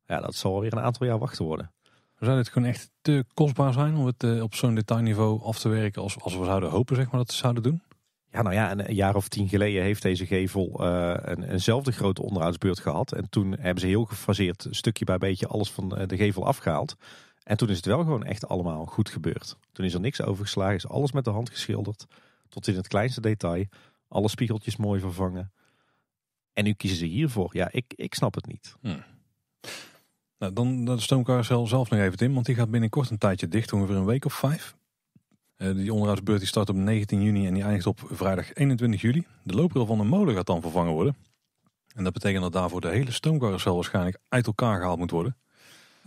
ja, dat zal weer een aantal jaar wachten worden. Zou dit gewoon echt te kostbaar zijn om het eh, op zo'n detailniveau af te werken als, als we zouden hopen zeg maar, dat ze zouden doen? Ja, nou ja, een jaar of tien geleden heeft deze gevel eh, een, eenzelfde grote onderhoudsbeurt gehad. En toen hebben ze heel gefaseerd, stukje bij beetje, alles van eh, de gevel afgehaald. En toen is het wel gewoon echt allemaal goed gebeurd. Toen is er niks overgeslagen, is alles met de hand geschilderd. Tot in het kleinste detail. Alle spiegeltjes mooi vervangen. En nu kiezen ze hiervoor. Ja, ik, ik snap het niet. Hmm. Nou, dan de stoomcarousel zelf nog even, in, Want die gaat binnenkort een tijdje dicht, ongeveer een week of vijf. Eh, die onderhoudsbeurt die start op 19 juni en die eindigt op vrijdag 21 juli. De looprail van de molen gaat dan vervangen worden. En dat betekent dat daarvoor de hele stoomcarousel waarschijnlijk uit elkaar gehaald moet worden.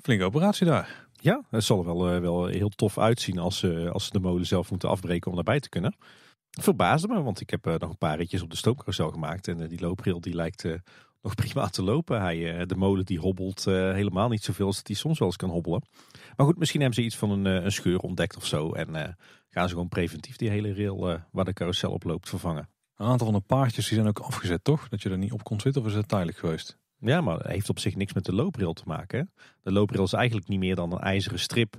Flinke operatie daar. Ja, het zal er wel, eh, wel heel tof uitzien als, ze eh, als ze de molen zelf moeten afbreken om daarbij te kunnen. Verbaasde me, want ik heb nog een paar ritjes op de stoomcarousel gemaakt. En die looprail die lijkt nog (laughs) prima te lopen. Hij, eh, de molen die hobbelt eh, helemaal niet zoveel als die soms wel eens kan hobbelen. Maar goed, misschien hebben ze iets van een, eh, een scheur ontdekt of zo. En gaan ze gewoon preventief die hele rail waar de carousel op loopt vervangen. Een aantal van de paardjes die zijn ook afgezet, toch? Dat je er niet op kon zitten of is het tijdelijk geweest? Ja, maar het heeft op zich niks met de looprail te maken. De looprail is eigenlijk niet meer dan een ijzeren strip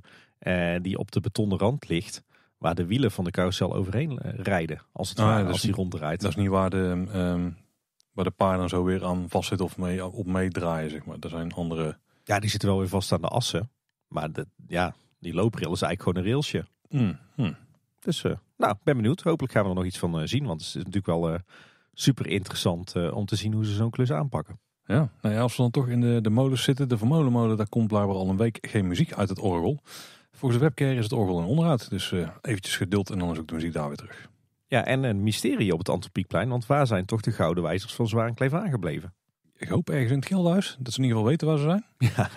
die op de betonnen rand ligt waar de wielen van de carousel overheen rijden als het ah, als die ronddraait. Dat is niet waar de, ehm, waar de paarden zo weer aan vastzitten of mee, op meedraaien, zeg maar. Er zijn andere... Ja, die zitten wel weer vast aan de assen. Maar de, ja, die looprail is eigenlijk gewoon een railsje. Hmm, hmm. Dus eh, nou, ben benieuwd. Hopelijk gaan we er nog iets van eh, zien. Want het is natuurlijk wel eh, super interessant om te zien hoe ze zo'n klus aanpakken. Ja, nou ja, als we dan toch in de, de modus zitten, de vermolenmolen, daar komt blijkbaar al een week geen muziek uit het orgel. Volgens de webcare is het orgel een onderhoud. Dus eventjes geduld en dan is ook de muziek daar weer terug. Ja, en een mysterie op het Antropiekplein, want waar zijn toch de gouden wijzers van Zwaan Kleef aangebleven? Ik hoop ergens in het Gildenhuis, dat ze in ieder geval weten waar ze zijn. (laughs) Ja.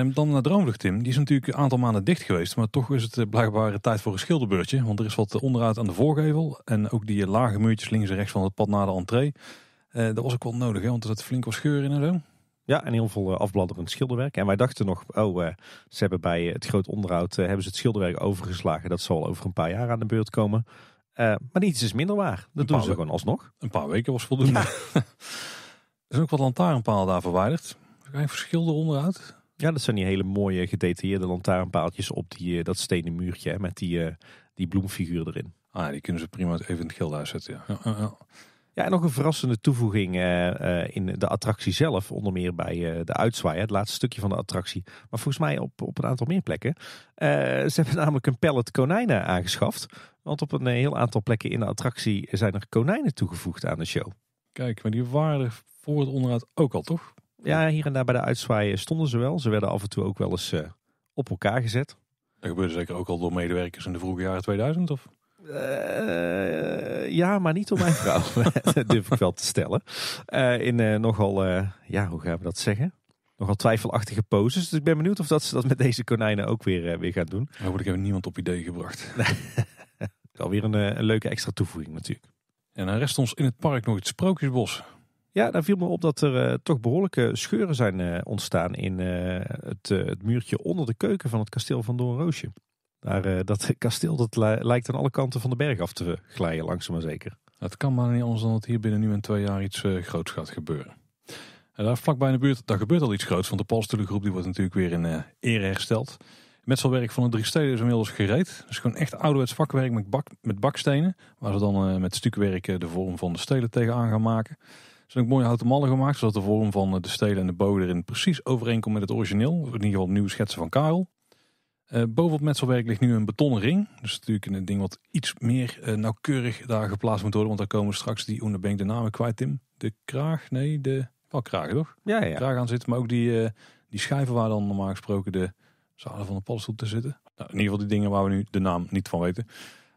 En dan naar Droomlucht, Tim. Die is natuurlijk een aantal maanden dicht geweest, maar toch is het blijkbaar tijd voor een schilderbeurtje. Want er is wat onderuit aan de voorgevel en ook die lage muurtjes links en rechts van het pad na de entree. Eh, dat was ook wel nodig, want er zat flink wat scheur in en zo. Ja, en heel veel afbladderend schilderwerk. En wij dachten nog, oh, eh, ze hebben bij het groot onderhoud eh, hebben ze het schilderwerk overgeslagen. Dat zal over een paar jaar aan de beurt komen. Eh, maar niets is minder waar. Dat doen ze gewoon alsnog. Een paar weken was voldoende. (laughs) er zijn ook wat lantaarnpalen daar verwijderd. Er zijn verschil onderuit. Ja, dat zijn die hele mooie gedetailleerde lantaarnpaaltjes op die, eh, dat stenen muurtje hè, met die, eh, die bloemfiguur erin. Ah, die kunnen ze prima even in het geld uitzetten. ja ja, en nog een verrassende toevoeging eh, eh, in de attractie zelf. Onder meer bij eh, de uitzwaaien, het laatste stukje van de attractie. Maar volgens mij op, op een aantal meer plekken. ze hebben (laughs) namelijk een pallet konijnen aangeschaft. Want op een heel aantal plekken in de attractie zijn er konijnen toegevoegd aan de show. Kijk, maar die waren voor het onderhoud ook al, toch? Ja, hier en daar bij de uitzwaaien stonden ze wel. Ze werden af en toe ook wel eens op elkaar gezet. Dat gebeurde zeker ook al door medewerkers in de vroege jaren 2000, of? Eh, ja, maar niet om mijn vrouw. (laughs) durf ik wel te stellen. Eh, in eh, nogal, ja, hoe gaan we dat zeggen? Nogal twijfelachtige poses. Dus ik ben benieuwd of dat ze dat met deze konijnen ook weer, weer gaat doen. Daar word ik even niemand op idee gebracht. Alweer (laughs) een, een leuke extra toevoeging natuurlijk. En dan rest ons in het park nog het Sprookjesbos. Ja, daar viel me op dat er toch behoorlijke scheuren zijn ontstaan in het, het, muurtje onder de keuken van het kasteel van Doornroosje. Daar, eh, dat (laughs) kasteel dat lijkt aan alle kanten van de berg af te eh, glijden, langzaam maar zeker. Het kan maar niet anders dan dat hier binnen nu en twee jaar iets eh, groots gaat gebeuren. En daar vlakbij in de buurt, daar gebeurt al iets groots. Want de Palstoelengroep die wordt natuurlijk weer in uh, ere hersteld. zo'n werk van de drie steden is inmiddels gereed. Dus gewoon echt ouderwets vakwerk met, bak, met bakstenen. Waar ze dan met stukwerk de vorm van de stelen tegenaan gaan maken. Ze zijn ook mooie houten mallen gemaakt. Zodat de vorm van de stelen en de bogen erin precies overeenkomt met het origineel. In ieder geval nieuwe schetsen van Karel. Eh, bovenop boven het metselwerk ligt nu een betonnen ring. Dus natuurlijk een ding wat iets meer eh, nauwkeurig daar geplaatst moet worden. Want daar komen straks die ik de namen kwijt, Tim. De kraag, nee, de... Wel kraag, toch? Ja, ja. Kraag aan zitten, maar ook die, eh, die schijven waar dan normaal gesproken de zalen van de paddenstoel te zitten. Nou, in ieder geval die dingen waar we nu de naam niet van weten.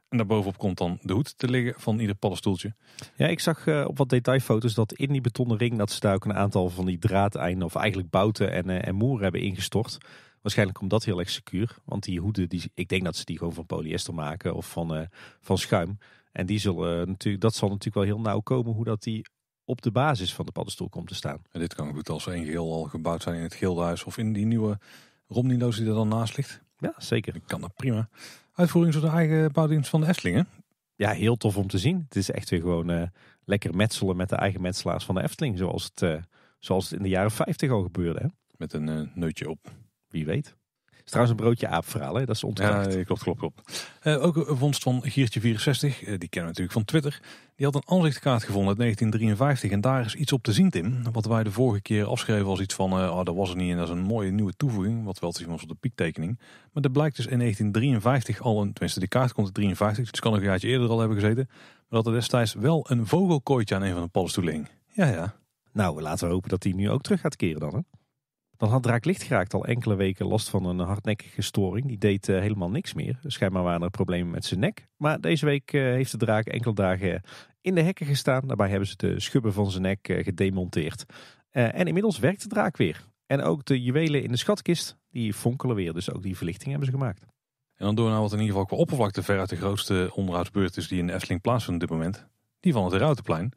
En daarbovenop komt dan de hoed te liggen van ieder paddenstoeltje. Ja, ik zag op wat detailfoto's dat in die betonnen ring dat ze daar ook een aantal van die draadeinden of eigenlijk bouten en, en moeren hebben ingestort. Waarschijnlijk komt dat heel erg secuur. Want die hoeden, die, ik denk dat ze die gewoon van polyester maken of van, eh, van schuim. En die zullen, eh, natuurlijk, dat zal natuurlijk wel heel nauw komen hoe dat die op de basis van de paddenstoel komt te staan. En dit kan goed als een geheel al gebouwd zijn in het Gildenhuis of in die nieuwe Romniloos die er dan naast ligt. Ja, zeker. Ik kan dat prima. Uitvoering door de eigen bouwdienst van de Eftelingen. Ja, heel tof om te zien. Het is echt weer gewoon eh, lekker metselen met de eigen metselaars van de Efteling. Zoals het, zoals het in de jaren 50 al gebeurde. Hè? Met een neutje op. Wie weet. Het is trouwens een broodje aapverhaal, hè? dat is onterecht. Ja, klopt, klopt, klopt. Eh, ook een vondst van Giertje64, eh, die kennen we natuurlijk van Twitter. Die had een aanzichtkaart gevonden uit 1953 en daar is iets op te zien, Tim. Wat wij de vorige keer afschreven als iets van, uh, oh, dat was er niet en dat is een mooie nieuwe toevoeging. Wat wel te zien was op de piektekening. Maar dat blijkt dus in 1953 al, een, tenminste de kaart komt in 53, dus kan ook een jaartje eerder al hebben gezeten. Maar dat er destijds wel een vogelkooitje aan een van de paddenstoelen hing. Ja, ja. Nou, laten we hopen dat die nu ook terug gaat keren dan, hè? Dan had Draaklicht geraakt al enkele weken last van een hardnekkige storing. Die deed eh, helemaal niks meer. Schijnbaar waren er problemen met zijn nek. Maar deze week eh, heeft de draak enkele dagen in de hekken gestaan. Daarbij hebben ze de schubben van zijn nek eh, gedemonteerd. en inmiddels werkt de draak weer. En ook de juwelen in de schatkist, die fonkelen weer. Dus ook die verlichting hebben ze gemaakt. En dan doen we nou wat in ieder geval qua oppervlakte veruit de grootste onderhoudsbeurt is die in Efteling plaatsvindt op dit moment. Die van het Routenplein.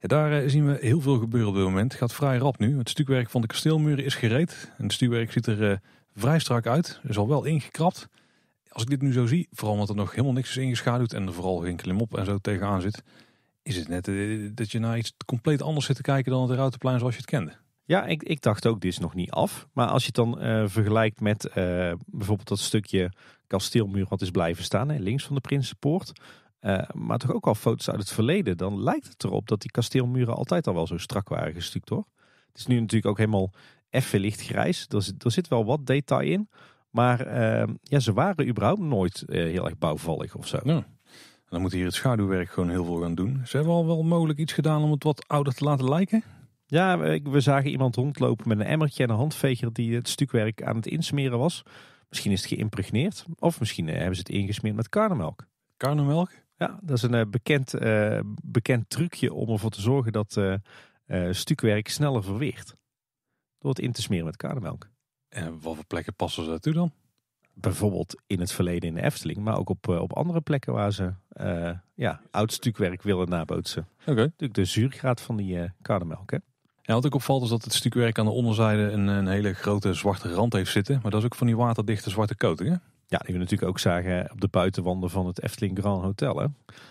Ja, daar eh, zien we heel veel gebeuren op dit moment. Het gaat vrij rap nu. Het stukwerk van de kasteelmuren is gereed. En het stuwwerk ziet er eh, vrij strak uit. Er is al wel ingekrapt. Als ik dit nu zo zie, vooral omdat er nog helemaal niks is ingeschaduwd en er vooral geen klimop en zo tegenaan zit, is het net eh, dat je naar iets compleet anders zit te kijken dan het Routenplein zoals je het kende. Ja, ik, ik, dacht ook, dit is nog niet af. Maar als je het dan vergelijkt met bijvoorbeeld dat stukje kasteelmuur wat is blijven staan, hè, links van de Prinsenpoort. Eh, maar toch ook al foto's uit het verleden. Dan lijkt het erop dat die kasteelmuren altijd al wel zo strak waren gestuukt hoor. Het is nu natuurlijk ook helemaal effe lichtgrijs. Er zit, er zit wel wat detail in. Maar ehm, ja, ze waren überhaupt nooit eh, heel erg bouwvallig of zo. Ja. En dan moet hier het schaduwwerk gewoon heel veel gaan doen. Ze hebben al wel mogelijk iets gedaan om het wat ouder te laten lijken. Ja, we, we zagen iemand rondlopen met een emmertje en een handveger die het stukwerk aan het insmeren was. Misschien is het geïmpregneerd. Of misschien eh, hebben ze het ingesmeerd met karnemelk. Karnemelk? Ja, dat is een eh, bekend, eh, bekend trucje om ervoor te zorgen dat eh, stukwerk sneller verweert. Door het in te smeren met karnemelk. En wat voor plekken passen ze daartoe dan? Bijvoorbeeld in het verleden in de Efteling, maar ook op, op andere plekken waar ze ja, oud stukwerk willen nabootsen. Oké. Okay. Natuurlijk de zuurgraad van die uh, karnemelk. Hè? En wat ook opvalt is dat het stukwerk aan de onderzijde een, een hele grote zwarte rand heeft zitten. Maar dat is ook van die waterdichte zwarte coating. Hè? Ja, die we natuurlijk ook zagen op de buitenwanden van het Efteling Grand Hotel. Hè?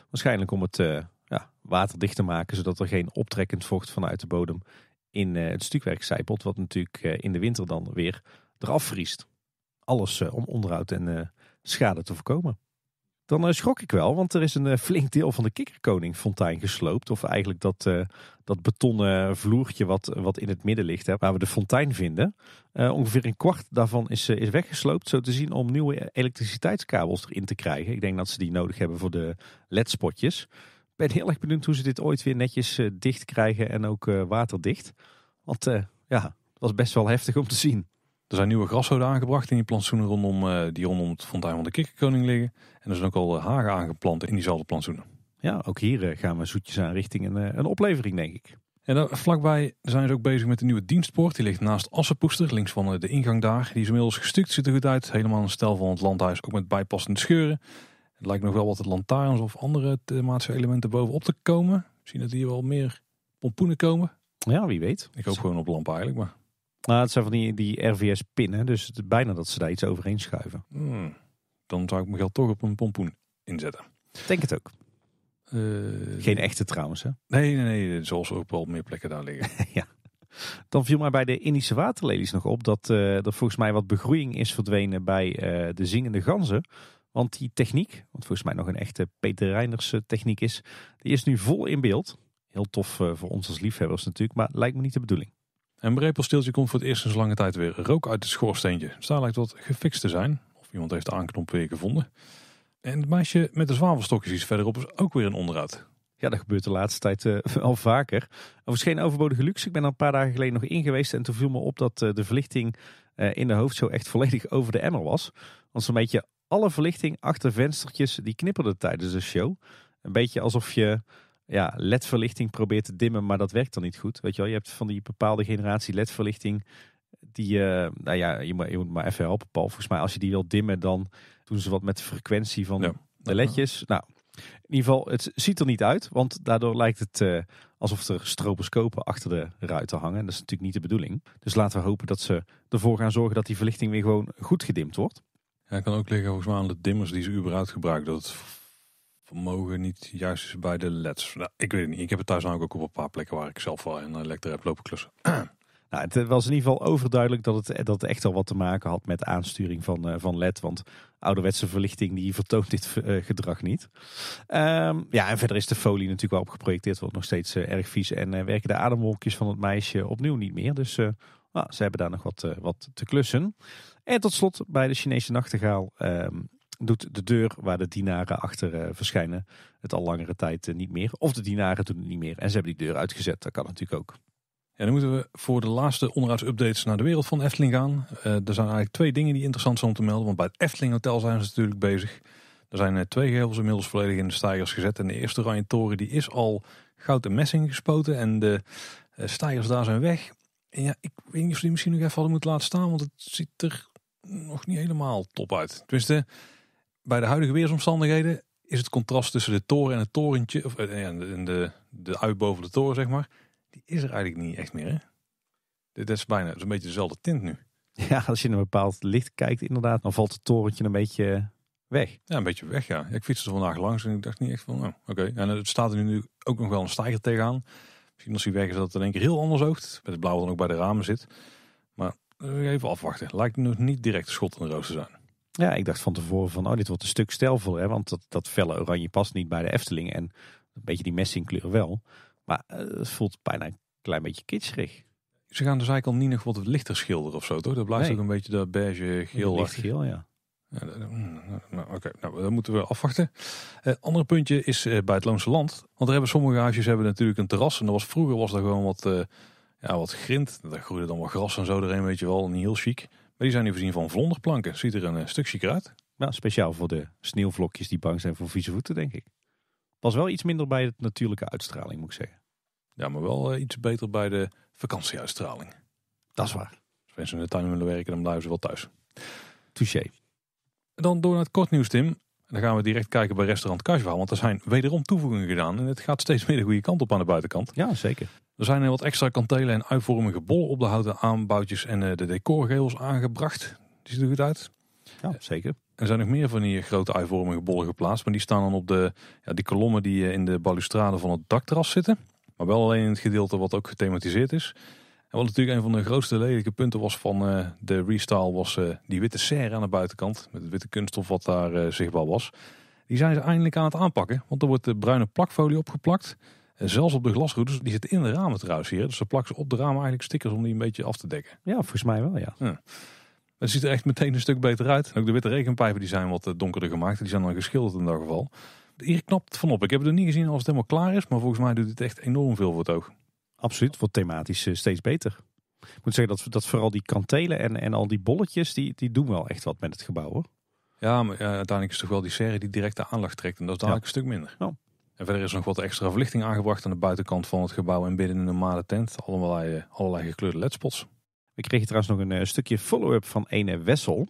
Waarschijnlijk om het eh, ja, waterdicht te maken, zodat er geen optrekkend vocht vanuit de bodem in eh, het stukwerk zijpelt. Wat natuurlijk eh, in de winter dan weer eraf vriest. Alles om onderhoud en schade te voorkomen. Dan eh, schrok ik wel, want er is een eh, flink deel van de Kikkerkoningfontein gesloopt. Of eigenlijk dat, eh, dat betonnen vloertje wat, wat in het midden ligt, hè, waar we de fontein vinden. ongeveer een kwart daarvan is, is weggesloopt, zo te zien, om nieuwe elektriciteitskabels erin te krijgen. Ik denk dat ze die nodig hebben voor de ledspotjes. Ik ben heel erg benieuwd hoe ze dit ooit weer netjes dicht krijgen en ook waterdicht. Want ja, dat was best wel heftig om te zien. Er zijn nieuwe grassoorten aangebracht in die plantsoenen rondom, eh, die rondom het fontein van de Kikkerkoning liggen. En er zijn ook al eh, hagen aangeplant in diezelfde plantsoenen. Ja, ook hier eh, gaan we zoetjes aan richting een, een oplevering, denk ik. En daar, vlakbij zijn ze ook bezig met de nieuwe dienstpoort. Die ligt naast Assenpoester, links van de ingang daar. Die is inmiddels gestukt, ziet er goed uit. Helemaal een stel van het landhuis, ook met bijpassende scheuren. Het lijkt nog wel wat lantaarns of andere thematische elementen bovenop te komen. Misschien dat hier wel meer pompoenen komen. Ja, wie weet. Ik hoop gewoon op lampen eigenlijk, maar... Nou, het zijn van die, die RVS-pinnen, dus het is bijna dat ze daar iets overheen schuiven. Hmm. Dan zou ik mijn geld toch op een pompoen inzetten. Denk het ook. Eh, Geen echte trouwens, hè? Nee, nee, nee. zoals ook wel meer plekken daar liggen. (laughs) ja. Dan viel mij bij de Indische waterlelies nog op dat uh, eh, er volgens mij wat begroeiing is verdwenen bij eh, de zingende ganzen. Want die techniek, wat volgens mij nog een echte Peter Reiners techniek is, die is nu vol in beeld. Heel tof voor ons als liefhebbers natuurlijk, maar lijkt me niet de bedoeling. En Brepelsteeltje komt voor het eerst zo lange tijd weer rook uit het schoorsteentje. Dus daar lijkt wat gefixt te zijn. Of iemand heeft de aanknop weer gevonden. En het meisje met de zwavelstokjes iets verderop is dus ook weer een onderhoud. Ja, dat gebeurt de laatste tijd eh, (laughs) wel al vaker. Overigens geen overbodige luxe. Ik ben er een paar dagen geleden nog in geweest. En toen viel me op dat eh, de verlichting eh, in de hoofdshow echt volledig (laughs) over de emmer was. Want zo'n beetje alle verlichting achter venstertjes die knipperde tijdens de show. Een beetje alsof je ja, ledverlichting probeert te dimmen, maar dat werkt dan niet goed. Weet je wel, je hebt van die bepaalde generatie ledverlichting die, uh, nou ja, je moet, maar even helpen, Paul. Volgens mij, als je die wil dimmen, dan doen ze wat met de frequentie van de ledjes. Nou, in ieder geval, het ziet er niet uit, want daardoor lijkt het eh, alsof er stroboscopen achter de ruiten hangen. En dat is natuurlijk niet de bedoeling. Dus laten we hopen dat ze ervoor gaan zorgen dat die verlichting weer gewoon goed gedimd wordt. Ja, kan ook liggen volgens mij aan de dimmers die ze überhaupt gebruiken. Dat het vermogen niet juist bij de LEDs. Nou, ik weet het niet. Ik heb het thuis namelijk ook op een paar plekken waar ik zelf wel een elektra heb lopen klussen. (clears throat) Nou, het was in ieder geval overduidelijk dat het, dat echt al wat te maken had met aansturing van, uh, van LED. Want ouderwetse verlichting die vertoont dit eh, gedrag niet. Ehm, ja, en verder is de folie natuurlijk wel geprojecteerd wordt nog steeds eh, erg vies. En werken de ademwolkjes van het meisje opnieuw niet meer. Dus nou, ze hebben daar nog wat, wat te klussen. En tot slot bij de Chinese nachtegaal ehm, doet de deur waar de dienaren achter eh, verschijnen het al langere tijd eh, niet meer. Of de dienaren doen het niet meer en ze hebben die deur uitgezet. Dat kan natuurlijk ook. Ja, dan moeten we voor de laatste onderhoudsupdates naar de wereld van Efteling gaan. Eh, er zijn eigenlijk twee dingen die interessant zijn om te melden. Want bij het Efteling Hotel zijn ze natuurlijk bezig. Er zijn twee gevels inmiddels volledig in de stijgers gezet. En de eerste oranje toren die is al goud en messing gespoten. En de stijgers daar zijn weg. En ja, ik weet niet of ze die misschien nog even hadden moeten laten staan. Want het ziet er nog niet helemaal top uit. Tenminste, bij de huidige weersomstandigheden is het contrast tussen de toren en het torentje, of eh, de, de uit boven de toren, zeg maar, die is er eigenlijk niet echt meer. Hè? Dit is bijna zo'n beetje dezelfde tint nu. Ja, als je naar een bepaald licht kijkt, inderdaad, dan valt het torentje een beetje weg. Ja, een beetje weg, ja. Ik fietste vandaag langs en ik dacht niet echt van, oh, oké. En het staat er nu ook nog wel een stijger tegenaan. Misschien als hij weg is dat het in één keer heel anders oogt. Met het blauw dan ook bij de ramen zit. Maar eh, even afwachten. Lijkt nog niet direct schot in de roos te zijn. Ja, ik dacht van tevoren van, oh, dit wordt een stuk stijlvoller. Hè? Want dat, dat felle oranje past niet bij de Efteling. En een beetje die messingkleur wel. Maar eh, het voelt bijna een klein beetje kitscherig. Ze gaan de dus eigenlijk al niet nog wat lichter schilderen of zo, toch? Dat blijft ook een beetje dat beige geel. lichtgeel geel, ja. Mm, nou, nou, oké, nou, dat moeten we afwachten. Eh, ander puntje is eh, bij het Loonse Land. Want er hebben sommige huisjes hebben natuurlijk een terras. En dat was, vroeger was dat gewoon wat, eh, ja, wat grind. Daar groeide dan wat gras en zo erin, weet je wel. Niet heel chic. Maar die zijn nu voorzien van vlonderplanken. Ziet er een eh, stuk chiquer uit. Nou, speciaal voor de sneeuwvlokjes die bang zijn voor vieze voeten, denk ik. Pas wel iets minder bij de natuurlijke uitstraling, moet ik zeggen. Ja, maar wel eh, iets beter bij de vakantieuitstraling. Dat is waar. Als mensen in de tuin willen werken, dan blijven ze wel thuis. Touché. Dan door naar het kort nieuws, Tim. Dan gaan we direct kijken bij restaurant Kajwa. Want er zijn wederom toevoegingen gedaan. En het gaat steeds meer de goede kant op aan de buitenkant. Ja, zeker. Er zijn wat extra kantelen en uitvormige bollen op de houten aanbouwtjes en eh, de decorgeels aangebracht. Die ziet er goed uit. Ja, zeker. Er zijn nog meer van die grote uitvormige bollen geplaatst. Maar die staan dan op de ja, die kolommen die eh, in de balustrade van het dakterras zitten. Maar wel alleen in het gedeelte wat ook gethematiseerd is. En wat natuurlijk een van de grootste lelijke punten was van eh, de restyle... was die witte serre aan de buitenkant. Met het witte kunststof wat daar zichtbaar was. Die zijn ze eindelijk aan het aanpakken. Want er wordt de bruine plakfolie opgeplakt... En zelfs op de glasroutes, die zitten in de ramen trouwens hier. Dus ze plakken ze op de ramen eigenlijk stickers om die een beetje af te dekken. Ja, volgens mij wel, ja. ja. Het ziet er echt meteen een stuk beter uit. ook de witte regenpijpen die zijn wat eh, donkerder gemaakt. Die zijn dan geschilderd in dat geval. Hier knapt het van op. Ik heb er niet gezien als het helemaal klaar is. Maar volgens mij doet het echt enorm veel voor het oog. Absoluut. Wordt thematisch eh, steeds beter. Ik moet zeggen dat, dat vooral die kantelen en, en al die bolletjes, die, die doen wel echt wat met het gebouw hoor. Ja, maar uh, uiteindelijk is toch wel die serie die direct de aandacht trekt. En dat is dadelijk een stuk minder. Nou, en verder is nog wat extra verlichting aangebracht aan de buitenkant van het gebouw en binnen een normale tent. Allerlei, eh, allerlei gekleurde ledspots. We kregen trouwens nog een eh, stukje follow-up van Ene Wessel.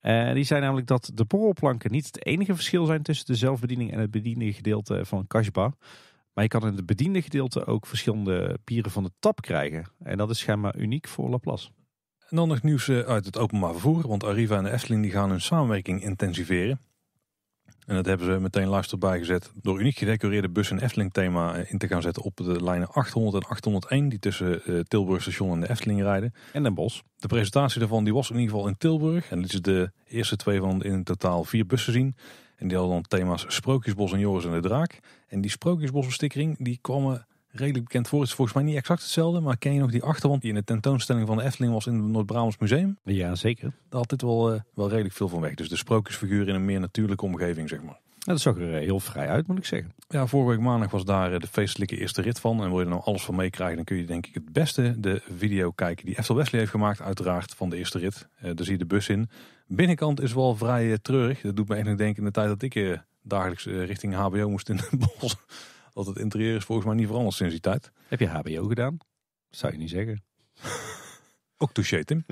Eh, die zei namelijk dat de borrelplanken niet het enige verschil zijn tussen de zelfbediening en het bediende gedeelte van kashba. Maar je kan in het bediende gedeelte ook verschillende pieren van de tap krijgen. En dat is schijnbaar uniek voor Laplace. En dan nog nieuws uit het openbaar vervoer, want Arriva en de Efteling die gaan hun samenwerking intensiveren. En dat hebben ze meteen luister bijgezet door uniek gedecoreerde bus- en Efteling-thema eh, in te gaan zetten op de lijnen 800 en 801 die tussen eh, Tilburg Station en de Efteling rijden. En Den bos. De presentatie daarvan die was in ieder geval in Tilburg. En dit is de eerste twee van in totaal vier bussen zien. En die hadden dan thema's Sprookjesbos en Joris en de Draak. En die sprookjesbos die kwamen eh, redelijk bekend voor. Het is volgens mij niet exact hetzelfde. Maar ken je nog die achterwand die in de tentoonstelling van de Efteling was in het Noord-Brabants Museum? Ja, zeker. Daar had dit wel, eh, wel redelijk veel van weg. Dus de sprookjesfiguur in een meer natuurlijke omgeving, zeg maar. Ja, dat zag er eh, heel vrij uit, moet ik zeggen. Ja, vorige maandag was daar eh, de feestelijke eerste rit van. En wil je er nou alles van meekrijgen, dan kun je denk ik het beste de video kijken die Eftel Wesley heeft gemaakt, uiteraard, van de eerste rit. daar zie je de bus in. Binnenkant is wel vrij treurig. Dat doet me eigenlijk denken in de tijd dat ik dagelijks richting HBO moest in de (laughs) Dat het interieur is volgens mij niet veranderd sinds die tijd. Heb je HBO gedaan? Zou je niet zeggen. (laughs) Ook touché, Tim. (laughs)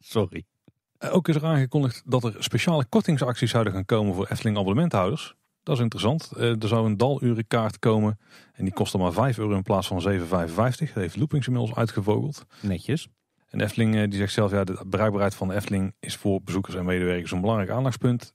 Sorry. Eh, ook is er aangekondigd dat er speciale kortingsacties zouden gaan komen voor Efteling abonnementhouders. Dat is interessant. Eh, er zou een dalurenkaart komen en die kostte maar 5 euro in plaats van 7,55. Dat heeft Loopings inmiddels uitgevogeld. Netjes. En Efteling eh, die zegt zelf, ja, de bereikbaarheid van de Efteling is voor bezoekers en medewerkers een belangrijk aandachtspunt.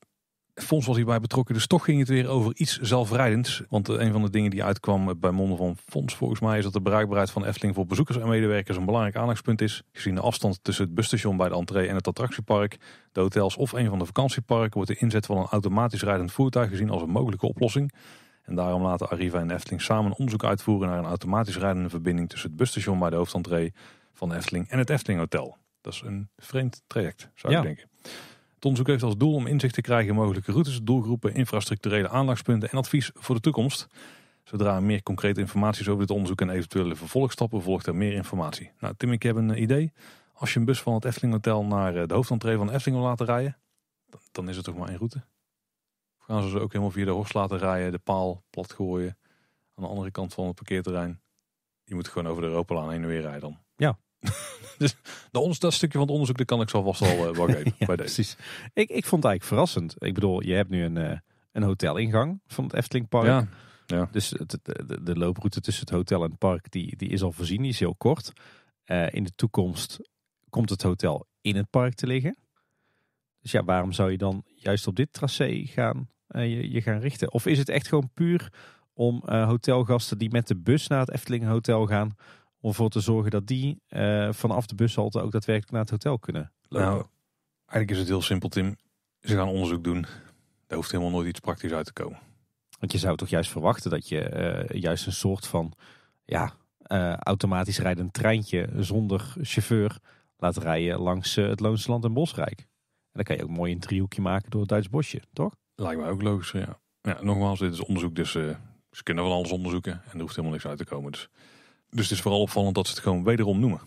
Fons was hierbij betrokken, dus toch ging het weer over iets zelfrijdends. Want eh, een van de dingen die uitkwam eh, bij monden van Fons volgens mij is dat de bruikbaarheid van Efteling voor bezoekers en medewerkers een belangrijk aandachtspunt is. Gezien de afstand tussen het busstation bij de entree en het attractiepark, de hotels of een van de vakantieparken wordt de inzet van een automatisch rijdend voertuig gezien als een mogelijke oplossing. En daarom laten Arriva en Efteling samen onderzoek uitvoeren naar een automatisch rijdende verbinding tussen het busstation bij de hoofdentree van Efteling en het Efteling Hotel. Dat is een vreemd traject, zou ik denken. Het onderzoek heeft als doel om inzicht te krijgen in mogelijke routes, doelgroepen, infrastructurele aandachtspunten en advies voor de toekomst. Zodra er meer concrete informatie is over dit onderzoek en eventuele vervolgstappen, volgt er meer informatie. Nou, Tim, ik heb een eh, idee. Als je een bus van het Efteling Hotel naar eh, de hoofdentree van Efteling wil laten rijden, dan, dan is het toch maar één route. Of gaan ze ze ook helemaal via de Horst laten rijden, de paal plat gooien, aan de andere kant van het parkeerterrein. Je moet gewoon over de Europalaan heen en weer rijden dan. Ja, (laughs) dus de ons, dat stukje van het onderzoek daar kan ik zo vast al wel eh, (laughs) geven. bij Precies. Ik, ik vond het eigenlijk verrassend. Ik bedoel, je hebt nu een, uh, een hotelingang van het Efteling Park. Ja. Ja. Dus de, looproute tussen het hotel en het park die, die is al voorzien, die is heel kort. Eh, in de toekomst komt het hotel in het park te liggen. Dus ja, waarom zou je dan juist op dit tracé gaan, je, je, gaan richten? Of is het echt gewoon puur om hotelgasten die met de bus naar het Efteling Hotel gaan, om ervoor te zorgen dat die eh, vanaf de bushalte ook daadwerkelijk naar het hotel kunnen lopen. Nou, eigenlijk is het heel simpel, Tim. Ze gaan onderzoek doen. Daar hoeft helemaal nooit iets praktisch uit te komen. Want je zou toch juist verwachten dat je eh, juist een soort van ja, uh, automatisch rijdend treintje zonder chauffeur laat rijden langs het Loonse Land en Bosrijk. En dan kan je ook mooi een driehoekje maken door het Duits bosje, toch? Lijkt mij ook logisch, ja. ja nogmaals, dit is onderzoek, dus ze kunnen wel alles onderzoeken en er hoeft helemaal niks uit te komen. Dus dus het is vooral opvallend dat ze het gewoon wederom noemen.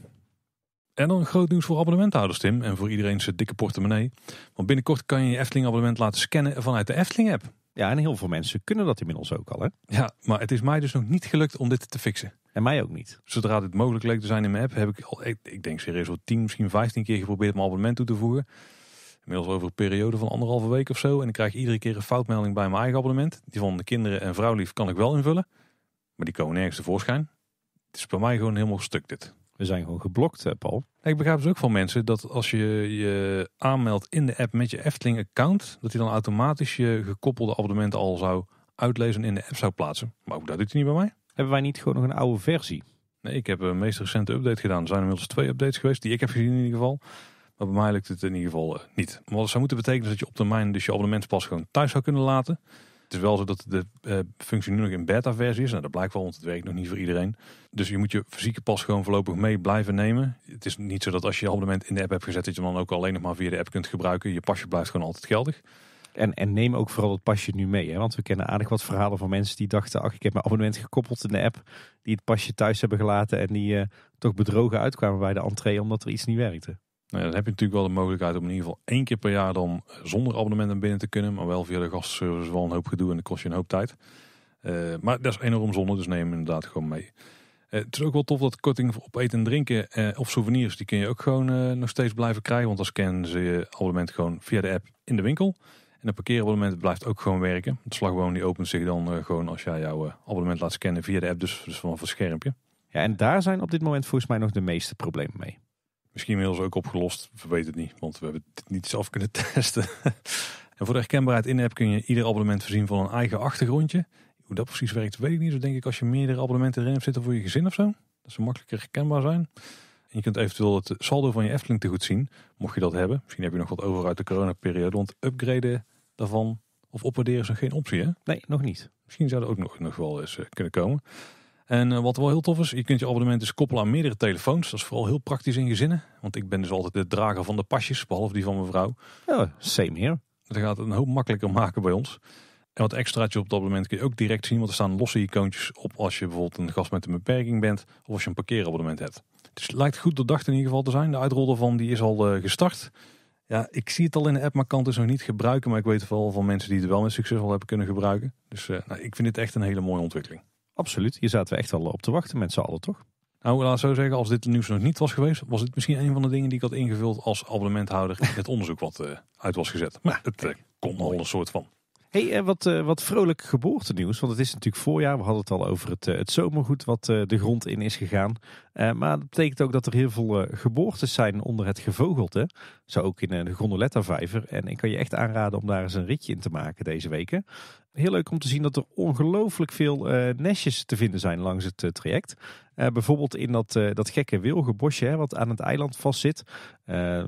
En dan groot nieuws voor abonnementhouders, Tim. En voor iedereen zijn dikke portemonnee. Want binnenkort kan je je Efteling-abonnement laten scannen vanuit de Efteling-app. Ja, en heel veel mensen kunnen dat inmiddels ook al. Hè? Ja, maar het is mij dus nog niet gelukt om dit te fixen. En mij ook niet. Zodra dit mogelijk leek te zijn in mijn app, heb ik al, ik, denk serieus wel 10, misschien 15 keer geprobeerd mijn abonnement toe te voegen. Inmiddels over een periode van anderhalve week of zo. En ik krijg iedere keer een foutmelding bij mijn eigen abonnement. Die van de kinderen en vrouwlief kan ik wel invullen. Maar die komen nergens tevoorschijn. Het is bij mij gewoon helemaal stuk dit. We zijn gewoon geblokt, hè, Paul. Ik begrijp dus ook van mensen dat als je je aanmeldt in de app met je Efteling-account, dat hij dan automatisch je gekoppelde abonnementen al zou uitlezen en in de app zou plaatsen. Maar ook dat doet hij niet bij mij. Hebben wij niet gewoon nog een oude versie? Nee, ik heb een eh, meest recente update gedaan. Er zijn inmiddels twee updates geweest, die ik heb gezien in ieder geval. Maar bij mij lukt het in ieder geval eh, niet. Maar dat zou moeten betekenen dat je op termijn dus je pas gewoon thuis zou kunnen laten. Het is wel zo dat de uh, functie nu nog in beta-versie is. Nou, dat blijkt wel, want het werkt nog niet voor iedereen. Dus je moet je fysieke pas gewoon voorlopig mee blijven nemen. Het is niet zo dat als je je abonnement in de app hebt gezet, dat je dan ook alleen nog maar via de app kunt gebruiken. Je pasje blijft gewoon altijd geldig. En, en neem ook vooral het pasje nu mee. Hè? Want we kennen aardig wat verhalen van mensen die dachten: ach, ik heb mijn abonnement gekoppeld in de app. Die het pasje thuis hebben gelaten en die eh, toch bedrogen uitkwamen bij de entree omdat er iets niet werkte. Nou dan heb je natuurlijk wel de mogelijkheid om in ieder geval één keer per jaar dan zonder abonnement naar binnen te kunnen. Maar wel via de gastservice wel een hoop gedoe en dat kost je een hoop tijd. Eh, maar dat is enorm zonde, dus neem inderdaad gewoon mee. Eh, het is ook wel tof dat korting op eten en drinken eh, of souvenirs, die kun je ook gewoon nog steeds blijven krijgen. Want dan scannen ze je abonnement gewoon via de app in de winkel. En het parkeerabonnement blijft ook gewoon werken. De slagboom die opent zich dan gewoon als jij jouw abonnement laat scannen via de app, dus, dus vanaf een schermpje. Ja, en daar zijn op dit moment volgens mij nog de meeste problemen mee. Misschien inmiddels ook opgelost. We weten het niet, want we hebben het niet zelf kunnen (laughs) testen. en voor de herkenbaarheid in-app kun je ieder abonnement voorzien van een eigen achtergrondje. Hoe dat precies werkt, weet ik niet. Zo dus denk ik als je meerdere abonnementen erin hebt zitten voor je gezin of zo. Dat ze makkelijker herkenbaar zijn. En je kunt eventueel het saldo van je Efteling te goed zien, mocht je dat hebben. Misschien heb je nog wat over uit de coronaperiode, want upgraden daarvan of opwaarderen is nog geen optie, hè? Nee, nog niet. Misschien zou dat ook nog, nog wel eens eh, kunnen komen. En eh, wat wel heel tof is, je kunt je abonnement dus koppelen aan meerdere telefoons. Dat is vooral heel praktisch in gezinnen. Want ik ben dus altijd de drager van de pasjes, behalve die van mijn vrouw. Ja, same hier. Dat gaat het een hoop makkelijker maken bij ons. En wat extraatje op dat moment kun je ook direct zien, want er staan losse icoontjes op als je bijvoorbeeld een gast met een beperking bent of als je een parkeerabonnement hebt. Dus het lijkt goed doordacht in ieder geval te zijn. De uitrol van die is al eh, gestart. Ja, ik zie het al in de app, maar kan het dus nog niet gebruiken. Maar ik weet vooral van mensen die het wel met succes al hebben kunnen gebruiken. Dus eh, nou, ik vind dit echt een hele mooie ontwikkeling. Absoluut, hier zaten we echt wel op te wachten met z'n allen, toch? Nou, laat zo zeggen, als dit nieuws nog niet was geweest, was dit misschien een van de dingen die ik had ingevuld als abonnementhouder in het onderzoek wat uh, uit was gezet. Maar het uh, kon al een soort van. Hey, eh, wat, eh, wat vrolijk geboortenieuws, want het is natuurlijk voorjaar. We hadden het al over het, eh, het zomergoed wat de grond in is gegaan. maar dat betekent ook dat er heel veel geboortes zijn onder het gevogelte. Zo ook in de Gondoletta-vijver. En ik kan je echt aanraden om daar eens een ritje in te maken deze weken. Heel leuk om te zien dat er ongelooflijk veel nestjes te vinden zijn langs het traject. bijvoorbeeld in dat, dat gekke wilgenbosje hè, wat aan het eiland vastzit.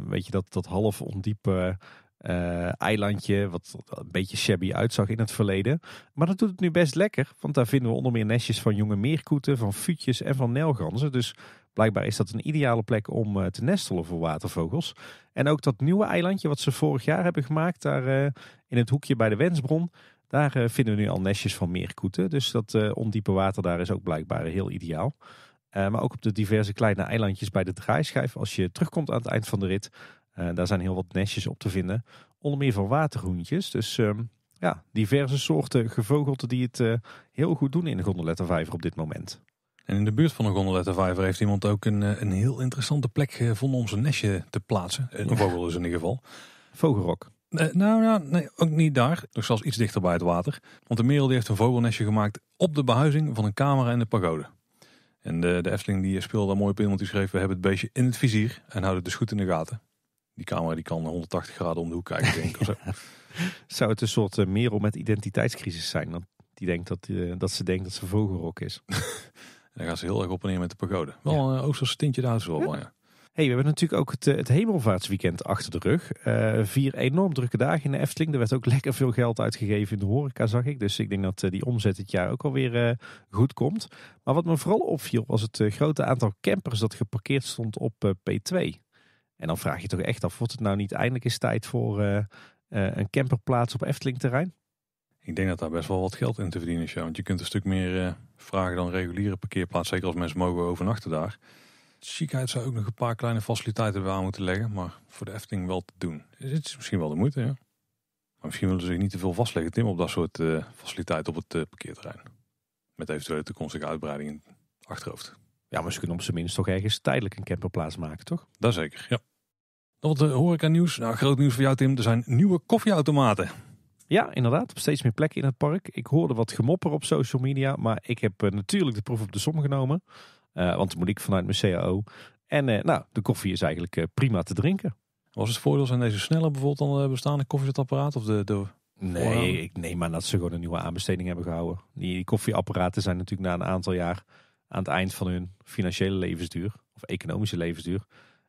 weet je, dat, dat half ondiepe eh, eilandje, wat een beetje shabby uitzag in het verleden. Maar dat doet het nu best lekker, want daar vinden we onder meer nestjes van jonge meerkoeten, van futjes en van nelganzen. Dus blijkbaar is dat een ideale plek om eh, te nestelen voor watervogels. En ook dat nieuwe eilandje wat ze vorig jaar hebben gemaakt, daar eh, in het hoekje bij de Wensbron, daar vinden we nu al nestjes van meerkoeten. Dus dat ondiepe water daar is ook blijkbaar heel ideaal. maar ook op de diverse kleine eilandjes bij de draaischijf. Als je terugkomt aan het eind van de rit, eh, daar zijn heel wat nestjes op te vinden. Onder meer van watergroentjes. Dus ehm, ja, diverse soorten gevogelte die het eh, heel goed doen in de gondolettenvijver op dit moment. En in de buurt van de gondolettenvijver heeft iemand ook een, eh, een heel interessante plek gevonden om zijn nestje te plaatsen. Een vogel is dus in ieder geval. Vogelrok. nou, nou nee, ook niet daar. Nog zelfs iets dichter bij het water. Want de merel die heeft een vogelnestje gemaakt op de behuizing van een camera in de pagode. En de, de Efteling die speelde daar mooi op in, want die schreef... We hebben het beestje in het vizier en houden het dus goed in de gaten. Die camera die kan 180 graden om de hoek kijken, denk ik. (laughs) ja. Zou het een soort uh, merel met identiteitscrisis zijn? Dan? Die denkt dat, eh, dat ze denkt dat ze vogelrok is. (laughs) dan gaan ze heel erg op en neer met de pagode. Wel ja. een Oosterse tintje daar is wel ja. Hey, we hebben natuurlijk ook het, eh, het hemelvaartsweekend achter de rug. vier enorm drukke dagen in de Efteling. Er werd ook (laughs) lekker veel geld uitgegeven in de horeca, zag ik. Dus ik denk dat die omzet dit jaar ook alweer uh, goed komt. Maar wat me vooral opviel was het grote aantal campers dat geparkeerd stond op P2. En dan vraag je toch echt af, wordt het nou niet eindelijk eens tijd voor eh, eh, een camperplaats op Efteling terrein? Ik denk dat daar best wel wat geld in te verdienen is. Ja. Want je kunt een stuk meer eh, vragen dan reguliere parkeerplaats. Zeker als mensen mogen overnachten daar. Ziekheid zou ook nog een paar kleine faciliteiten bij aan moeten leggen. Maar voor de Efteling wel te doen. Dus het is misschien wel de moeite, ja. Maar misschien willen ze zich niet te veel vastleggen, Tim, op dat soort faciliteiten op het parkeerterrein. Met eventuele toekomstige uitbreiding in het achterhoofd. Ja, maar ze kunnen op zijn minst toch ergens tijdelijk een camperplaats maken, toch? Dat zeker, ja. Dan wat eh, horeca nieuws. Nou, groot nieuws voor jou Tim. Er zijn nieuwe koffieautomaten. Ja, inderdaad. Op steeds meer plekken in het park. Ik hoorde wat gemopper op social media. Maar ik heb eh, natuurlijk de proef op de som genomen. Eh, want want moet ik vanuit mijn CAO. En nou, de koffie is eigenlijk prima te drinken. Was het voordeel zijn deze sneller bijvoorbeeld dan de bestaande koffiezetapparaat? Of de, de... Nee, ik neem aan dat ze gewoon een nieuwe aanbesteding hebben gehouden. Die, die koffieapparaten zijn natuurlijk na een aantal jaar aan het eind van hun financiële levensduur. Of economische levensduur.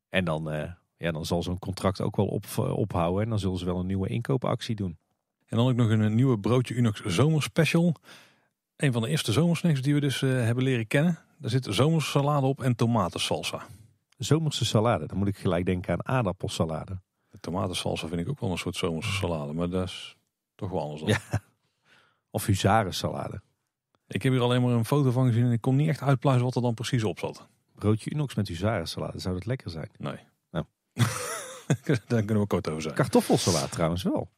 En dan ja, dan zal zo'n contract ook wel eh, ophouden. En dan zullen ze wel een nieuwe inkoopactie doen. En dan ook nog een eh, nieuwe broodje Unox zomerspecial. Een van de eerste zomersnacks die we dus eh, hebben leren kennen. Daar zit zomerse salade op en tomatensalsa. Zomerse salade, dan moet ik gelijk denken aan aardappelsalade. De tomatensalsa vind ik ook wel een soort zomerse salade, maar dat is toch wel anders dan. Ja. Of huzarensalade. Ik heb hier alleen maar een foto van gezien en ik kon niet echt uitpluizen wat er dan precies op zat. Broodje Unox met huzarensalade, zou dat lekker zijn? Nee. (laughs) Daar kunnen we kort over zijn. Kartoffelsalaat trouwens wel.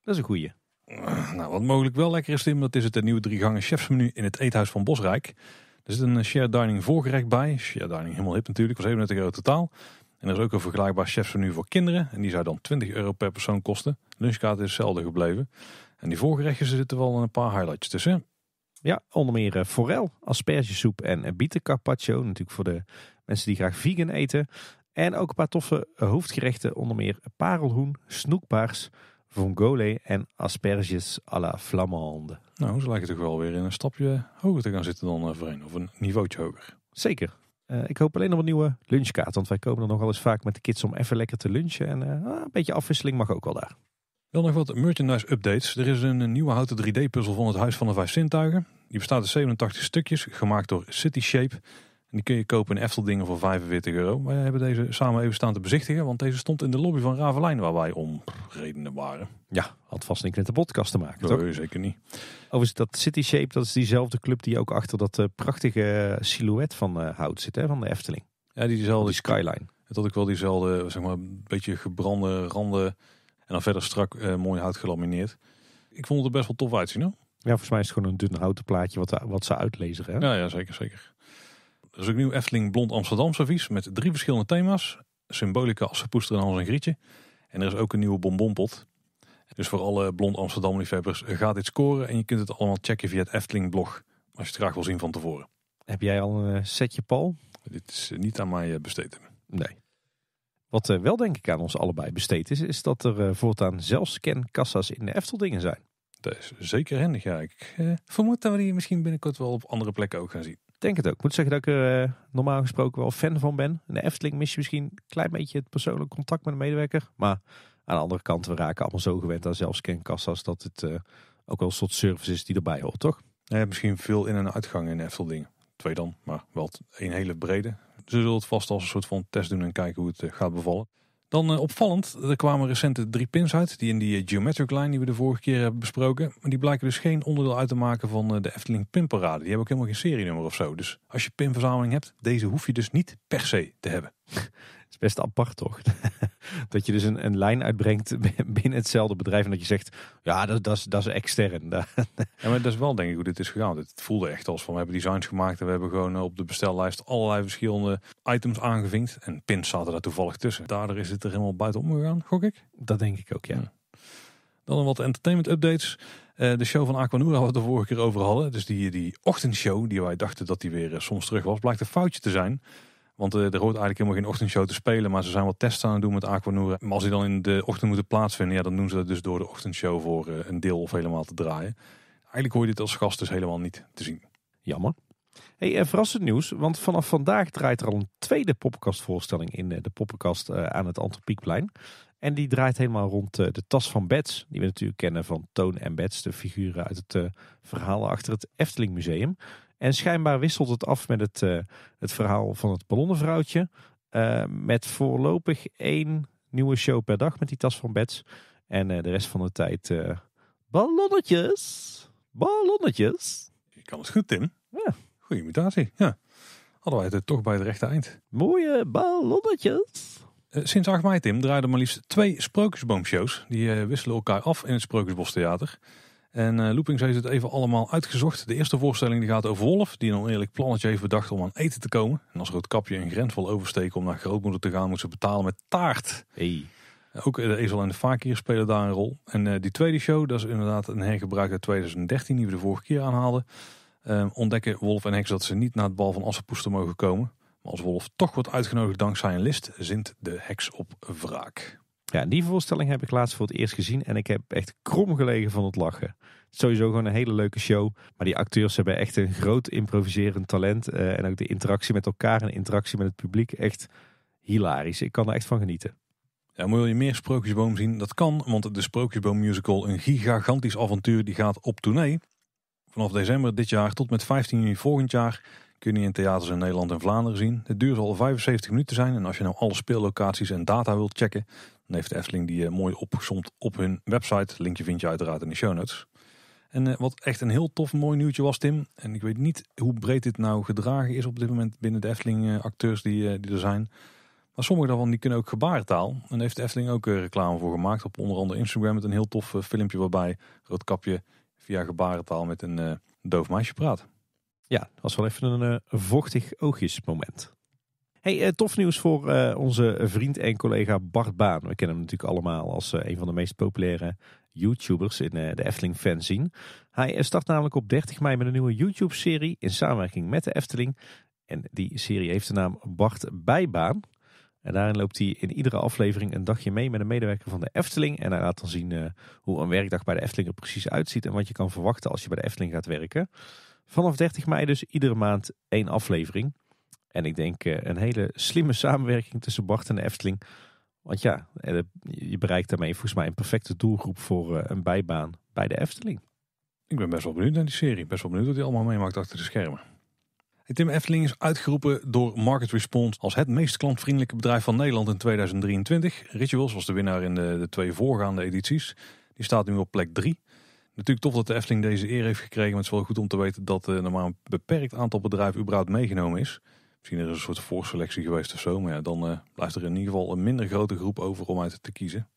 Dat is een goeie. Eh, nou, wat mogelijk wel lekker is, Tim, dat is het nieuwe drie gangen chefsmenu in het eethuis van Bosrijk. Er zit een shared dining voorgerecht bij. Shared dining helemaal hip natuurlijk, was 37 euro totaal. En er is ook een vergelijkbaar chefsmenu voor kinderen. En die zou dan 20 euro per persoon kosten. Lunchkaart is hetzelfde gebleven. En die voorgerechten zitten wel een paar highlights tussen. Ja, onder meer eh, forel, aspergesoep en bietencarpaccio. Natuurlijk voor de mensen die graag vegan eten. En ook een paar toffe eh, hoofdgerechten, onder meer parelhoen, snoekpaars, vongole en asperges à la flamande. Nou, ze lijken toch wel weer in een stapje eh, hoger te gaan zitten dan eh, voorheen, of een niveautje hoger. Zeker. ik hoop alleen op een nieuwe lunchkaart, want wij komen er nogal eens vaak met de kids om even lekker te lunchen. En ah, een beetje afwisseling mag ook wel daar. Wel nog wat merchandise updates. Er is een nieuwe houten 3D-puzzel van het Huis van de Vijf sintuigen. Die bestaat uit 87 stukjes, gemaakt door City Shape. En die kun je kopen in dingen voor 45 euro. Wij hebben deze samen even staan te bezichtigen, want deze stond in de lobby van Ravelijn waar wij om redenen waren. Ja, had vast niks met de podcast te maken, nee, zeker niet. Overigens, dat City Shape, dat is diezelfde club die ook achter dat eh, prachtige eh, silhouet van uh, hout zit, hè, van de Efteling. Ja, die diezelfde... Die skyline. Het had ook wel diezelfde, zeg maar, een beetje gebrande randen en dan verder strak mooi hout gelamineerd. Ik vond het er best wel tof uitzien, nou? Ja, volgens mij is het gewoon een dun houten plaatje wat, wat ze uitlezen. Hè? Ja, ja, zeker, zeker. Er is ook nieuw Efteling Blond Amsterdam servies met drie verschillende thema's. Symbolica als poester en als een grietje. En er is ook een nieuwe bonbonpot. Dus voor alle Blond Amsterdam liefhebbers gaat dit scoren. En je kunt het allemaal checken via het Efteling blog. Als je het graag wil zien van tevoren. Heb jij al een eh, setje Paul? Dit is eh, niet aan mij eh, besteed. Nee. Wat wel denk ik aan ons allebei besteed is, is dat er voortaan zelfs scankassas in de Eftelingen zijn. Dat is zeker handig, ja. Ik vermoed dat we die misschien binnenkort wel op andere plekken ook gaan zien denk het ook. Ik moet zeggen dat ik er eh, normaal gesproken wel fan van ben. In de Efteling mis je misschien een klein beetje het persoonlijk contact met de medewerker. Maar aan de andere kant, we raken allemaal zo gewend aan zelfscankassa's dat het eh, ook wel een soort service is die erbij hoort, toch? misschien veel in- en uitgang in Efteling. Twee dan, maar wel een hele brede. Ze zullen het vast als een soort van test doen en kijken hoe het eh, gaat bevallen. Dan eh, opvallend, er kwamen recente drie pins uit, die in die eh, geometric line die we de vorige keer hebben besproken. Maar die blijken dus geen onderdeel uit te maken van eh, de Efteling pinparade. Die hebben ook helemaal geen serienummer of zo. Dus als je pinverzameling hebt, deze hoef je dus niet per se te hebben best apart toch? (laughs) dat je dus een, een lijn uitbrengt (laughs) binnen hetzelfde bedrijf en dat je zegt, ja, dat, dat, is, dat is extern. (laughs) ja, maar dat is wel denk ik hoe dit is gegaan. Het voelde echt als van, we hebben designs gemaakt en we hebben gewoon eh, op de bestellijst allerlei verschillende items aangevinkt. En pins zaten daar toevallig tussen. Daardoor is het er helemaal buiten omgegaan, gok ik. Dat denk ik ook, ja. Hm. dan Dan wat entertainment updates. Eh, de show van Aquanura, hadden we de vorige keer over hadden. Dus die, die ochtendshow, die wij dachten dat die weer eh, soms terug was, blijkt een foutje te zijn. Want eh, er hoort eigenlijk helemaal geen ochtendshow te spelen. Maar ze zijn wat tests aan het doen met Aquanura. Maar als die dan in de ochtend moeten plaatsvinden, ja, dan doen ze dat dus door de ochtendshow voor eh, een deel of helemaal te draaien. Eigenlijk hoor je dit als gast dus helemaal niet te zien. Jammer. Hey, eh, verrassend nieuws, want vanaf vandaag draait er al een tweede poppenkastvoorstelling in de poppenkast aan het Antropiekplein. En die draait helemaal rond de tas van Bets, die we natuurlijk kennen van Toon en Bets, de figuren uit het verhaal achter het Efteling Museum. En schijnbaar wisselt het af met het, eh, het verhaal van het ballonnenvrouwtje. Eh, met voorlopig één nieuwe show per dag met die tas van Bets. En eh, de rest van de tijd ballonnetjes. Ballonnetjes. Je kan het goed, Tim. Ja. Goede imitatie. Ja. Hadden wij het toch bij het rechte eind. Mooie ballonnetjes. sinds 8 mei, Tim, draaiden maar liefst twee sprookjesboomshows. Die wisselen elkaar af in het Sprookjesbostheater. Theater. En uh, Loopings heeft het even allemaal uitgezocht. De eerste voorstelling die gaat over Wolf, die een oneerlijk plannetje heeft bedacht om aan eten te komen. En als Roodkapje een wil oversteken om naar grootmoeder te gaan, moet ze betalen met taart. Hey. Ook eh, de Ezel en de Fakir spelen daar een rol. En eh, die tweede show, dat is inderdaad een hergebruik uit 2013 die we de vorige keer aanhaalden. Ehm, ontdekken Wolf en Heks dat ze niet naar het bal van Assenpoester mogen komen. Maar als Wolf toch wordt uitgenodigd dankzij een list, zint de Heks op wraak. Ja, die voorstelling heb ik laatst voor het eerst gezien en ik heb echt krom gelegen van het lachen. Sowieso gewoon een hele leuke show. Maar die acteurs hebben echt een groot improviserend talent. Eh, en ook de interactie met elkaar en interactie met het publiek. Echt hilarisch. Ik kan er echt van genieten. Ja, wil je meer Sprookjesboom zien? Dat kan, want de Sprookjesboom Musical, een gigantisch avontuur, die gaat op tournee. Vanaf december dit jaar tot met 15 juni volgend jaar kun je in theaters in Nederland en Vlaanderen zien. Het duurt al 75 minuten zijn en als je nou alle speellocaties en data wilt checken, dan heeft de Efteling die eh, mooi opgezond op hun website. Linkje vind je uiteraard in de show notes. En eh, wat echt een heel tof mooi nieuwtje was, Tim. En ik weet niet hoe breed dit nou gedragen is op dit moment binnen de Efteling eh, acteurs die, die er zijn. Maar sommige daarvan die kunnen ook gebarentaal. En heeft de Efteling ook reclame voor gemaakt. Op onder andere Instagram met een heel tof filmpje waarbij Roodkapje via gebarentaal met een doof meisje praat. Ja, dat was wel even een vochtig moment. Hey, eh, tof nieuws voor eh, onze vriend en collega Bart Baan. We kennen hem natuurlijk allemaal als eh, een van de meest populaire YouTubers in de Efteling fanzine. Hij start namelijk op 30 mei met een nieuwe YouTube-serie in samenwerking met de Efteling. En die serie heeft de naam Bart Bijbaan. En daarin loopt hij in iedere aflevering een dagje mee met een medewerker van de Efteling. En hij laat dan zien hoe een werkdag bij de Efteling er precies uitziet en wat je kan verwachten als je bij de Efteling gaat werken. Vanaf 30 mei dus iedere maand één aflevering. En ik denk eh, een hele slimme samenwerking tussen Bart en de Efteling. Want ja, eh, je bereikt daarmee volgens mij een perfecte doelgroep voor eh, een bijbaan bij de Efteling. Ik ben best wel benieuwd naar die serie. Best wel benieuwd wat hij allemaal meemaakt achter de schermen. Tim Efteling is uitgeroepen door Market Response als het meest klantvriendelijke bedrijf van Nederland in 2023. Rituals was de winnaar in de, twee voorgaande edities. Die staat nu op plek 3. Natuurlijk tof dat de Efteling deze eer heeft gekregen. Maar het is wel goed om te weten dat er maar een beperkt aantal bedrijven überhaupt meegenomen is. Misschien er is een soort voorselectie geweest of zo. Maar ja, dan eh, blijft er in ieder geval een minder grote groep over om uit te kiezen.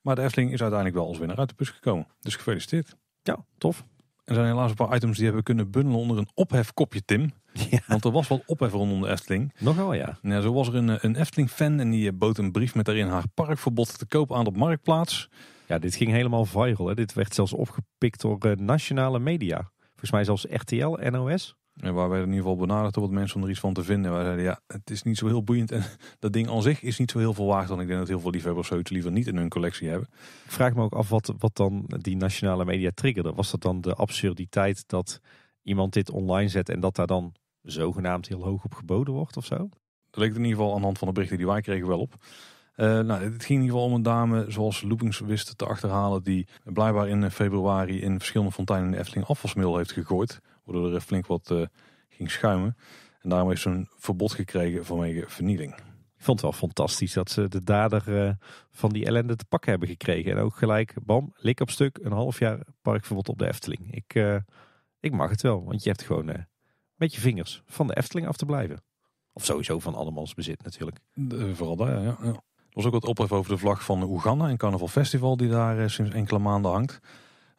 Maar de Efteling is uiteindelijk wel als winnaar uit de bus gekomen. Dus gefeliciteerd. Ja, tof. Er zijn helaas een paar items die hebben kunnen bundelen onder een ophefkopje, Tim. Ja. Want er was wel ophef rondom de Efteling. Nogal, ja. ja zo was er een, eh, een Efteling-fan en die eh, bood een brief met daarin haar parkverbod te koop aan op Marktplaats. Ja, dit ging helemaal viral. Hè. Dit werd zelfs opgepikt door uh, nationale media. Volgens mij zelfs RTL, NOS. En waar werden in ieder geval benaderd door wat mensen om er iets van te vinden. Wij zeiden ja, het is niet zo heel boeiend en (laughs) dat ding aan zich is niet zo heel veel waard. Want ik denk dat heel veel liefhebbers zoiets liever niet in hun collectie hebben. Ik vraag me ook af wat, wat dan die nationale media triggerde. Was dat dan de absurditeit dat iemand dit online zet en dat daar dan zogenaamd heel hoog op geboden wordt of zo? Dat leek in ieder geval aan de hand van de berichten die wij kregen wel op. Eh, nou, het ging in ieder geval om een dame, zoals Loopings wist te achterhalen, die blijkbaar in februari in verschillende fonteinen in de Efteling afvalsmiddel heeft gegooid. Waardoor er flink wat eh, ging schuimen. En daarom heeft ze een verbod gekregen vanwege vernieling. Ik vond het wel fantastisch dat ze de dader eh, van die ellende te pakken hebben gekregen. En ook gelijk, bam, lik op stuk, een half jaar parkverbod op de Efteling. Ik, eh, ik mag het wel, want je hebt gewoon uh, met je vingers van de Efteling af te blijven. Of sowieso van allemans bezit natuurlijk. vooral daar, ja, ja. Er was ook wat ophef over de vlag van Oeganda en Carnaval Festival die daar sinds enkele maanden hangt.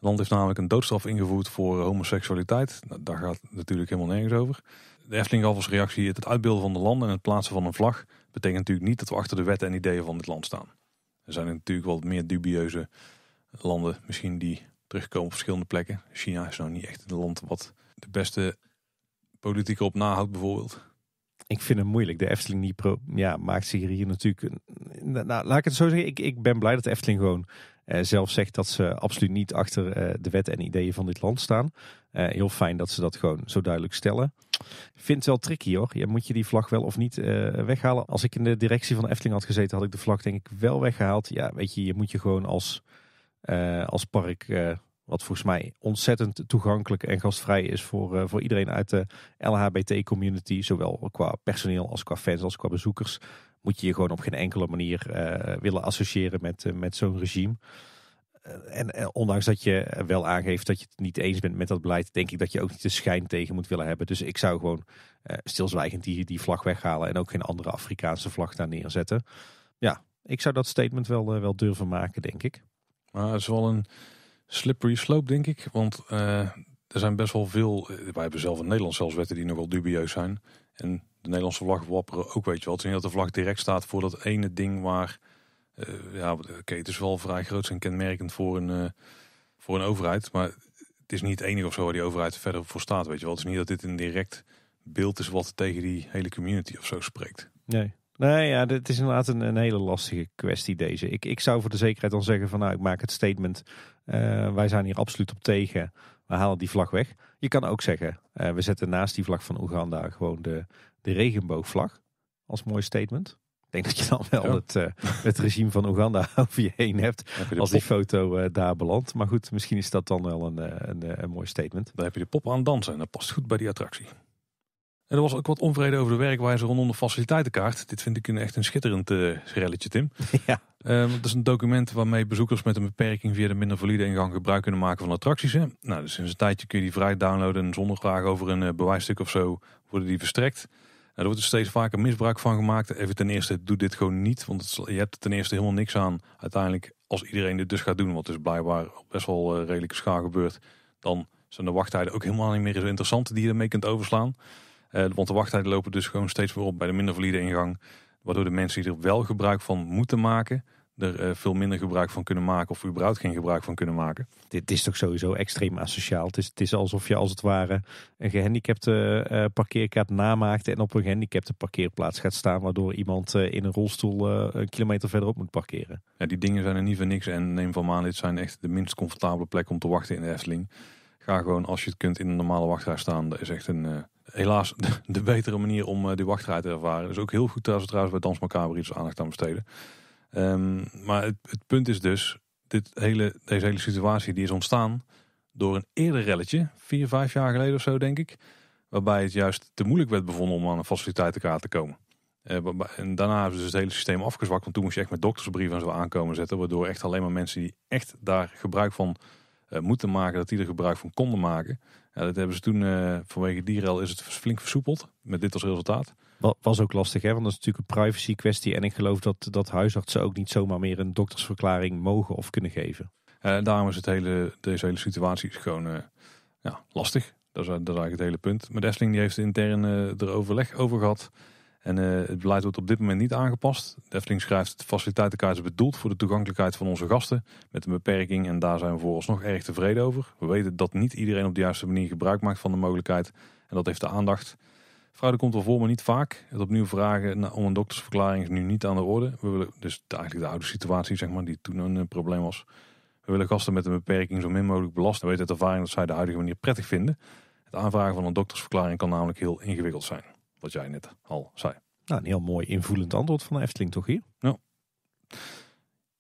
Het land heeft namelijk een doodstraf ingevoerd voor eh, homoseksualiteit. Nou, daar gaat natuurlijk helemaal nergens over. De Efteling gaf als reactie het uitbeelden van de landen en het plaatsen van een vlag betekent natuurlijk niet dat we achter de wetten en ideeën van dit land staan. Er zijn natuurlijk wat meer dubieuze landen misschien die terugkomen op verschillende plekken. China is nou niet echt een land wat de beste politieke op nahoudt bijvoorbeeld. Ik vind het moeilijk. De Efteling niet pro ja, maakt zich hier natuurlijk... Nou, laat ik het zo zeggen. Ik, ik ben blij dat de Efteling gewoon eh, zelf zegt dat ze absoluut niet achter eh, de wet en ideeën van dit land staan. Eh, heel fijn dat ze dat gewoon zo duidelijk stellen. Vindt het wel tricky hoor. Je moet je die vlag wel of niet weghalen. Als ik in de directie van Efteling had gezeten, had ik de vlag denk ik wel weggehaald. Ja, weet je, je moet je gewoon als, als park wat volgens mij ontzettend toegankelijk en gastvrij is voor, voor iedereen uit de LHBT-community. Zowel qua personeel als qua fans als qua bezoekers moet je je gewoon op geen enkele manier eh, willen associëren met, eh, met zo'n regime. Eh, en ondanks dat je wel aangeeft dat je het niet eens bent met dat beleid, denk ik dat je ook niet de schijn tegen moet willen hebben. Dus ik zou gewoon stilzwijgend die, die vlag weghalen en ook geen andere Afrikaanse vlag daar neerzetten. Ja, ik zou dat statement wel, wel durven maken, denk ik. Maar het is wel een slippery slope, denk ik. Want er zijn best wel veel, wij hebben zelf in Nederland zelfs wetten die nog wel dubieus zijn. En de Nederlandse vlag wapperen ook, weet je wel. Het is niet dat de vlag direct staat voor dat ene ding waar... Uh, ja, oké, het is wel vrij groot en kenmerkend voor een, eh, voor een overheid. Maar het is niet het enige of zo waar die overheid verder voor staat, weet je wel. Het is niet dat dit een direct beeld is wat tegen die hele community of zo spreekt. Nee. Nee, ja, dit is inderdaad een, hele lastige kwestie deze. Ik, ik zou voor de zekerheid dan zeggen van nou, ik maak het statement. Eh, wij zijn hier absoluut op tegen. We halen die vlag weg. Je kan ook zeggen, we zetten naast die vlag van Oeganda gewoon de de regenboogvlag als mooi statement. Ik denk dat je dan wel het, eh, het regime van Oeganda (laughs) over je heen hebt als die foto eh, daar belandt. Maar goed, misschien is dat dan wel een, eh, een, mooi statement. Dan heb je de pop aan dansen en dat past goed bij die attractie er was ook wat onvrede over de werkwijze rondom de faciliteitenkaart. Dit vind ik een echt een schitterend eh, relletje, Tim. (laughs) Ja. Um, het is een document waarmee bezoekers met een beperking via de minder valide ingang gebruik kunnen maken van attracties. Nou, dus sinds een tijdje kun je die vrij downloaden en zonder vragen over een eh, bewijsstuk of zo worden die verstrekt. Nou, er wordt er dus steeds vaker misbruik van gemaakt. Even ten eerste, doe dit gewoon niet. Want het, je hebt ten eerste helemaal niks aan uiteindelijk als iedereen dit dus gaat doen. Wat dus blijkbaar best wel eh, redelijke redelijk schaar gebeurt. Dan zijn de wachttijden ook helemaal niet meer zo interessant die je ermee kunt overslaan want eh, de wachttijden lopen dus gewoon steeds voorop op bij de minder valide ingang. Waardoor de mensen die er wel gebruik van moeten maken, er eh, veel minder gebruik van kunnen maken of überhaupt geen gebruik van kunnen maken. Dit is toch sowieso extreem asociaal. Het is, het is alsof je als het ware een gehandicapte uh, parkeerkaart namaakt en op een gehandicapte parkeerplaats gaat staan, waardoor iemand in een rolstoel een kilometer verderop moet parkeren. Ja, die dingen zijn er niet voor niks en neem van aan, dit zijn echt de minst comfortabele plek om te wachten in de Efteling. Ga gewoon als je het kunt in een normale wachtrij staan. Dat is echt een, eh, helaas (laughs) de, betere manier om eh, die wachtrij te ervaren. Dus ook heel goed dat het trouwens bij Dans Macabre iets aandacht aan besteden. Ehm, maar het, het, punt is dus, dit hele, deze hele situatie die is ontstaan door een eerder relletje. Vier, vijf jaar geleden of zo denk ik. Waarbij het juist te moeilijk werd bevonden om aan een faciliteitenkaart te komen. Eh, en daarna hebben ze dus het hele systeem afgezwakt. Want toen moest je echt met doktersbrieven en zo aankomen zetten. Waardoor echt alleen maar mensen die echt daar gebruik van eh, moeten maken, dat die er gebruik van konden maken. Ja, dat hebben ze toen eh, vanwege die is het flink versoepeld met dit als resultaat. Wat was ook lastig, hè? want dat is natuurlijk een privacy kwestie. En ik geloof dat, dat huisartsen ook niet zomaar meer een doktersverklaring mogen of kunnen geven. Uh, daarom is het hele, deze hele situatie gewoon ja, lastig. Dat is, eigenlijk het hele punt. Maar desling die heeft intern er overleg over gehad. En eh, het beleid wordt op dit moment niet aangepast. De Efteling schrijft, de faciliteitenkaart is bedoeld voor de toegankelijkheid van onze gasten met een beperking. En daar zijn we vooralsnog erg tevreden over. We weten dat niet iedereen op de juiste manier gebruik maakt van de mogelijkheid. En dat heeft de aandacht. Fraude komt wel voor, maar niet vaak. Het opnieuw vragen om een doktersverklaring is nu niet aan de orde. We willen dus eigenlijk de oude situatie, zeg maar, die toen een eh, probleem was. We willen gasten met een beperking zo min mogelijk belasten. We weten uit ervaring dat zij de huidige manier prettig vinden. Het aanvragen van een doktersverklaring kan namelijk heel ingewikkeld zijn. Wat jij net al zei. Nou, een heel mooi invoelend antwoord van de Efteling toch hier? Ja.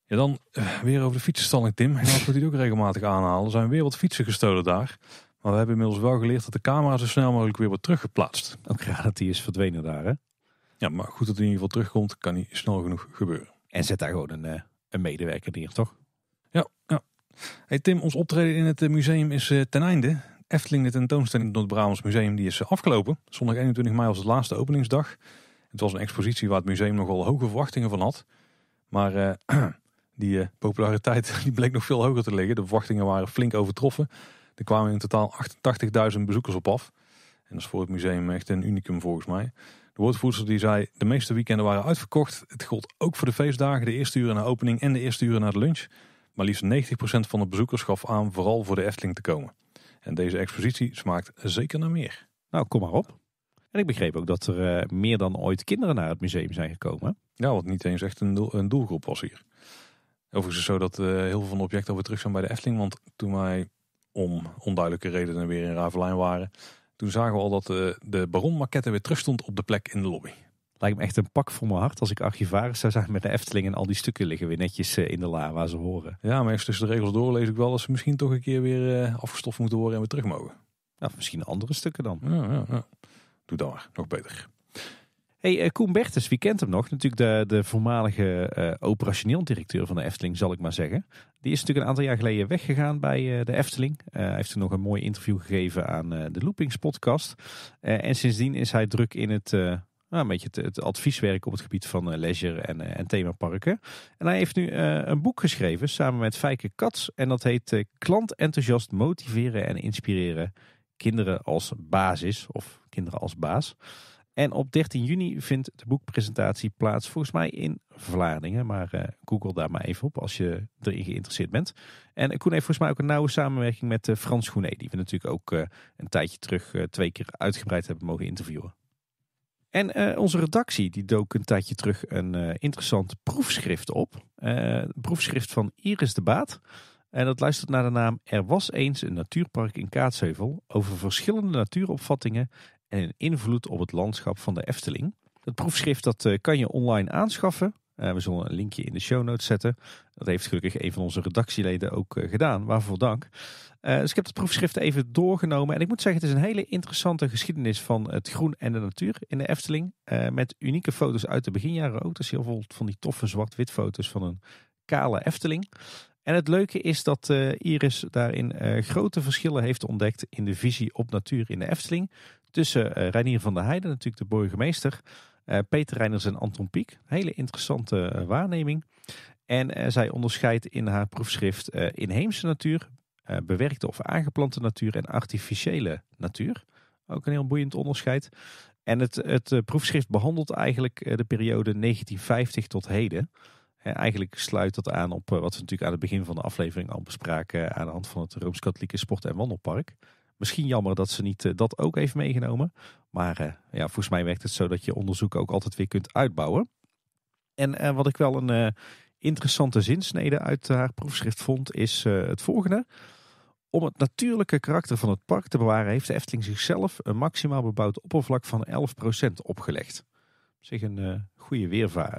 Ja, dan eh, weer over de fietsenstalling, Tim. En dat moet die ook regelmatig aanhalen, er zijn weer wat fietsen gestolen daar. Maar we hebben inmiddels wel geleerd dat de camera zo snel mogelijk weer wordt teruggeplaatst. Ook raar dat die is verdwenen daar, hè? Ja, maar goed dat hij in ieder geval terugkomt, kan niet snel genoeg gebeuren. En zet daar gewoon een, uh, een medewerker neer, toch? Ja, ja. Hey Tim, ons optreden in het eh, museum is ten einde. Efteling, de tentoonstelling in het Noord-Brabants Museum, die is eh, afgelopen. Zondag 21 mei was het laatste openingsdag. Het was een expositie waar het museum nogal hoge verwachtingen van had. Maar eh, (clears throat) die eh, populariteit (laughs) die bleek nog veel hoger te liggen. De verwachtingen waren flink overtroffen. Er kwamen in totaal 88.000 bezoekers op af. En dat is voor het museum echt een unicum volgens mij. De woordvoerster die zei, de meeste weekenden waren uitverkocht. Het gold ook voor de feestdagen, de eerste uren na opening en de eerste uren na de lunch. Maar liefst 90% van de bezoekers gaf aan vooral voor de Efteling te komen. En deze expositie smaakt zeker naar meer. Nou, kom maar op. En ik begreep ook dat er eh, meer dan ooit kinderen naar het museum zijn gekomen. Ja, wat niet eens echt een, een doelgroep was hier. Overigens is het zo dat eh, heel veel van de objecten weer terug zijn bij de Efteling. Want toen wij om onduidelijke redenen weer in Ravelijn waren... toen zagen we al dat eh, de baronmaketten weer terug stond op de plek in de lobby. Lijkt me echt een pak voor mijn hart als ik archivaris zou zijn met de Efteling. En al die stukken liggen weer netjes eh, in de la waar ze horen. Ja, maar even tussen de regels door lees ik wel dat ze misschien toch een keer weer eh, afgestoft moeten worden en weer terug mogen. Nou, misschien andere stukken dan. Ja, ja, ja. Doe dan maar. Nog beter. Hey, eh, Koen Bertens, wie kent hem nog? Natuurlijk de, de voormalige operationeel directeur van de Efteling, zal ik maar zeggen. Die is natuurlijk een aantal jaar geleden weggegaan bij de Efteling. hij heeft toen nog een mooi interview gegeven aan de Loopings podcast. en sindsdien is hij druk in het nou, een beetje het, advieswerk op het gebied van eh, leisure en, eh, en themaparken. En hij heeft nu eh, een boek geschreven samen met Fijke Kats. En dat heet Klant enthousiast motiveren en inspireren. Kinderen als basis of kinderen als baas. En op 13 juni vindt de boekpresentatie plaats, volgens mij in Vlaardingen. Maar google daar maar even op als je erin geïnteresseerd bent. En Koen heeft volgens mij ook een nauwe samenwerking met Frans Groene, die we natuurlijk ook een tijdje terug twee keer uitgebreid hebben mogen interviewen. En eh, onze redactie die dook een tijdje terug een eh, interessant proefschrift op. Een eh, proefschrift van Iris de Baat. En dat luistert naar de naam Er was eens een natuurpark in Kaatsheuvel over verschillende natuuropvattingen en invloed op het landschap van de Efteling. Het proefschrift dat kan je online aanschaffen eh, we zullen een linkje in de show notes zetten. Dat heeft gelukkig een van onze redactieleden ook eh, gedaan. Waarvoor dank. Eh, dus ik heb het proefschrift even doorgenomen. En ik moet zeggen, het is een hele interessante geschiedenis van het groen en de natuur in de Efteling. met unieke foto's uit de beginjaren ook. Dus heel veel van die toffe zwart-wit foto's van een kale Efteling. En het leuke is dat Iris daarin grote verschillen heeft ontdekt in de visie op natuur in de Efteling. Tussen Reinier van der Heijden, natuurlijk de burgemeester. Eh, Peter Reiners en Anton Pieck. Hele interessante eh, waarneming. En eh, zij onderscheidt in haar proefschrift inheemse natuur, bewerkte of aangeplante natuur en artificiële natuur. Ook een heel boeiend onderscheid. En het, het proefschrift behandelt eigenlijk de periode 1950 tot heden. En eigenlijk sluit dat aan op wat we natuurlijk aan het begin van de aflevering al bespraken aan de hand van het Rooms-Katholieke Sport- en Wandelpark. Misschien jammer dat ze niet eh, dat ook heeft meegenomen. Maar eh, ja, volgens mij werkt het zo dat je onderzoek ook altijd weer kunt uitbouwen. En eh, wat ik wel een interessante zinsnede uit haar proefschrift vond, is het volgende. Om het natuurlijke karakter van het park te bewaren, heeft de Efteling zichzelf een maximaal bebouwd oppervlak van 11% opgelegd zich een uh, goede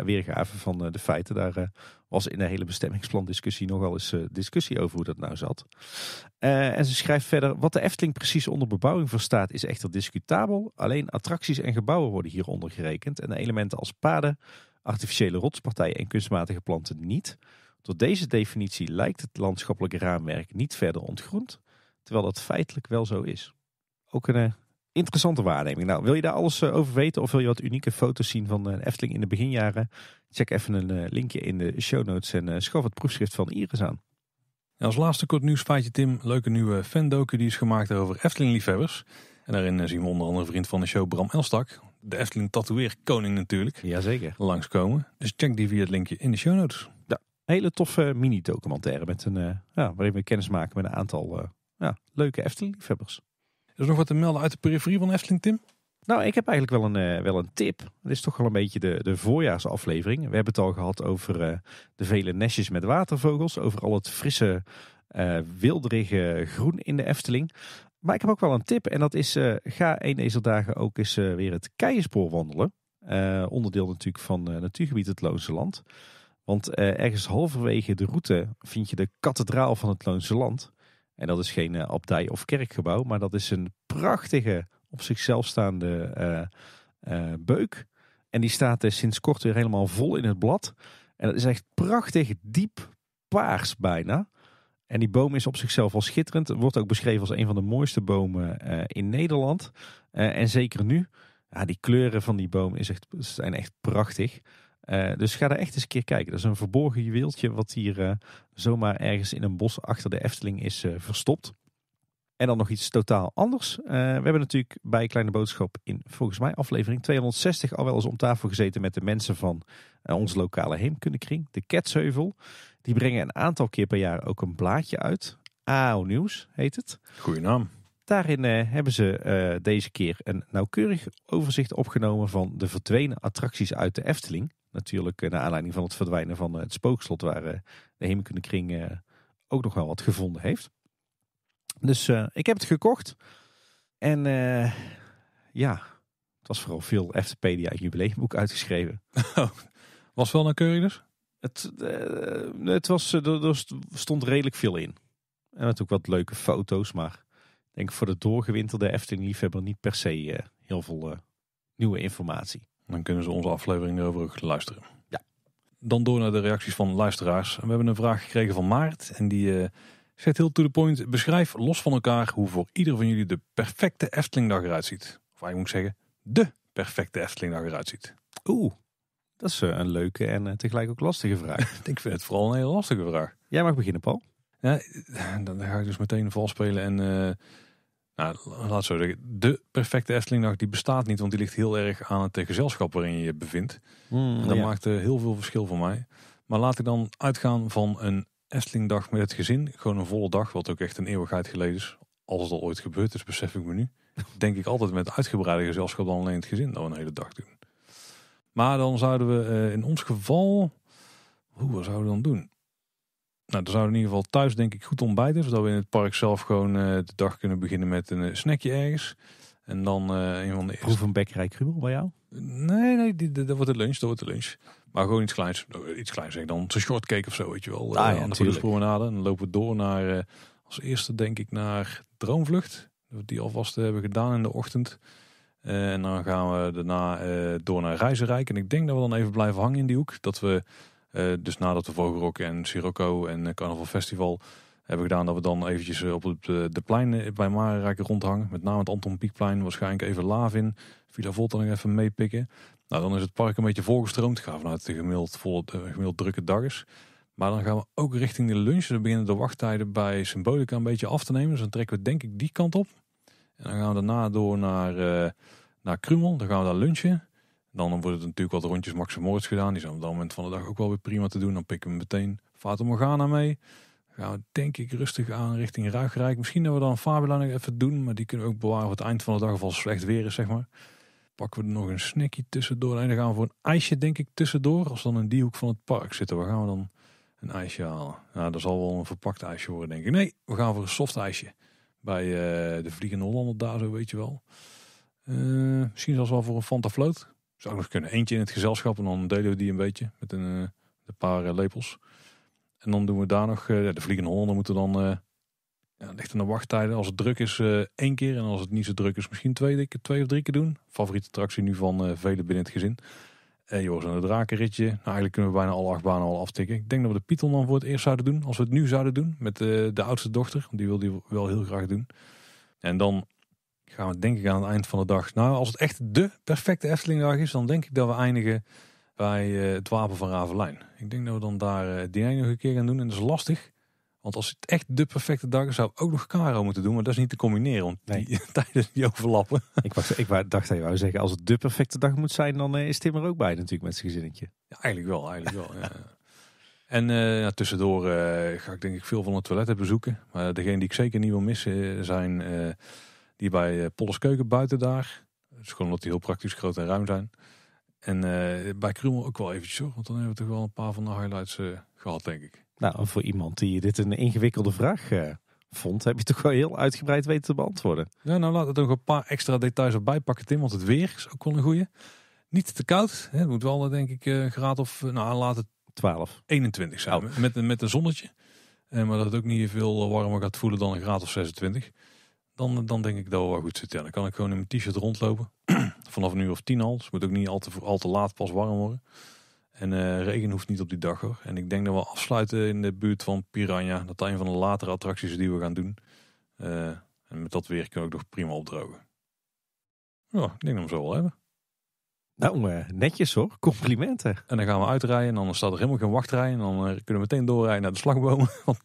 weergave van eh, de feiten. Daar eh, was in de hele bestemmingsplandiscussie nogal eens discussie over hoe dat nou zat. en ze schrijft verder: Wat de Efteling precies onder bebouwing verstaat, is echter discutabel. Alleen attracties en gebouwen worden hieronder gerekend. En elementen als paden, artificiële rotspartijen en kunstmatige planten niet. Door deze definitie lijkt het landschappelijke raamwerk niet verder ontgroend, terwijl dat feitelijk wel zo is. Ook een interessante waarneming. Nou, wil je daar alles eh, over weten of wil je wat unieke foto's zien van eh, de Efteling in de beginjaren? Check even een eh, linkje in de show notes en schaf het proefschrift van Iris aan. En als laatste kort nieuwsfeitje Tim, leuke nieuwe fandocu die is gemaakt over Efteling-liefhebbers. En daarin zien we onder andere vriend van de show Bram Elstak, de Efteling tatoeëer koning natuurlijk, Jazeker. langskomen. Dus check die via het linkje in de show notes. Ja, hele toffe mini-documentaire met een, ja, waarin we kennis maken met een aantal ja, leuke Efteling-liefhebbers. Dus nog wat te melden uit de periferie van Efteling, Tim? Nou, ik heb eigenlijk wel een, eh, wel een tip. Het is toch wel een beetje de, de voorjaarsaflevering. We hebben het al gehad over eh, de vele nestjes met watervogels. Over al het frisse, uh, wilderige groen in de Efteling. Maar ik heb ook wel een tip. En dat is, ga een deze dagen ook eens weer het Keienspoor wandelen. onderdeel natuurlijk van natuurgebied het Loonse Land. Want ergens halverwege de route vind je de kathedraal van het Loonse Land... En dat is geen uh, abdij of kerkgebouw, maar dat is een prachtige op zichzelf staande eh, eh, beuk. En die staat sinds kort weer helemaal vol in het blad. En dat is echt prachtig diep paars bijna. En die boom is op zichzelf al schitterend. Wordt ook beschreven als een van de mooiste bomen in Nederland. en zeker nu. Ja, die kleuren van die boom is echt, zijn echt prachtig. Eh, dus ga daar echt eens een keer kijken. Dat is een verborgen juweeltje wat hier eh, zomaar ergens in een bos achter de Efteling is eh, verstopt. En dan nog iets totaal anders. we hebben natuurlijk bij Kleine Boodschap in volgens mij aflevering 260 al wel eens om tafel gezeten met de mensen van onze lokale heemkundekring, de Ketsheuvel. Die brengen een aantal keer per jaar ook een blaadje uit. AO Nieuws heet het. Goeie naam. Daarin hebben ze deze keer een nauwkeurig overzicht opgenomen van de verdwenen attracties uit de Efteling natuurlijk eh, naar aanleiding van het verdwijnen van eh, het spookslot waar eh, de Kring ook nog wel wat gevonden heeft. Dus ik heb het gekocht. En ja, het was vooral veel Eftepedia jubileumboek uitgeschreven. (laughs) Oh, was wel nauwkeurig dus? Het, het was, er, stond redelijk veel in. En natuurlijk wat leuke foto's, maar ik denk voor de doorgewinterde Efteling-liefhebber niet per se heel veel nieuwe informatie. Dan kunnen ze onze aflevering erover luisteren. Ja. Dan door naar de reacties van luisteraars. We hebben een vraag gekregen van Maart. En die eh, zet heel to the point. Beschrijf los van elkaar hoe voor ieder van jullie de perfecte Eftelingdag eruit ziet. Of eigenlijk moet ik zeggen, de perfecte Eftelingdag eruit ziet. Oeh, dat is eh, een leuke en eh, tegelijk ook lastige vraag. (laughs) ik vind het vooral een hele lastige vraag. Jij mag beginnen, Paul. Ja, dan ga ik dus meteen vals spelen en... Nou, laat zo zeggen. De perfecte estlingdag die bestaat niet, want die ligt heel erg aan het gezelschap waarin je je bevindt. Hmm, en dat ja. maakt eh, heel veel verschil voor mij. Maar laat ik dan uitgaan van een Estlingdag met het gezin. Gewoon een volle dag, wat ook echt een eeuwigheid geleden is. Als het al ooit gebeurd is, besef ik me nu. Denk ik altijd met uitgebreide gezelschap dan alleen het gezin dat een hele dag doen. Maar dan zouden we eh, in ons geval... Hoe, wat zouden we dan doen? Nou, dan zouden in ieder geval thuis denk ik goed ontbijten. Zodat we in het park zelf gewoon eh, de dag kunnen beginnen met een eh, snackje ergens. En dan eh, een van de eerste... Proef een bekkerij bij jou? Nee, nee, die, dat wordt de lunch, dat wordt de lunch. Maar gewoon iets kleins. Iets kleins zeg dan. Een shortcake of zo, weet je wel. Ah, ja, uh, aan de promenade. En dan lopen we door naar, als eerste denk ik, naar Droomvlucht. Dat die alvast hebben gedaan in de ochtend. en dan gaan we daarna door naar Reizenrijk. En ik denk dat we dan even blijven hangen in die hoek. Dat we eh, dus nadat we Vogelrok en Sirocco en eh, Carnaval Festival hebben gedaan, dat we dan eventjes eh, op de pleinen bij Marenrijk rondhangen. Met name het Anton Pieckplein, waarschijnlijk even Lavin, Villa Volta nog even meepikken. Nou, dan is het park een beetje volgestroomd. Gaan vanuit de gemiddeld, vol, de gemiddeld drukke dag is. Maar dan gaan we ook richting de lunch. Dan dus beginnen de wachttijden bij Symbolica een beetje af te nemen. Dus dan trekken we denk ik die kant op. En dan gaan we daarna door naar, naar Krumel. Dan gaan we daar lunchen. Dan wordt het natuurlijk wat rondjes Maximoorts gedaan. Die zijn op dat moment van de dag ook wel weer prima te doen. Dan pikken we meteen Fata Morgana mee. Dan gaan we denk ik rustig aan richting Ruigrijk. Misschien dat we dan Fabula nog even doen. Maar die kunnen we ook bewaren op het eind van de dag. Of als het slecht weer is, zeg maar. Pakken we er nog een snackje tussendoor. En dan gaan we voor een ijsje denk ik tussendoor. Als dan in die hoek van het park zitten. Waar gaan we dan een ijsje halen? Nou, dat zal wel een verpakt ijsje worden denk ik. Nee, we gaan voor een soft ijsje. Bij eh, de Vliegende Hollander daar zo, weet je wel. Uh, misschien zelfs wel voor een Fanta Float. Zou nog kunnen. Eentje in het gezelschap en dan delen we die een beetje met een, eh, een paar eh, lepels. En dan doen we daar nog, eh, de Vliegende honden moeten dan, ja, ligt aan de wachttijden. Als het druk is één keer en als het niet zo druk is misschien twee, twee of drie keer doen. Favoriete attractie nu van velen binnen het gezin. En Joris en het Drakenritje. Nou, eigenlijk kunnen we bijna alle acht banen al aftikken. Ik denk dat we de Python dan voor het eerst zouden doen. Als we het nu zouden doen met de, de oudste dochter. Die wil die wel heel graag doen. En dan gaan we denk ik aan het eind van de dag. Nou, als het echt de perfecte Eftelingdag is, dan denk ik dat we eindigen bij eh, het Wapen van Ravelijn. Ik denk dat we dan daar eh, die nog een keer gaan doen. En dat is lastig. Want als het echt de perfecte dag is, zou ik ook nog Caro moeten doen. Maar dat is niet te combineren, want die (laughs) tijden die overlappen. Ik, was, ik dacht dat je wou zeggen, als het de perfecte dag moet zijn, dan eh, is Tim er ook bij natuurlijk met zijn gezinnetje. Ja, eigenlijk wel, eigenlijk wel. Ja. (laughs) En ja, tussendoor ga ik denk ik veel van het toilet bezoeken. Maar degene die ik zeker niet wil missen zijn... Die bij eh, Poliskeuken keuken buiten daar. is gewoon omdat die heel praktisch groot en ruim zijn. En eh, bij Krummel ook wel eventjes hoor. Want dan hebben we toch wel een paar van de highlights eh, gehad denk ik. Nou, voor iemand die dit een ingewikkelde vraag vond, heb je toch wel heel uitgebreid weten te beantwoorden. Ja, nou laten we nog een paar extra details erbij pakken Tim. Want het weer is ook wel een goeie. Niet te koud. Hè. Het moet wel denk ik een graad of, nou laat het 12. 21 zijn. Oh. Met, met een zonnetje. maar dat het ook niet veel warmer gaat voelen dan een graad of 26 dan, dan denk ik dat we wel goed zitten. dan kan ik gewoon in mijn t-shirt rondlopen. (clears throat) Vanaf een uur of tien al. Dus moet ook niet al te, al te laat pas warm worden. En eh, regen hoeft niet op die dag hoor. En ik denk dat we afsluiten in de buurt van Piranha. Dat is een van de latere attracties die we gaan doen. Eh, en met dat weer kunnen we ook nog prima opdrogen. Ja, ik denk dat we hem zo wel hebben. Nou, eh, netjes hoor. Complimenten. En dan gaan we uitrijden. En dan staat er helemaal geen wachtrij. En dan kunnen we meteen doorrijden naar de slagboom. (laughs) Want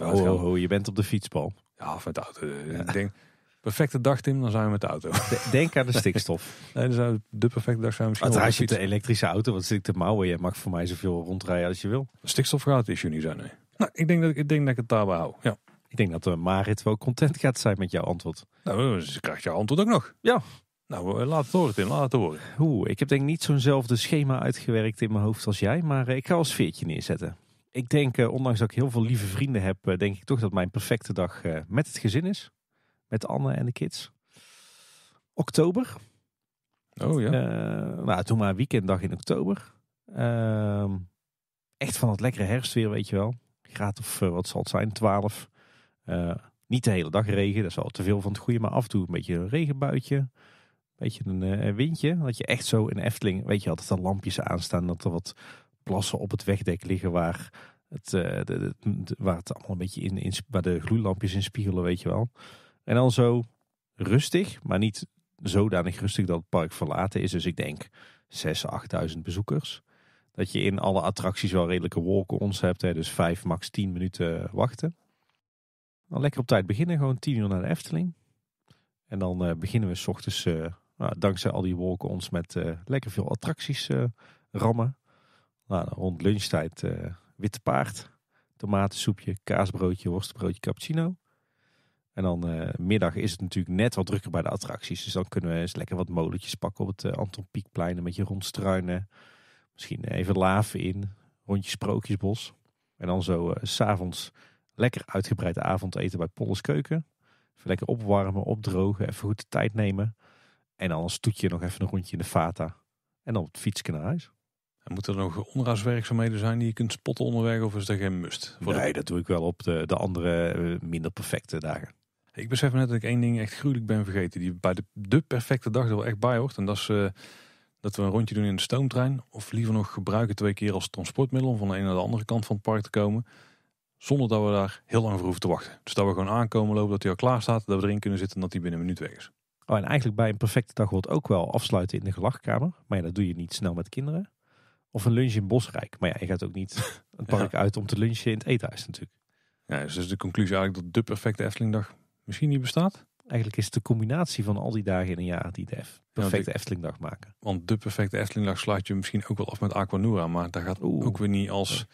oh, oh, je bent op de fietsbal. Ja, met de auto. Ik denk, perfecte dag Tim, dan zijn we met de auto. Denk aan de (laughs) stikstof. nee, dan de perfecte dag zijn misschien Als je de elektrische auto, wat zit ik te mouwen? Je mag voor mij zoveel rondrijden als je wil. Stikstof gaat het issue niet zijn, nee. Nou, ik denk dat ik, denk dat het daarbij hou, ja. Ik denk dat de eh, Marit wel content gaat zijn met jouw antwoord. Nou, eh, ze krijgt jouw antwoord ook nog. Ja. Nou, eh, laat het horen Tim, laat het horen. Hoe? ik heb denk niet zo'nzelfde schema uitgewerkt in mijn hoofd als jij, maar ik ga als veertje neerzetten ik denk, eh, ondanks dat ik heel veel lieve vrienden heb, eh, denk ik toch dat mijn perfecte dag eh, met het gezin is. Met Anne en de kids. Oktober. Oh ja. nou, toen maar een weekenddag in oktober. Ehm, echt van het lekkere herfstweer, weet je wel. Graad of wat zal het zijn, 12. niet de hele dag regen, dat is al te veel van het goede. Maar af en toe een beetje een regenbuitje een beetje een windje. Dat je echt zo in Efteling, weet je, altijd de lampjes aanstaan. Dat er wat plassen op het wegdek liggen waar het, eh, de, de, waar het allemaal een beetje in, waar de gloeilampjes in spiegelen, weet je wel. En dan zo rustig, maar niet zodanig rustig dat het park verlaten is. Dus ik denk 6.000, 8.000 bezoekers. Dat je in alle attracties wel redelijke walk hebt. Hè, dus 5, max 10 minuten wachten. Dan lekker op tijd beginnen, gewoon 10 uur naar de Efteling. En dan eh, beginnen we s ochtends, eh, nou, dankzij al die walk-ons, met lekker veel attracties rammen. Nou, rond lunchtijd uh, witte paard, tomatensoepje, kaasbroodje, worstbroodje, cappuccino. En dan eh, middag is het natuurlijk net wat drukker bij de attracties. Dus dan kunnen we eens lekker wat molentjes pakken op het eh, Anton Pieckplein. Een beetje rondstruinen. Misschien even laven in. Rondje Sprookjesbos. En dan zo s s'avonds lekker uitgebreid avondeten bij Polles Keuken. Even lekker opwarmen, opdrogen. Even goed de tijd nemen. En dan als toetje nog even een rondje in de Fata. En dan op het fietsje naar huis. En moeten er nog onraswerkzaamheden zijn die je kunt spotten onderweg of is dat geen must? Voor nee, dat doe ik wel op de, de andere eh, minder perfecte dagen. Ik besef net dat ik één ding echt gruwelijk ben vergeten. Die bij de, de perfecte dag er wel echt bij hoort. En dat is eh, dat we een rondje doen in de stoomtrein. Of liever nog gebruiken twee keer als transportmiddel om van de ene naar de andere kant van het park te komen. Zonder dat we daar heel lang voor hoeven te wachten. Dus dat we gewoon aankomen lopen, dat hij al klaar staat, dat we erin kunnen zitten en dat hij binnen een minuut weg is. Oh, en eigenlijk bij een perfecte dag wordt ook wel afsluiten in de gelachkamer. Maar ja, dat doe je niet snel met kinderen. Of een lunch in Bosrijk. Maar ja, je gaat ook niet (laughs) het park uit om te lunchen in het eethuis natuurlijk. Ja, dus de conclusie eigenlijk dat de perfecte Eftelingdag misschien niet bestaat? Eigenlijk is het de combinatie van al die dagen in een jaar die de perfecte ja, Eftelingdag maken. Want de perfecte Eftelingdag slaat je misschien ook wel af met Aquanura. Maar daar gaat ook weer niet als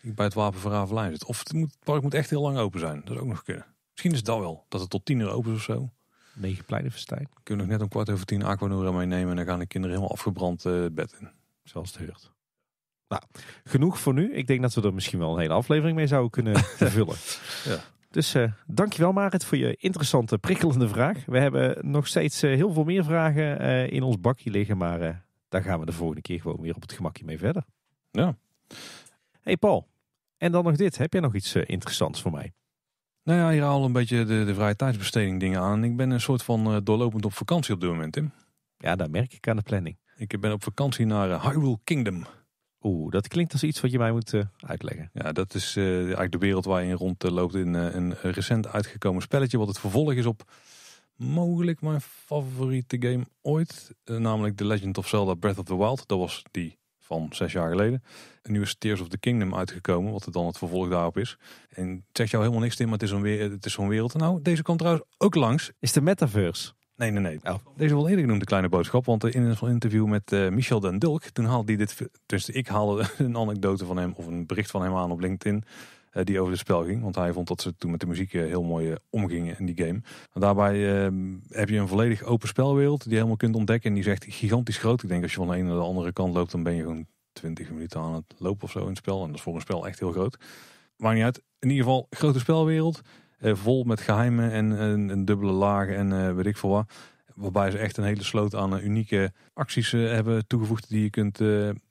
ik bij het Wapen van Ravelijn zit. Of het, moet, park moet echt heel lang open zijn. Dat is ook nog kunnen. Misschien is dat wel. Dat het tot tien uur open is of zo. Negen Pleinenfestijn. Kunnen nog net om kwart over tien Aquanura meenemen. En dan gaan de kinderen helemaal afgebrand eh, bed in. Zelfs de heurt. Nou, genoeg voor nu. Ik denk dat we er misschien wel een hele aflevering mee zouden kunnen (laughs) vullen. ja. Dus uh, dankjewel Marit voor je interessante, prikkelende vraag. We hebben nog steeds eh, heel veel meer vragen eh, in ons bakje liggen, maar daar gaan we de volgende keer gewoon weer op het gemakje mee verder. Ja. Hey Paul, en dan nog dit. Heb jij nog iets interessants voor mij? Nou ja, hier haal een beetje de, de vrije tijdsbesteding dingen aan. Ik ben een soort van doorlopend op vakantie op dit moment, hè? Ja, daar merk ik aan de planning. Ik ben op vakantie naar Hyrule Kingdom. Oeh, dat klinkt als iets wat je mij moet eh, uitleggen. Ja, dat is eh, eigenlijk de wereld waar je in rond eh, loopt in een recent uitgekomen spelletje. Wat het vervolg is op mogelijk mijn favoriete game ooit. namelijk The Legend of Zelda Breath of the Wild. Dat was die van zes jaar geleden. En nu is Tears of the Kingdom uitgekomen, wat het dan het vervolg daarop is. En het zegt jou helemaal niks in, maar het is zo'n wereld. Nou, deze komt trouwens ook langs. Is de metaverse. Nee, nee, nee. Nou, deze wel eerder de kleine boodschap. Want in een interview met eh, Michel den Dulk, toen haalde hij dit... Dus ik haalde (laughs) een anekdote van hem of een bericht van hem aan op LinkedIn. Eh, die over de spel ging. Want hij vond dat ze toen met de muziek eh, heel mooi omgingen in die game. daarbij ehm, heb je een volledig open spelwereld die helemaal kunt ontdekken. En die is echt gigantisch groot. Ik denk als je van de ene naar de andere kant loopt, dan ben je gewoon 20 minuten aan het lopen of zo in het spel. En dat is voor een spel echt heel groot. Maar niet uit. In ieder geval, grote spelwereld. Eh, vol met geheimen en, een dubbele laag, en eh, weet ik veel wat. Waarbij ze echt een hele sloot aan eh, unieke acties hebben toegevoegd die je kunt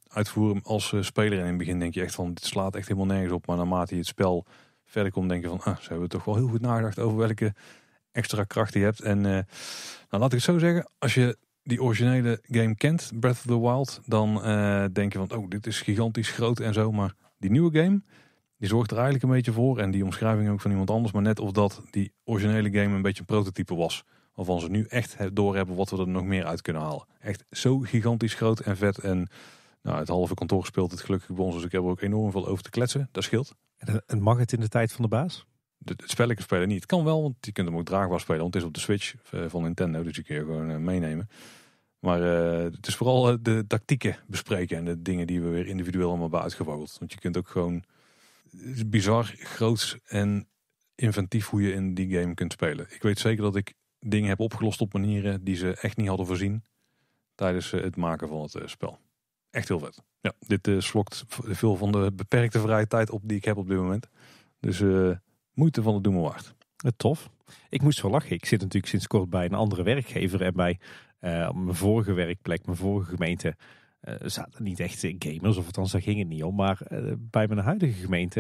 uitvoeren als speler. En in het begin denk je echt van, dit slaat echt helemaal nergens op. Maar naarmate je het spel verder komt, denk je van, ah, ze hebben toch wel heel goed nagedacht over welke extra krachten je hebt. En nou, laat ik het zo zeggen, als je die originele game kent, Breath of the Wild, dan denk je van, ook oh, dit is gigantisch groot en zo. Maar die nieuwe game, die zorgt er eigenlijk een beetje voor. En die omschrijving ook van iemand anders. Maar net of dat die originele game een beetje een prototype was. Waarvan ze nu echt doorhebben wat we er nog meer uit kunnen halen. Echt zo gigantisch groot en vet. En nou, het halve kantoor speelt het gelukkig bij ons. Dus ik heb er ook enorm veel over te kletsen. Dat scheelt. En mag het in de tijd van de baas? Het spelletje spelen niet. Het kan wel, want je kunt hem ook draagbaar spelen. Want het is op de Switch eh, van Nintendo. Dus je kun je gewoon eh, meenemen. Maar eh, het is vooral de tactieken bespreken en de dingen die we weer individueel allemaal hebben uitgevogeld. Want je kunt ook gewoon is bizar groot en inventief hoe je in die game kunt spelen. Ik weet zeker dat ik dingen heb opgelost op manieren die ze echt niet hadden voorzien tijdens eh, het maken van het eh, spel. Echt heel vet. Ja, dit eh, slokt veel van de beperkte vrije tijd op die ik heb op dit moment. Dus moeite van het doen waard. Tof. Ik moest wel lachen. Ik zit natuurlijk sinds kort bij een andere werkgever en bij uh, mijn vorige werkplek, mijn vorige gemeente eh, er zaten niet echt gamers, of althans daar ging het niet om. Maar eh, bij mijn huidige gemeente,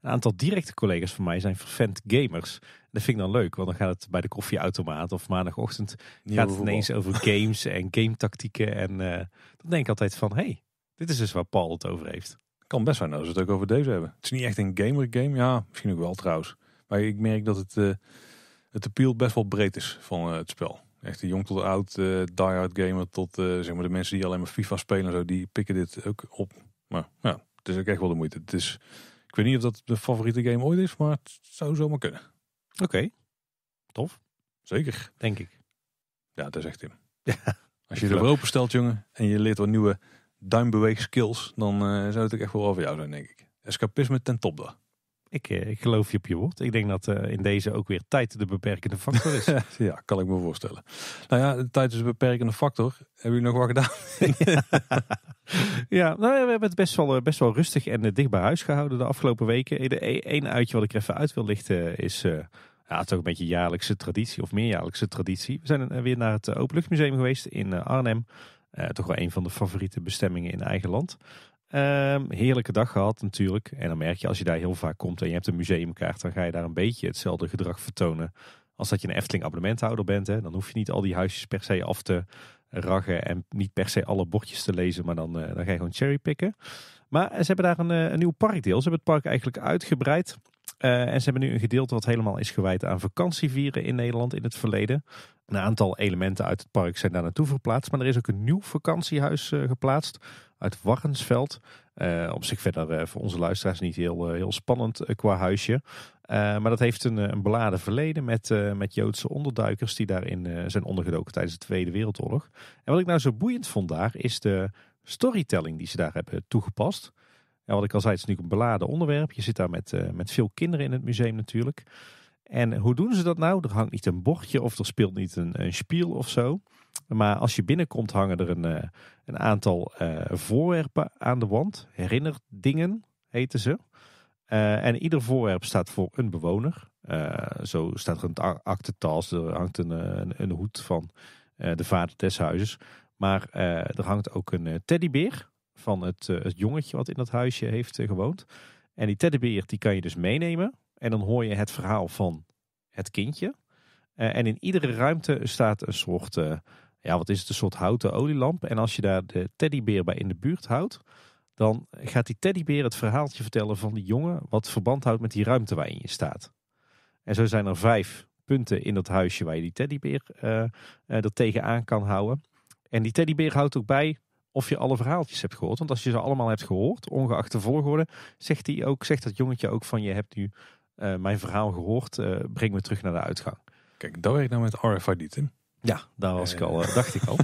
een aantal directe collega's van mij zijn vervent gamers. Dat vind ik dan leuk, want dan gaat het bij de koffieautomaat of maandagochtend gaat het ineens over (laughs) games en gametactieken. En eh, dan denk ik altijd van, hey, dit is dus waar Paul het over heeft. Kan best wel dat ze het ook over deze hebben. Het is niet echt een gamer game, ja, misschien ook wel trouwens. Maar ik merk dat het, het appeal best wel breed is van het spel. Echt de jong tot de oud, eh, die-hard gamer tot uh, zeg maar de mensen die alleen maar FIFA spelen zo, die pikken dit ook op. Maar ja, het is ook echt wel de moeite. Het is, ik weet niet of dat de favoriete game ooit is, maar het zou zomaar kunnen. Oké, tof. Zeker. Denk ik. Ja, dat is echt Tim. Als je er open stelt, jongen, en je leert wat nieuwe duimbeweegskills, skills, dan eh, zou het ook echt wel over jou zijn, denk ik. Escapisme ten top daar. Eh, ik, geloof je op je woord. Ik denk dat eh, in deze ook weer tijd de beperkende factor is. (laughs) ja, kan ik me voorstellen. Nou ja, tijd is een beperkende factor. Hebben jullie nog wat gedaan? (laughs) ja, nou, we hebben het best wel, eh, best wel rustig en dicht bij huis gehouden de afgelopen weken. Eén e-, uitje wat ik even uit wil lichten is uh, ja, toch een beetje jaarlijkse traditie of meerjaarlijkse traditie. We zijn weer naar het Openluchtmuseum geweest in Arnhem. toch wel een van de favoriete bestemmingen in eigen land. Um, heerlijke dag gehad natuurlijk. En dan merk je als je daar heel vaak komt en je hebt een museumkaart, dan ga je daar een beetje hetzelfde gedrag vertonen als dat je een Efteling abonnementhouder bent. Hè. Dan hoef je niet al die huisjes per se af te raggen en niet per se alle bordjes te lezen, maar dan, eh, dan ga je gewoon cherrypicken. Maar ze hebben daar een, eh, een nieuw parkdeel. Ze hebben het park eigenlijk uitgebreid. Eh, en ze hebben nu een gedeelte wat helemaal is gewijd aan vakantievieren in Nederland in het verleden. Een aantal elementen uit het park zijn daar naartoe verplaatst. Maar er is ook een nieuw vakantiehuis eh, geplaatst uit Warrensveld. Uh, op zich verder eh, voor onze luisteraars niet heel, heel spannend qua huisje. maar dat heeft een, een beladen verleden met, met Joodse onderduikers die daarin zijn ondergedoken tijdens de Tweede Wereldoorlog. En wat ik nou zo boeiend vond daar is de storytelling die ze daar hebben toegepast. En wat ik al zei, het is natuurlijk een beladen onderwerp. Je zit daar met, met veel kinderen in het museum natuurlijk. En hoe doen ze dat nou? Er hangt niet een bochtje of er speelt niet een, een spiel of zo. Maar als je binnenkomt hangen er een, eh, een aantal eh, voorwerpen aan de wand. Herinnerdingen heten ze. Eh, en ieder voorwerp staat voor een bewoner. zo staat er een actetal. Er hangt een, een, een hoed van de vader des huizes. Maar er hangt ook een teddybeer van het, het, jongetje wat in dat huisje heeft gewoond. En die teddybeer die kan je dus meenemen. En dan hoor je het verhaal van het kindje. Eh, en in iedere ruimte staat een soort, eh, ja, wat is het, een soort houten olielamp. En als je daar de teddybeer bij in de buurt houdt, dan gaat die teddybeer het verhaaltje vertellen van die jongen wat verband houdt met die ruimte waarin je staat. En zo zijn er vijf punten in dat huisje waar je die teddybeer uh, er tegenaan kan houden. En die teddybeer houdt ook bij of je alle verhaaltjes hebt gehoord. Want als je ze allemaal hebt gehoord, ongeacht de volgorde, zegt, hij ook, zegt dat jongetje ook van je hebt nu eh, mijn verhaal gehoord, eh, brengt me terug naar de uitgang. Kijk, dat ik nou met RFID, in? Ja, daar was ik al, eh. dacht ik al.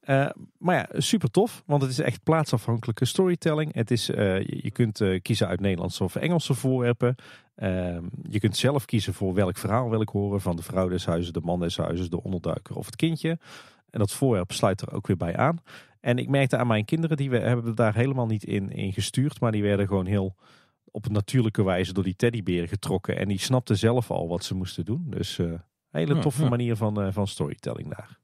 (laughs) maar ja, super tof, want het is echt plaatsafhankelijke storytelling. Het is, je kunt kiezen uit Nederlandse of Engelse voorwerpen. Ehm, je kunt zelf kiezen voor welk verhaal wil ik horen: van de vrouw des huizes, de man des huizes, de onderduiker of het kindje. En dat voorwerp sluit er ook weer bij aan. En ik merkte aan mijn kinderen, die we hebben daar helemaal niet in, in gestuurd, maar die werden gewoon heel op een natuurlijke wijze door die teddybeer getrokken. En die snapte zelf al wat ze moesten doen. Dus een eh, hele toffe manier van, eh, van storytelling daar.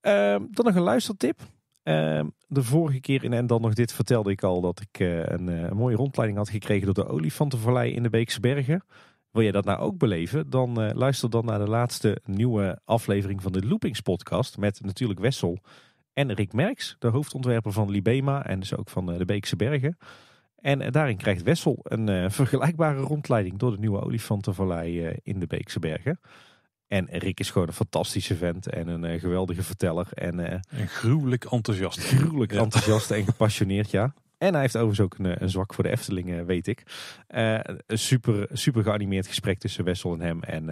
Ehm, dan nog een luistertip. Ehm, de vorige keer in En Dan Nog Dit vertelde ik al dat ik eh, een, mooie rondleiding had gekregen door de Olifantenvallei in de Beekse Bergen. Wil jij dat nou ook beleven? Dan luister dan naar de laatste nieuwe aflevering van de Loopings podcast met natuurlijk Wessel en Rick Merks, de hoofdontwerper van Libema en dus ook van de Beekse Bergen. En eh, daarin krijgt Wessel een eh, vergelijkbare rondleiding door de nieuwe olifantenvallei eh, in de Beekse Bergen. En Rick is gewoon een fantastische vent en een geweldige verteller. En, en gruwelijk enthousiast. Gruwelijk enthousiast en gepassioneerd, ja. En hij heeft overigens ook een, zwak voor de Eftelingen, weet ik. een super, super geanimeerd gesprek tussen Wessel en hem. En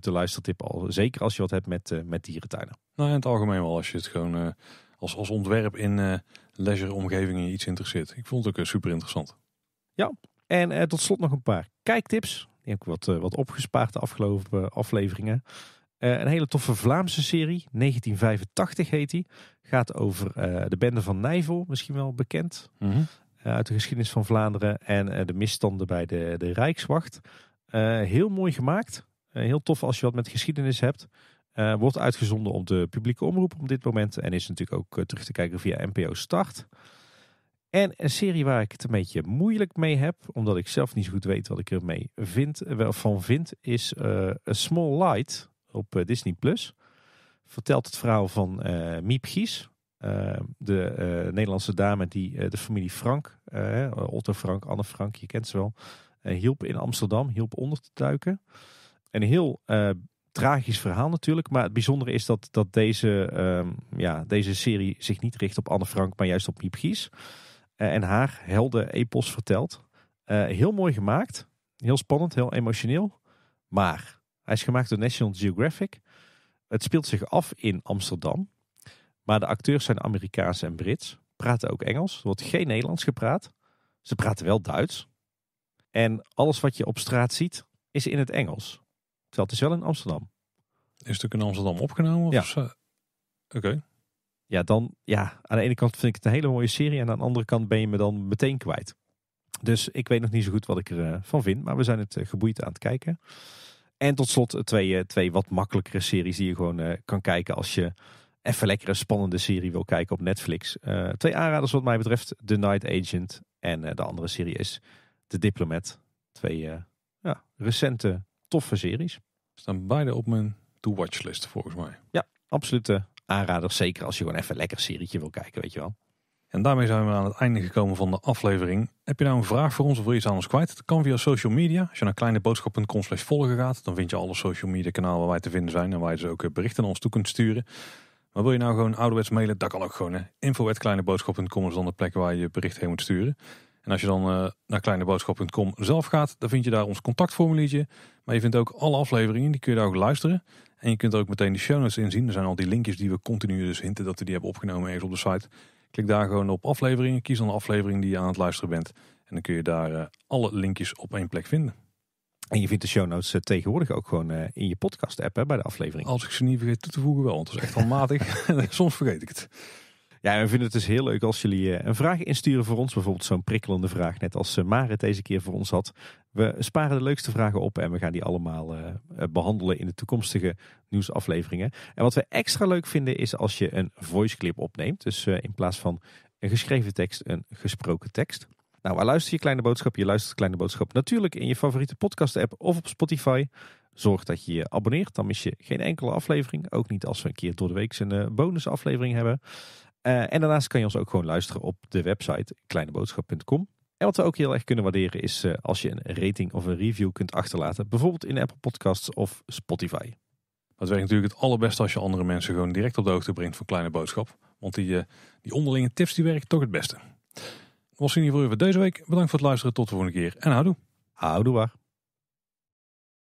de luistertip, al, zeker als je wat hebt met, met dierentuinen. Nou, in het algemeen wel, als je het gewoon als, als ontwerp in leisure omgevingen iets interesseert. Ik vond het ook eh, super interessant. Ja, en eh, tot slot nog een paar kijktips. Die heb ik wat, eh, wat opgespaard de afgelopen afleveringen. een hele toffe Vlaamse serie, 1985 heet die. Gaat over de bende van Nijvel, misschien wel bekend. Mhm. uit de geschiedenis van Vlaanderen en de misstanden bij de, de Rijkswacht. heel mooi gemaakt. heel tof als je wat met geschiedenis hebt. Eh, wordt uitgezonden op de publieke omroep op dit moment. En is natuurlijk ook eh, terug te kijken via NPO Start. En een serie waar ik het een beetje moeilijk mee heb, omdat ik zelf niet zo goed weet wat ik ermee vind, eh, wel van vind, is A Small Light op Disney Plus. Vertelt het verhaal van Miep Gies, de Nederlandse dame die de familie Frank, Otto Frank, Anne Frank, je kent ze wel, hielp in Amsterdam, hielp onder te duiken. en heel tragisch verhaal natuurlijk. Maar het bijzondere is dat, dat deze, ehm, ja, deze serie zich niet richt op Anne Frank, maar juist op Miep Gies. Eh, en haar helden-epos vertelt. Eh, heel mooi gemaakt. Heel spannend, heel emotioneel. Maar hij is gemaakt door National Geographic. Het speelt zich af in Amsterdam. Maar de acteurs zijn Amerikaans en Brits. Praten ook Engels. Er wordt geen Nederlands gepraat. Ze praten wel Duits. En alles wat je op straat ziet, is in het Engels. Terwijl het is wel in Amsterdam. Is het ook in Amsterdam opgenomen? Of ja. Oké. Ja, dan ja. Aan de ene kant vind ik het een hele mooie serie. En aan de andere kant ben je me dan meteen kwijt. Dus ik weet nog niet zo goed wat ik ervan eh, vind. Maar we zijn het eh, geboeid aan het kijken. En tot slot eh, twee, twee wat makkelijkere series die je gewoon kan kijken als je even lekker een spannende serie wil kijken op Netflix. twee aanraders wat mij betreft. The Night Agent en de andere serie is The Diplomat. Twee ja, recente toffe series. Staan beide op mijn to-watch list volgens mij. Ja, absolute aanrader. Zeker als je gewoon even lekker serietje wil kijken, weet je wel. En daarmee zijn we aan het einde gekomen van de aflevering. Heb je nou een vraag voor ons of wil je iets aan ons kwijt? Dat kan via social media. Als je naar kleineboodschap.com slash volgen gaat, dan vind je alle social media kanalen waar wij te vinden zijn. En waar je dus ook eh, berichten naar ons toe kunt sturen. Maar wil je nou gewoon ouderwets mailen? Dat kan ook gewoon. Info.kleineboodschap.com is dan de plek waar je bericht heen moet sturen als je dan eh, naar kleineboodschap.com zelf gaat, dan vind je daar ons contactformuliertje. Maar je vindt ook alle afleveringen, die kun je daar ook luisteren. En je kunt er ook meteen de show notes in zien. Er zijn al die linkjes die we continu dus hinten dat we die hebben opgenomen ergens op de site. Klik daar gewoon op afleveringen, kies dan de aflevering die je aan het luisteren bent. En dan kun je daar eh, alle linkjes op één plek vinden. En je vindt de show notes eh, tegenwoordig ook gewoon in je podcast app bij de aflevering. Als ik ze niet vergeet toe te voegen wel, want dat is echt wel matig. (laughs) Soms vergeet ik het. Ja, we vinden het dus heel leuk als jullie eh, een vraag insturen voor ons. Bijvoorbeeld zo'n prikkelende vraag, net als eh, Marit deze keer voor ons had. We sparen de leukste vragen op en we gaan die allemaal eh, behandelen in de toekomstige nieuwsafleveringen. En wat we extra leuk vinden is als je een voice clip opneemt. Dus in plaats van een geschreven tekst, een gesproken tekst. Nou, waar luister je Kleine Boodschap? Je luistert Kleine Boodschap natuurlijk in je favoriete podcast-app of op Spotify. Zorg dat je je abonneert, dan mis je geen enkele aflevering. Ook niet als we een keer door de week een bonusaflevering hebben. Eh, en daarnaast kan je ons ook gewoon luisteren op de website kleineboodschap.com. En wat we ook heel erg kunnen waarderen is eh, als je een rating of een review kunt achterlaten. Bijvoorbeeld in Apple Podcasts of Spotify. Dat werkt natuurlijk het allerbeste als je andere mensen gewoon direct op de hoogte brengt van Kleine Boodschap. Want die, eh, die onderlinge tips die werken toch het beste. We zien in ieder geval voor deze week. Bedankt voor het luisteren. Tot de volgende keer. En houdoe. Houdoe waar.